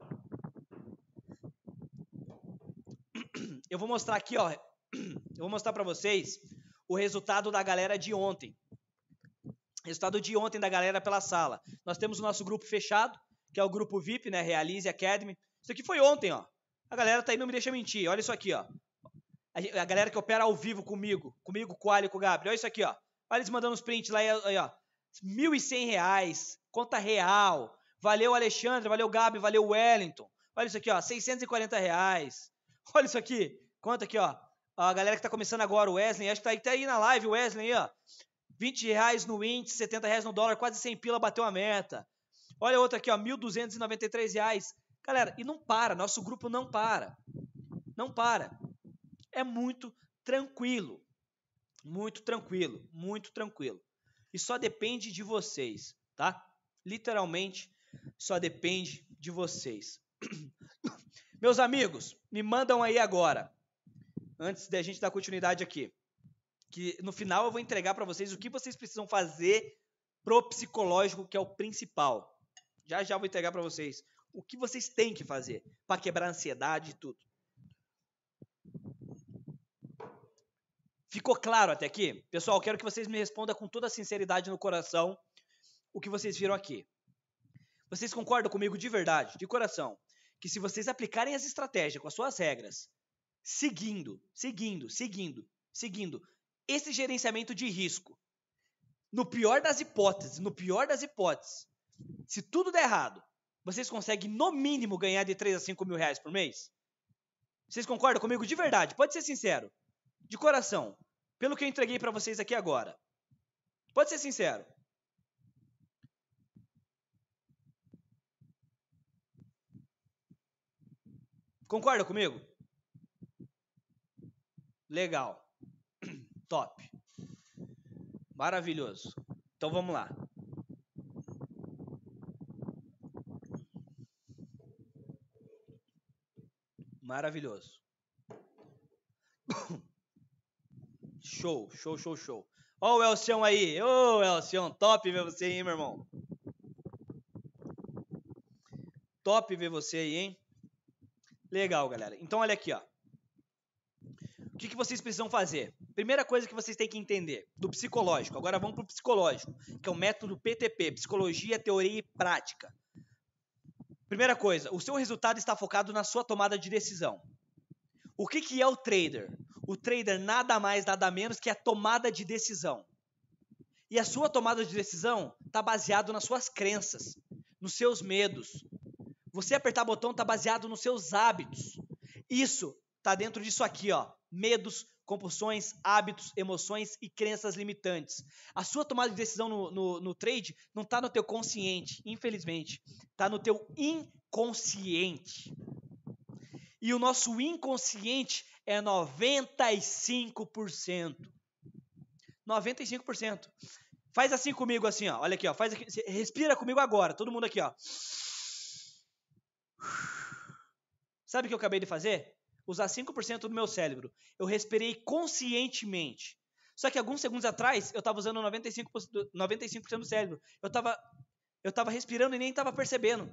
[CLEARS THROAT] Eu vou mostrar aqui, ó. [CLEARS THROAT] Eu vou mostrar para vocês o resultado da galera de ontem. Resultado de ontem da galera pela sala. Nós temos o nosso grupo fechado, que é o grupo VIP, né? Realize Academy. Isso aqui foi ontem, ó. A galera tá aí, não me deixa mentir. Olha isso aqui, ó. A galera que opera ao vivo comigo, comigo, com o Ali, com o Gabriel. Olha isso aqui, ó. Olha eles mandando os prints lá, aí, ó. R$ 1.100, conta real. Valeu, Alexandre, valeu, Gabi, valeu, Wellington. Olha isso aqui, ó, R$ 640. Reais. [LAUGHS] Olha isso aqui, conta aqui, ó. A galera que tá começando agora, o Wesley, acho que tá aí, tá aí na live, o Wesley, ó. 20 reais no índice, 70 reais no dólar, quase 100 pila bateu a meta. Olha outra aqui, ó, 1.293 reais. Galera, e não para, nosso grupo não para. Não para. É muito tranquilo. Muito tranquilo, muito tranquilo. E só depende de vocês, tá? Literalmente, só depende de vocês. [COUGHS] Meus amigos, me mandam aí agora, antes da gente dar continuidade aqui que no final eu vou entregar para vocês o que vocês precisam fazer pro psicológico, que é o principal. Já já vou entregar para vocês o que vocês têm que fazer para quebrar a ansiedade e tudo. Ficou claro até aqui? Pessoal, quero que vocês me respondam com toda a sinceridade no coração o que vocês viram aqui. Vocês concordam comigo de verdade, de coração, que se vocês aplicarem as estratégias com as suas regras, seguindo, seguindo, seguindo, seguindo, esse gerenciamento de risco. No pior das hipóteses, no pior das hipóteses, se tudo der errado, vocês conseguem no mínimo ganhar de 3 a 5 mil reais por mês? Vocês concordam comigo de verdade? Pode ser sincero. De coração. Pelo que eu entreguei para vocês aqui agora. Pode ser sincero. Concorda comigo? Legal. Top. Maravilhoso. Então vamos lá. Maravilhoso. [COUGHS] Show, show, show, show. Ó o Elcião aí. Ô, oh, Elcião, top ver você aí, meu irmão. Top ver você aí, hein? Legal, galera. Então olha aqui, ó. O que, que vocês precisam fazer? Primeira coisa que vocês têm que entender do psicológico. Agora vamos para o psicológico, que é o método PTP, psicologia, teoria e prática. Primeira coisa, o seu resultado está focado na sua tomada de decisão. O que, que é o trader? O trader nada mais, nada menos que a tomada de decisão. E a sua tomada de decisão está baseado nas suas crenças, nos seus medos. Você apertar botão está baseado nos seus hábitos. Isso está dentro disso aqui, ó medos, compulsões, hábitos, emoções e crenças limitantes. A sua tomada de decisão no, no, no trade não está no teu consciente, infelizmente. Está no teu inconsciente. E o nosso inconsciente é 95%. 95%. Faz assim comigo, assim, ó. Olha aqui, ó. Faz aqui, respira comigo agora, todo mundo aqui, ó. Sabe o que eu acabei de fazer? usar 5% do meu cérebro. Eu respirei conscientemente. Só que alguns segundos atrás, eu estava usando 95%, 95 do cérebro. Eu estava eu tava respirando e nem estava percebendo.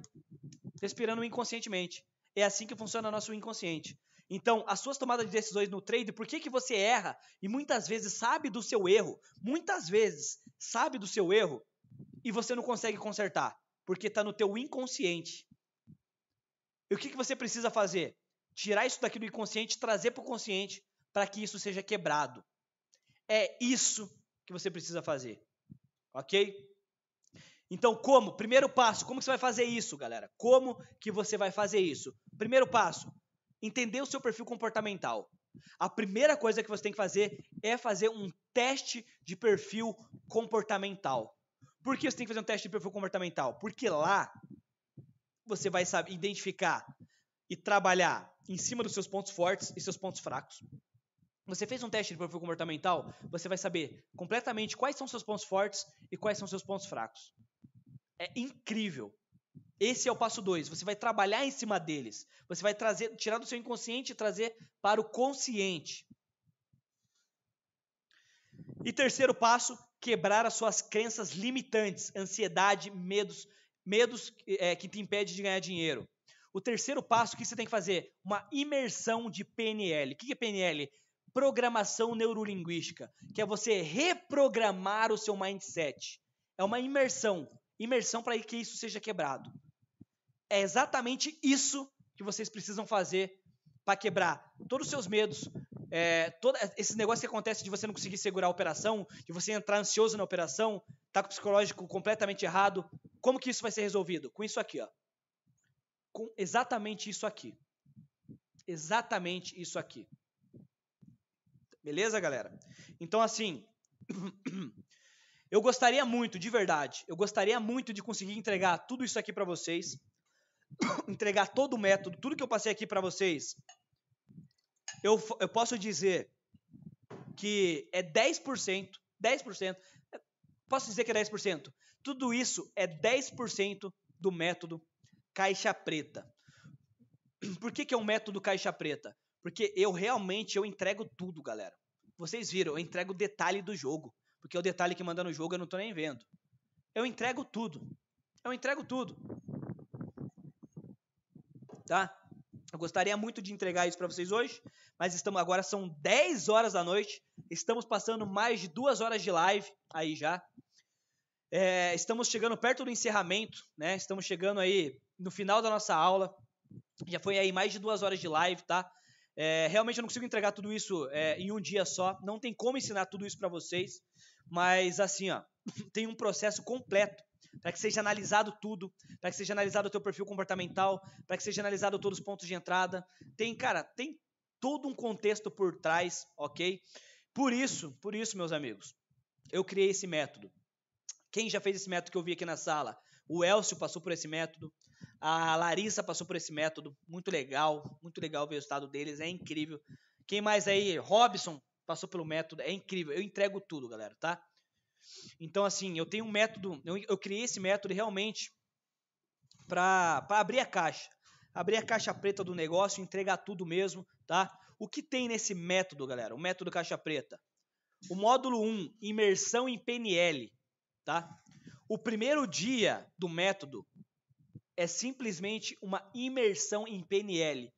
Respirando inconscientemente. É assim que funciona o nosso inconsciente. Então, as suas tomadas de decisões no trade, por que, que você erra e muitas vezes sabe do seu erro, muitas vezes sabe do seu erro e você não consegue consertar? Porque está no teu inconsciente. E o que, que você precisa fazer? tirar isso daqui do inconsciente e trazer para o consciente para que isso seja quebrado. É isso que você precisa fazer. Ok? Então, como? Primeiro passo, como você vai fazer isso, galera? Como que você vai fazer isso? Primeiro passo, entender o seu perfil comportamental. A primeira coisa que você tem que fazer é fazer um teste de perfil comportamental. Por que você tem que fazer um teste de perfil comportamental? Porque lá você vai saber identificar e trabalhar em cima dos seus pontos fortes e seus pontos fracos. Você fez um teste de perfil comportamental, você vai saber completamente quais são seus pontos fortes e quais são seus pontos fracos. É incrível. Esse é o passo 2. Você vai trabalhar em cima deles. Você vai trazer, tirar do seu inconsciente e trazer para o consciente. E terceiro passo, quebrar as suas crenças limitantes, ansiedade, medos, medos é, que te impede de ganhar dinheiro. O terceiro passo que você tem que fazer, uma imersão de PNL. O que é PNL? Programação neurolinguística, que é você reprogramar o seu mindset. É uma imersão, imersão para que isso seja quebrado. É exatamente isso que vocês precisam fazer para quebrar todos os seus medos, é, todo esse negócio que acontece de você não conseguir segurar a operação, de você entrar ansioso na operação, tá com o psicológico completamente errado. Como que isso vai ser resolvido? Com isso aqui, ó com exatamente isso aqui. Exatamente isso aqui. Beleza, galera? Então, assim, [CLEARS THROAT] eu gostaria muito, de verdade, eu gostaria muito de conseguir entregar tudo isso aqui para vocês, [CLEARS THROAT] entregar todo o método, tudo que eu passei aqui para vocês. Eu, eu posso dizer que é 10%, 10%, é, posso dizer que é 10%. Tudo isso é 10% do método caixa preta. Por que, que é um método caixa preta? Porque eu realmente eu entrego tudo, galera. Vocês viram, eu entrego o detalhe do jogo. Porque é o detalhe que manda no jogo eu não tô nem vendo. Eu entrego tudo. Eu entrego tudo. Tá? Eu gostaria muito de entregar isso para vocês hoje, mas estamos agora são 10 horas da noite. Estamos passando mais de duas horas de live aí já. É, estamos chegando perto do encerramento, né? Estamos chegando aí no final da nossa aula. Já foi aí mais de duas horas de live, tá? É, realmente eu não consigo entregar tudo isso é, em um dia só. Não tem como ensinar tudo isso para vocês. Mas assim, ó, [LAUGHS] tem um processo completo para que seja analisado tudo, para que seja analisado o teu perfil comportamental, para que seja analisado todos os pontos de entrada. Tem, cara, tem todo um contexto por trás, ok? Por isso, por isso, meus amigos, eu criei esse método. Quem já fez esse método que eu vi aqui na sala? O Elcio passou por esse método. A Larissa passou por esse método, muito legal, muito legal ver o resultado deles, é incrível. Quem mais aí? Robson passou pelo método, é incrível. Eu entrego tudo, galera, tá? Então, assim, eu tenho um método, eu, eu criei esse método realmente para abrir a caixa. Abrir a caixa preta do negócio, entregar tudo mesmo, tá? O que tem nesse método, galera? O método caixa preta. O módulo 1, imersão em PNL, tá? O primeiro dia do método é simplesmente uma imersão em PNL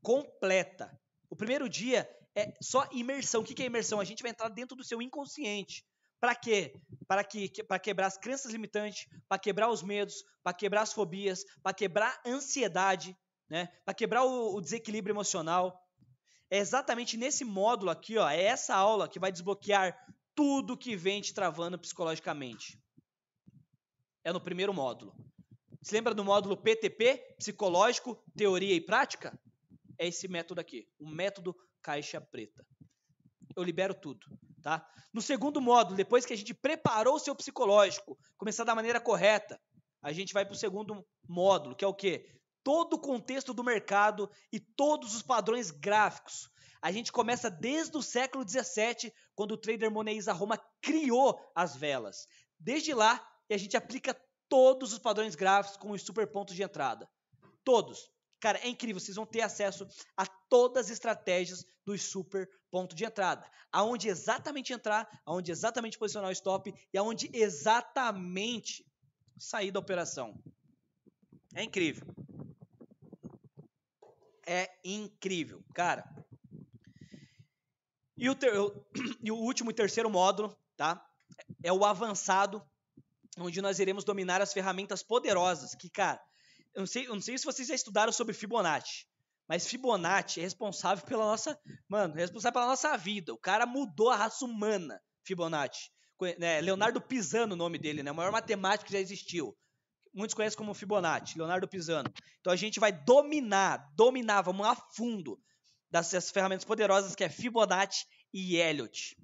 completa. O primeiro dia é só imersão. O que é imersão? A gente vai entrar dentro do seu inconsciente. Para quê? Para que, para quebrar as crenças limitantes, para quebrar os medos, para quebrar as fobias, para quebrar a ansiedade, né? Para quebrar o, o desequilíbrio emocional. É exatamente nesse módulo aqui, ó, é essa aula que vai desbloquear tudo que vem te travando psicologicamente. É no primeiro módulo. Se lembra do módulo PTP, psicológico, teoria e prática? É esse método aqui, o método caixa preta. Eu libero tudo, tá? No segundo módulo, depois que a gente preparou o seu psicológico, começar da maneira correta, a gente vai para o segundo módulo, que é o quê? Todo o contexto do mercado e todos os padrões gráficos. A gente começa desde o século XVII, quando o trader Moneiza Roma criou as velas. Desde lá, a gente aplica todos os padrões gráficos com os super pontos de entrada. Todos. Cara, é incrível, vocês vão ter acesso a todas as estratégias dos super pontos de entrada. Aonde exatamente entrar, aonde exatamente posicionar o stop e aonde exatamente sair da operação. É incrível. É incrível, cara. E o, ter, [CLEARS THROAT] e o último e terceiro módulo, tá? É o avançado, onde nós iremos dominar as ferramentas poderosas que, cara, eu não sei, eu não sei se vocês já estudaram sobre Fibonacci, mas Fibonacci é responsável pela nossa, mano, é responsável pela nossa vida. O cara mudou a raça humana, Fibonacci. Né, Leonardo Pisano, o nome dele, né? O maior matemático que já existiu. Muitos conhecem como Fibonacci, Leonardo Pisano. Então a gente vai dominar, dominar, vamos a fundo das ferramentas poderosas que é Fibonacci e Elliot,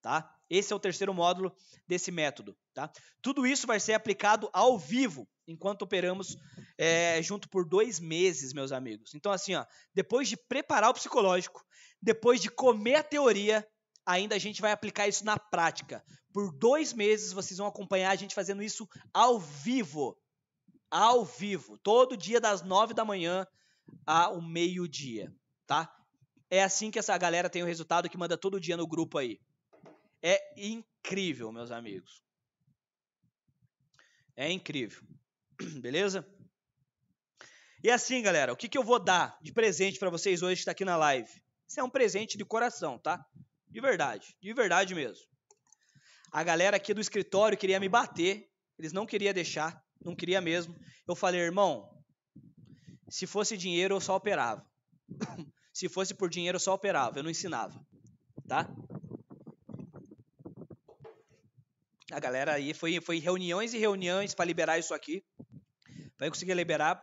tá? Esse é o terceiro módulo desse método. Tá? Tudo isso vai ser aplicado ao vivo, enquanto operamos é, junto por dois meses, meus amigos. Então, assim, ó, depois de preparar o psicológico, depois de comer a teoria, ainda a gente vai aplicar isso na prática. Por dois meses vocês vão acompanhar a gente fazendo isso ao vivo. Ao vivo. Todo dia das nove da manhã ao meio-dia. Tá? É assim que essa galera tem o resultado que manda todo dia no grupo aí é incrível, meus amigos. É incrível. [CLEARS THROAT] Beleza? E assim, galera, o que, que eu vou dar de presente para vocês hoje que está aqui na live? Isso é um presente de coração, tá? De verdade, de verdade mesmo. A galera aqui do escritório queria me bater, eles não queriam deixar, não queria mesmo. Eu falei, irmão, se fosse dinheiro eu só operava. [CLEARS THROAT] se fosse por dinheiro eu só operava, eu não ensinava, tá? A galera aí foi, foi reuniões e reuniões para liberar isso aqui. Para eu conseguir liberar,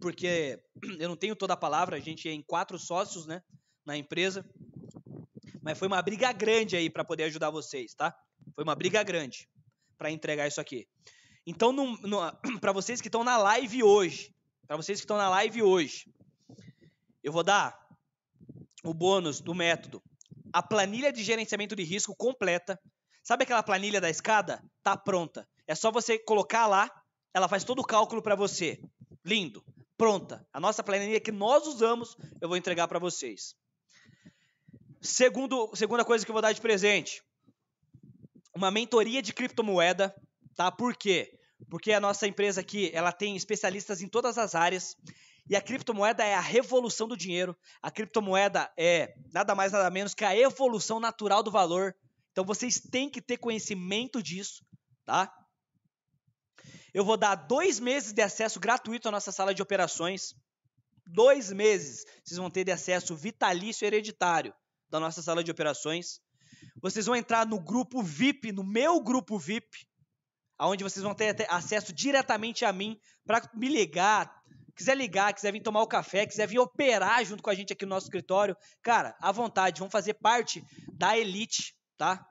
porque [CLEARS THROAT] eu não tenho toda a palavra, a gente é em quatro sócios, né, na empresa. Mas foi uma briga grande aí para poder ajudar vocês, tá? Foi uma briga grande para entregar isso aqui. Então, [CLEARS THROAT] para vocês que estão na live hoje, para vocês que estão na live hoje, eu vou dar o bônus do método. A planilha de gerenciamento de risco completa Sabe aquela planilha da escada? Tá pronta. É só você colocar lá, ela faz todo o cálculo para você. Lindo. Pronta. A nossa planilha que nós usamos, eu vou entregar para vocês. Segundo, segunda coisa que eu vou dar de presente, uma mentoria de criptomoeda, tá? Por quê? Porque a nossa empresa aqui, ela tem especialistas em todas as áreas. E a criptomoeda é a revolução do dinheiro. A criptomoeda é nada mais nada menos que a evolução natural do valor. Então vocês têm que ter conhecimento disso, tá? Eu vou dar dois meses de acesso gratuito à nossa sala de operações. Dois meses vocês vão ter de acesso vitalício hereditário da nossa sala de operações. Vocês vão entrar no grupo VIP, no meu grupo VIP, aonde vocês vão ter acesso diretamente a mim para me ligar, quiser ligar, quiser vir tomar o um café, quiser vir operar junto com a gente aqui no nosso escritório, cara, à vontade, vão fazer parte da elite tá?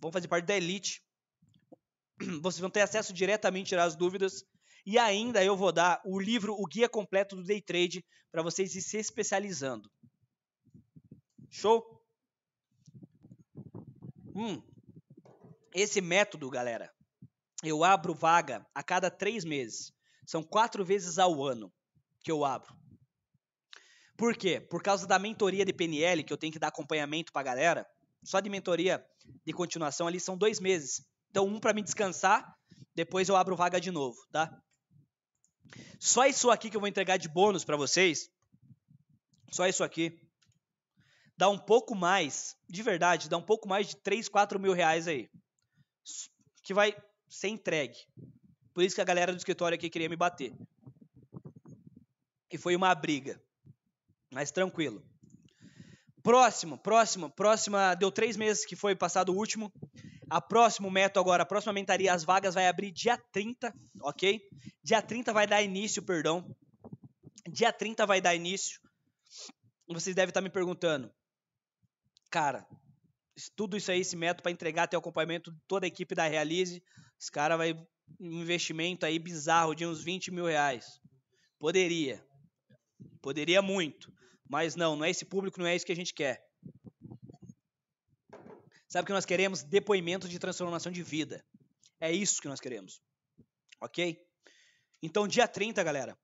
Vão fazer parte da elite. [CLEARS THROAT] Vocês vão ter acesso diretamente às dúvidas. E ainda eu vou dar o livro, o guia completo do day trade para vocês ir se especializando. Show? Hum. Esse método, galera, eu abro vaga a cada três meses. São quatro vezes ao ano que eu abro. Por quê? Por causa da mentoria de PNL, que eu tenho que dar acompanhamento pra galera só de mentoria de continuação ali são dois meses. Então, um para me descansar, depois eu abro vaga de novo, tá? Só isso aqui que eu vou entregar de bônus para vocês. Só isso aqui. Dá um pouco mais, de verdade, dá um pouco mais de 3, 4 mil reais aí. Que vai ser entregue. Por isso que a galera do escritório aqui queria me bater. E foi uma briga. Mas tranquilo. Próximo, próximo, próxima. Deu três meses que foi passado o último. A próximo método agora, a próxima mentaria, as vagas vai abrir dia 30, ok? Dia 30 vai dar início, perdão. Dia 30 vai dar início. Vocês devem estar me perguntando, cara, tudo isso aí, esse método para entregar até o acompanhamento de toda a equipe da Realize, esse cara vai um investimento aí bizarro de uns 20 mil reais. Poderia. Poderia muito. Mas não, não é esse público, não é isso que a gente quer. Sabe o que nós queremos? Depoimento de transformação de vida. É isso que nós queremos. Ok? Então, dia 30, galera.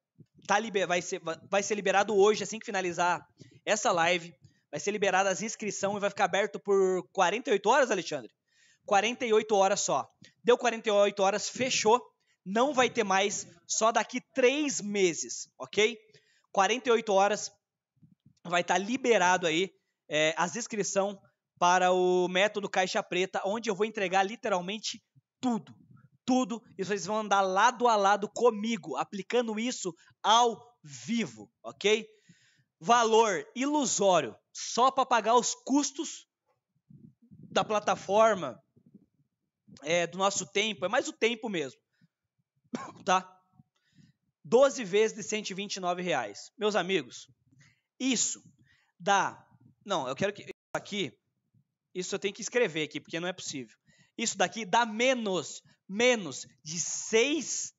Tá liber... vai, ser... vai ser liberado hoje, assim que finalizar essa live. Vai ser liberada as inscrições e vai ficar aberto por 48 horas, Alexandre? 48 horas só. Deu 48 horas, fechou. Não vai ter mais, só daqui 3 meses, ok? 48 horas vai estar tá liberado aí é, as inscrições para o método Caixa Preta, onde eu vou entregar literalmente tudo. Tudo. E vocês vão andar lado a lado comigo, aplicando isso ao vivo, ok? Valor ilusório, só para pagar os custos da plataforma, é, do nosso tempo, é mais o tempo mesmo, [COUGHS] tá? 12 vezes de 129 reais. Meus amigos, isso dá. Não, eu quero que. Isso aqui. Isso eu tenho que escrever aqui, porque não é possível. Isso daqui dá menos, menos de seis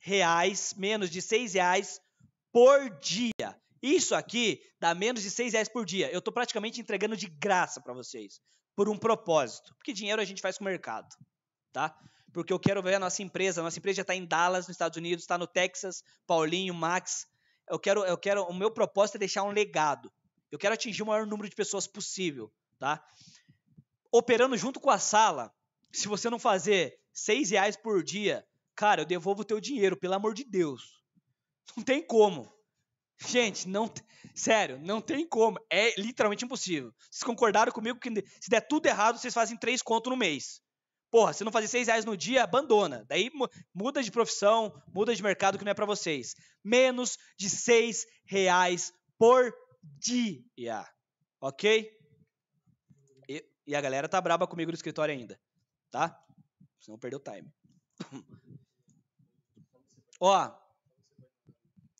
reais, menos de seis reais por dia. Isso aqui dá menos de seis reais por dia. Eu estou praticamente entregando de graça para vocês, por um propósito. Porque dinheiro a gente faz com o mercado, tá? Porque eu quero ver a nossa empresa. A nossa empresa já está em Dallas, nos Estados Unidos, está no Texas, Paulinho, Max, eu quero, eu quero, o meu propósito é deixar um legado. Eu quero atingir o maior número de pessoas possível, tá? Operando junto com a sala, se você não fazer seis reais por dia, cara, eu devolvo o teu dinheiro, pelo amor de Deus. Não tem como. Gente, não, sério, não tem como. É literalmente impossível. Vocês concordaram comigo que se der tudo errado, vocês fazem três contos no mês porra, se não fazer seis reais no dia, abandona. Daí muda de profissão, muda de mercado que não é para vocês. Menos de seis reais por dia, ok? E, e, a galera tá braba comigo no escritório ainda, tá? Senão perdeu o time. [CLEARS THROAT] Ó,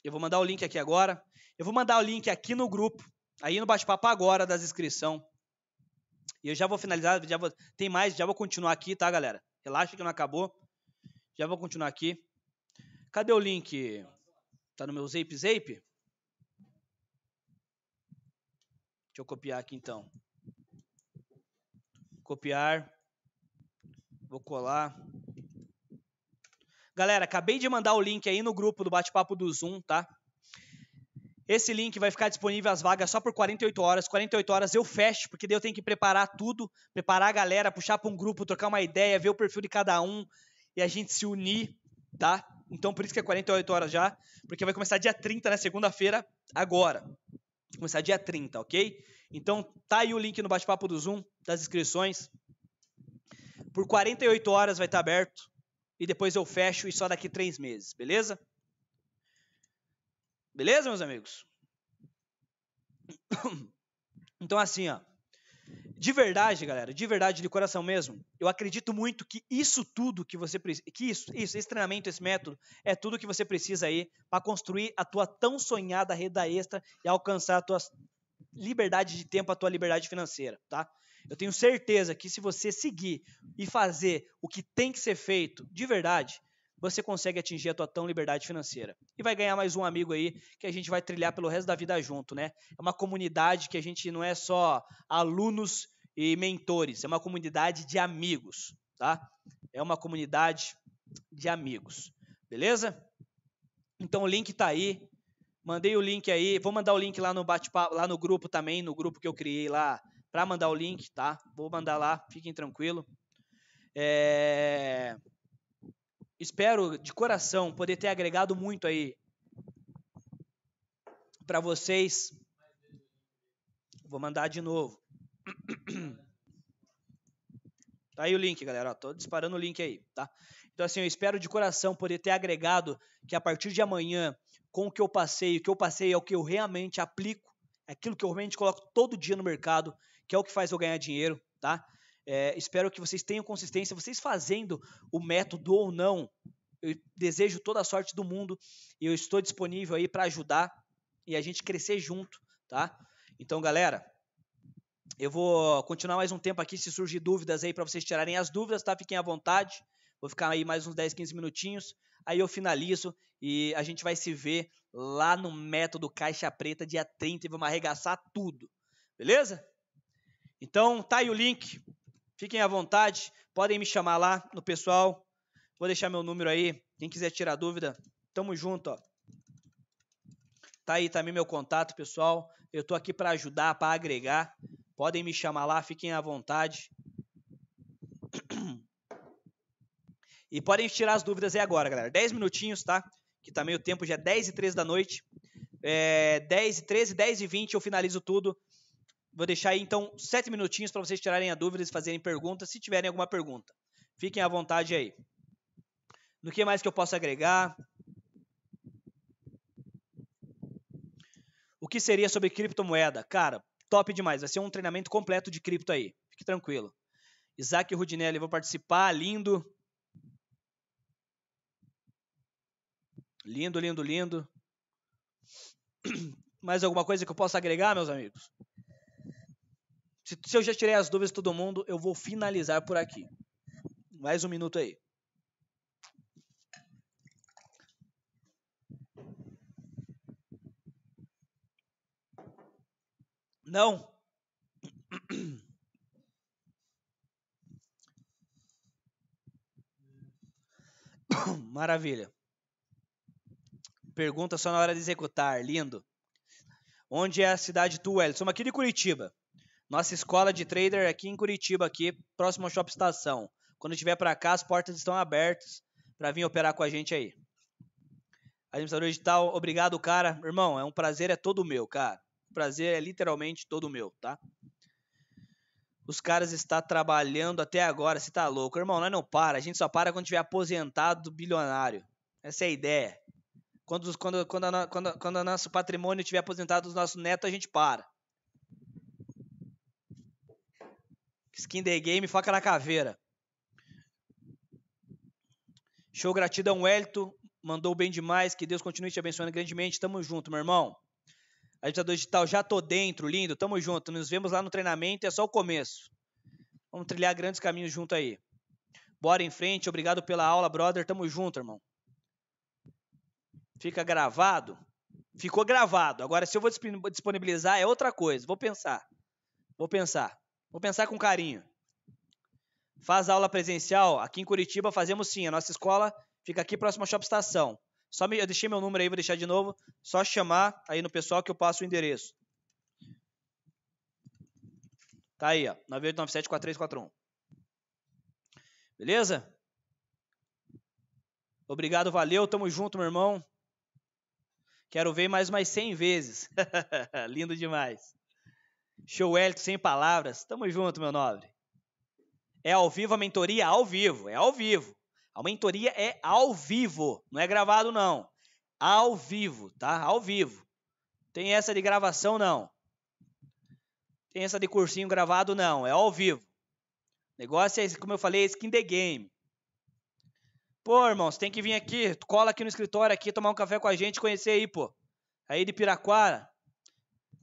eu vou mandar o link aqui agora. Eu vou mandar o link aqui no grupo, aí no bate-papo agora das inscrição. E eu já vou finalizar, já vou, tem mais, já vou continuar aqui, tá, galera? Relaxa que não acabou. Já vou continuar aqui. Cadê o link? Tá no meu Zape Zape? Deixa eu copiar aqui então. Copiar. Vou colar. Galera, acabei de mandar o link aí no grupo do bate-papo do Zoom, tá? Esse link vai ficar disponível as vagas só por 48 horas. 48 horas eu fecho, porque daí eu tenho que preparar tudo, preparar a galera, puxar para um grupo, trocar uma ideia, ver o perfil de cada um e a gente se unir, tá? Então por isso que é 48 horas já, porque vai começar dia 30, né? Segunda-feira, agora. Vai começar dia 30, ok? Então tá aí o link no bate-papo do Zoom, das inscrições. Por 48 horas vai estar tá aberto e depois eu fecho e só daqui três meses, beleza? Beleza, meus amigos? [COUGHS] Então, assim, ó. De verdade, galera, de verdade, de coração mesmo, eu acredito muito que isso tudo que você precisa, que isso, isso, esse treinamento, esse método, é tudo que você precisa aí para construir a tua tão sonhada renda extra e alcançar a tua liberdade de tempo, a tua liberdade financeira, tá? Eu tenho certeza que se você seguir e fazer o que tem que ser feito de verdade, você consegue atingir a tua tão liberdade financeira. E vai ganhar mais um amigo aí que a gente vai trilhar pelo resto da vida junto, né? É uma comunidade que a gente não é só alunos e mentores, é uma comunidade de amigos, tá? É uma comunidade de amigos, beleza? Então o link tá aí. Mandei o link aí, vou mandar o link lá no bate-papo, lá no grupo também, no grupo que eu criei lá para mandar o link, tá? Vou mandar lá, fiquem tranquilo. É... Espero de coração poder ter agregado muito aí para vocês. Vou mandar de novo. [CLEARS THROAT] Tá aí o link, galera. tô disparando o link aí, tá? Então, assim, eu espero de coração poder ter agregado que a partir de amanhã, com o que eu passei, o que eu passei é o que eu realmente aplico, é aquilo que eu realmente coloco todo dia no mercado, que é o que faz eu ganhar dinheiro, tá? É, espero que vocês tenham consistência, vocês fazendo o método ou não. Eu desejo toda a sorte do mundo e eu estou disponível aí para ajudar e a gente crescer junto, tá? Então, galera, eu vou continuar mais um tempo aqui se surgir dúvidas aí para vocês tirarem as dúvidas, tá? Fiquem à vontade. Vou ficar aí mais uns 10, 15 minutinhos. Aí eu finalizo e a gente vai se ver lá no método Caixa Preta dia 30 e vamos arregaçar tudo. Beleza? Então, tá aí o link. Fiquem à vontade, podem me chamar lá no pessoal. Vou deixar meu número aí. Quem quiser tirar dúvida, tamo junto, ó. Tá aí também meu contato, pessoal. Eu tô aqui para ajudar, para agregar. Podem me chamar lá, fiquem à vontade. [CLEARS THROAT] E podem tirar as dúvidas aí agora, galera. 10 minutinhos, tá? Que também o tempo já é 10 e 13 da noite. É, 10 e 13, 10 e 20 eu finalizo tudo. Vou deixar aí, então, sete minutinhos para vocês tirarem a dúvida e fazerem perguntas, se tiverem alguma pergunta. Fiquem à vontade aí. No que mais que eu posso agregar? O que seria sobre criptomoeda? Cara, top demais. Vai ser um treinamento completo de cripto aí. Fique tranquilo. Isaac Rudinelli, vou participar. Lindo. Lindo, lindo, lindo. [CLEARS THROAT] Mais alguma coisa que eu possa agregar, meus amigos? Se, se eu já tirei as dúvidas de todo mundo, eu vou finalizar por aqui. Mais um minuto aí. Não. [COUGHS] Maravilha. Pergunta só na hora de executar, lindo. Onde é a cidade tu, Elson? Aqui de Curitiba. Nossa escola de trader aqui em Curitiba, aqui, próximo ao Shop Estação. Quando tiver para cá, as portas estão abertas para vir operar com a gente aí. Administrador digital, obrigado, cara. Irmão, é um prazer, é todo meu, cara. O prazer é literalmente todo meu, tá? Os caras estão trabalhando até agora, você tá louco. Irmão, nós não para, a gente só para quando tiver aposentado bilionário. Essa é a ideia. Quando, quando, quando, quando, quando o nosso patrimônio tiver aposentado dos nossos netos, a gente para. Skin the Game, Faca na Caveira. Show, gratidão, Wellington. Mandou bem demais. Que Deus continue te abençoando grandemente. Tamo junto, meu irmão. Agitador Digital, já tô dentro, lindo. Tamo junto. Nos vemos lá no treinamento. É só o começo. Vamos trilhar grandes caminhos junto aí. Bora em frente. Obrigado pela aula, brother. Tamo junto, irmão. Fica gravado. Ficou gravado. Agora, se eu vou disponibilizar, é outra coisa. Vou pensar. Vou pensar. Vou pensar com carinho. Faz aula presencial? Aqui em Curitiba fazemos sim. A nossa escola fica aqui próximo à Shop Estação. Só me, eu deixei meu número aí, vou deixar de novo. Só chamar aí no pessoal que eu passo o endereço. Tá aí, ó. 9897-4341. Beleza? Obrigado, valeu. Tamo junto, meu irmão. Quero ver mais umas 100 vezes. [LAUGHS] Lindo demais. Show Elito, sem palavras. Tamo junto, meu nobre. É ao vivo a mentoria? Ao vivo, é ao vivo. A mentoria é ao vivo, não é gravado, não. Ao vivo, tá? Ao vivo. Tem essa de gravação, não. Tem essa de cursinho gravado, não. É ao vivo. O negócio é, como eu falei, é skin the game. Pô, irmão, você tem que vir aqui, cola aqui no escritório aqui, tomar um café com a gente, conhecer aí, pô. Aí de Piraquara.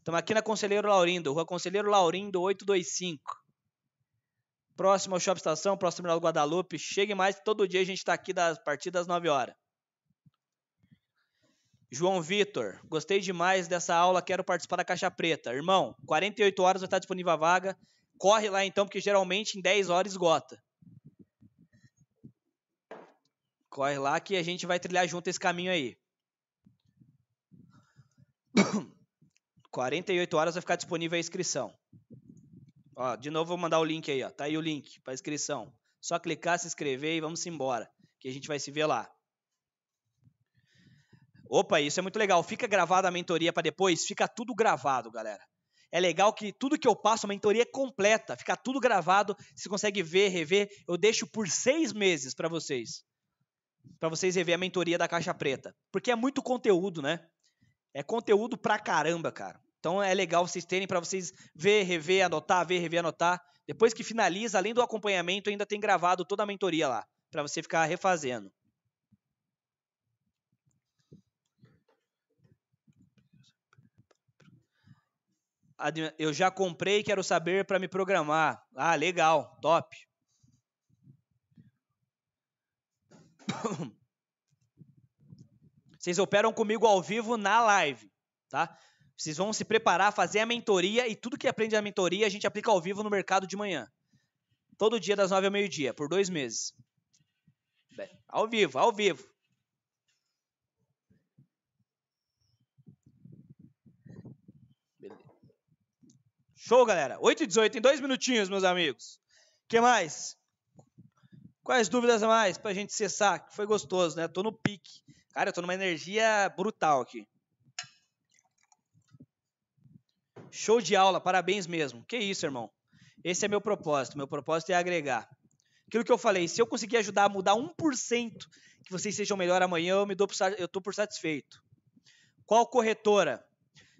Estamos aqui na Conselheiro Laurindo, Rua Conselheiro Laurindo 825. Próximo ao Shopping Estação, próximo ao Guadalupe. Chegue mais, todo dia a gente está aqui das, a partir das 9 horas. João Vitor, gostei demais dessa aula, quero participar da Caixa Preta. Irmão, 48 horas vai estar disponível a vaga. Corre lá então, porque geralmente em 10 horas esgota. Corre lá que a gente vai trilhar junto esse caminho aí. [COUGHS] 48 horas vai ficar disponível a inscrição. Ó, de novo vou mandar o link aí, ó. Tá aí o link para inscrição. Só clicar, se inscrever e vamos embora, que a gente vai se ver lá. Opa, isso é muito legal. Fica gravada a mentoria para depois, fica tudo gravado, galera. É legal que tudo que eu passo, a mentoria é completa, fica tudo gravado, você consegue ver, rever. Eu deixo por seis meses para vocês, para vocês rever a mentoria da Caixa Preta, porque é muito conteúdo, né? É conteúdo pra caramba, cara. Então é legal vocês terem para vocês ver, rever, anotar, ver, rever, anotar. Depois que finaliza, além do acompanhamento, ainda tem gravado toda a mentoria lá, para você ficar refazendo. Eu já comprei, quero saber para me programar. Ah, legal, top. [COUGHS] Vocês operam comigo ao vivo na live, tá? Vocês vão se preparar, fazer a mentoria e tudo que aprende na mentoria a gente aplica ao vivo no mercado de manhã. Todo dia das nove ao meio-dia, por dois meses. Bem, ao vivo, ao vivo. Show, galera. 8 e 18, em dois minutinhos, meus amigos. que mais? Quais dúvidas mais pra gente cessar? Foi gostoso, né? Tô no pique. Cara, eu tô numa energia brutal aqui. Show de aula, parabéns mesmo. Que isso, irmão. Esse é meu propósito. Meu propósito é agregar. Aquilo que eu falei, se eu conseguir ajudar a mudar 1% que vocês sejam melhor amanhã, eu me dou por, eu tô por satisfeito. Qual corretora?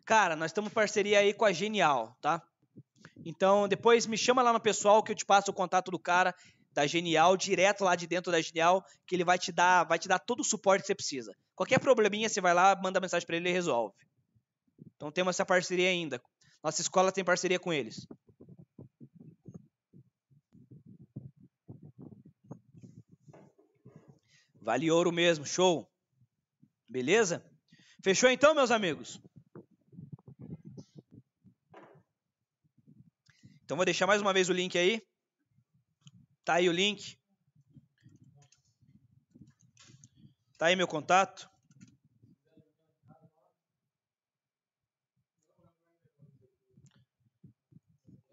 Cara, nós estamos em parceria aí com a Genial, tá? Então, depois me chama lá no pessoal que eu te passo o contato do cara da Genial, direto lá de dentro da Genial, que ele vai te dar, vai te dar todo o suporte que você precisa. Qualquer probleminha, você vai lá, manda mensagem para ele e resolve. Então temos essa parceria ainda. Nossa escola tem parceria com eles. Vale ouro mesmo, show. Beleza? Fechou então, meus amigos? Então vou deixar mais uma vez o link aí. Tá aí o link. Tá aí meu contato.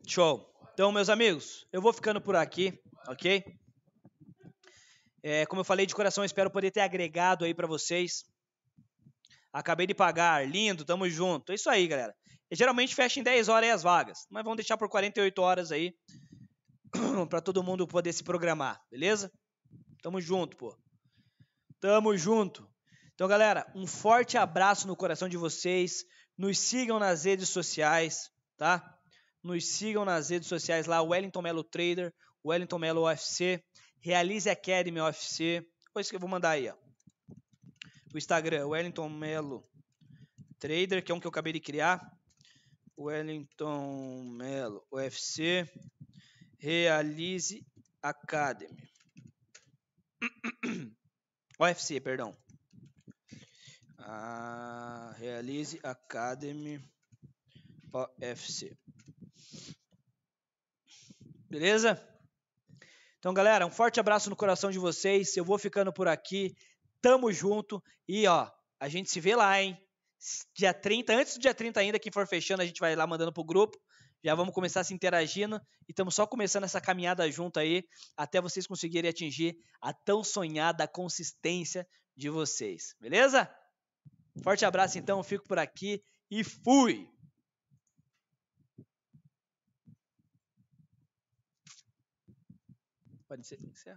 Show. Então, meus amigos, eu vou ficando por aqui, ok? É, como eu falei de coração, espero poder ter agregado aí para vocês. Acabei de pagar, lindo, tamo junto. É isso aí, galera. geralmente fecha em 10 horas aí as vagas, mas vamos deixar por 48 horas aí [CLEARS THROAT] para todo mundo poder se programar, beleza? Tamo junto, pô. Tamo junto. Então, galera, um forte abraço no coração de vocês. Nos sigam nas redes sociais, tá? Nos sigam nas redes sociais lá, Wellington Melo Trader, Wellington Melo UFC, Realize Academy UFC. Pois que eu vou mandar aí, ó. O Instagram, Wellington Melo Trader, que é um que eu acabei de criar. Wellington Melo UFC, Realize Academy. UFC, [COUGHS] perdão. Ah, Realize Academy UFC. Beleza? Então, galera, um forte abraço no coração de vocês. Eu vou ficando por aqui. Tamo junto. E, ó, a gente se vê lá, hein? Dia 30, antes do dia 30 ainda, quem for fechando, a gente vai lá mandando pro grupo. Já vamos começar se interagindo e estamos só começando essa caminhada junto aí, até vocês conseguirem atingir a tão sonhada consistência de vocês, beleza? Forte abraço então, fico por aqui e fui! pansinin siya.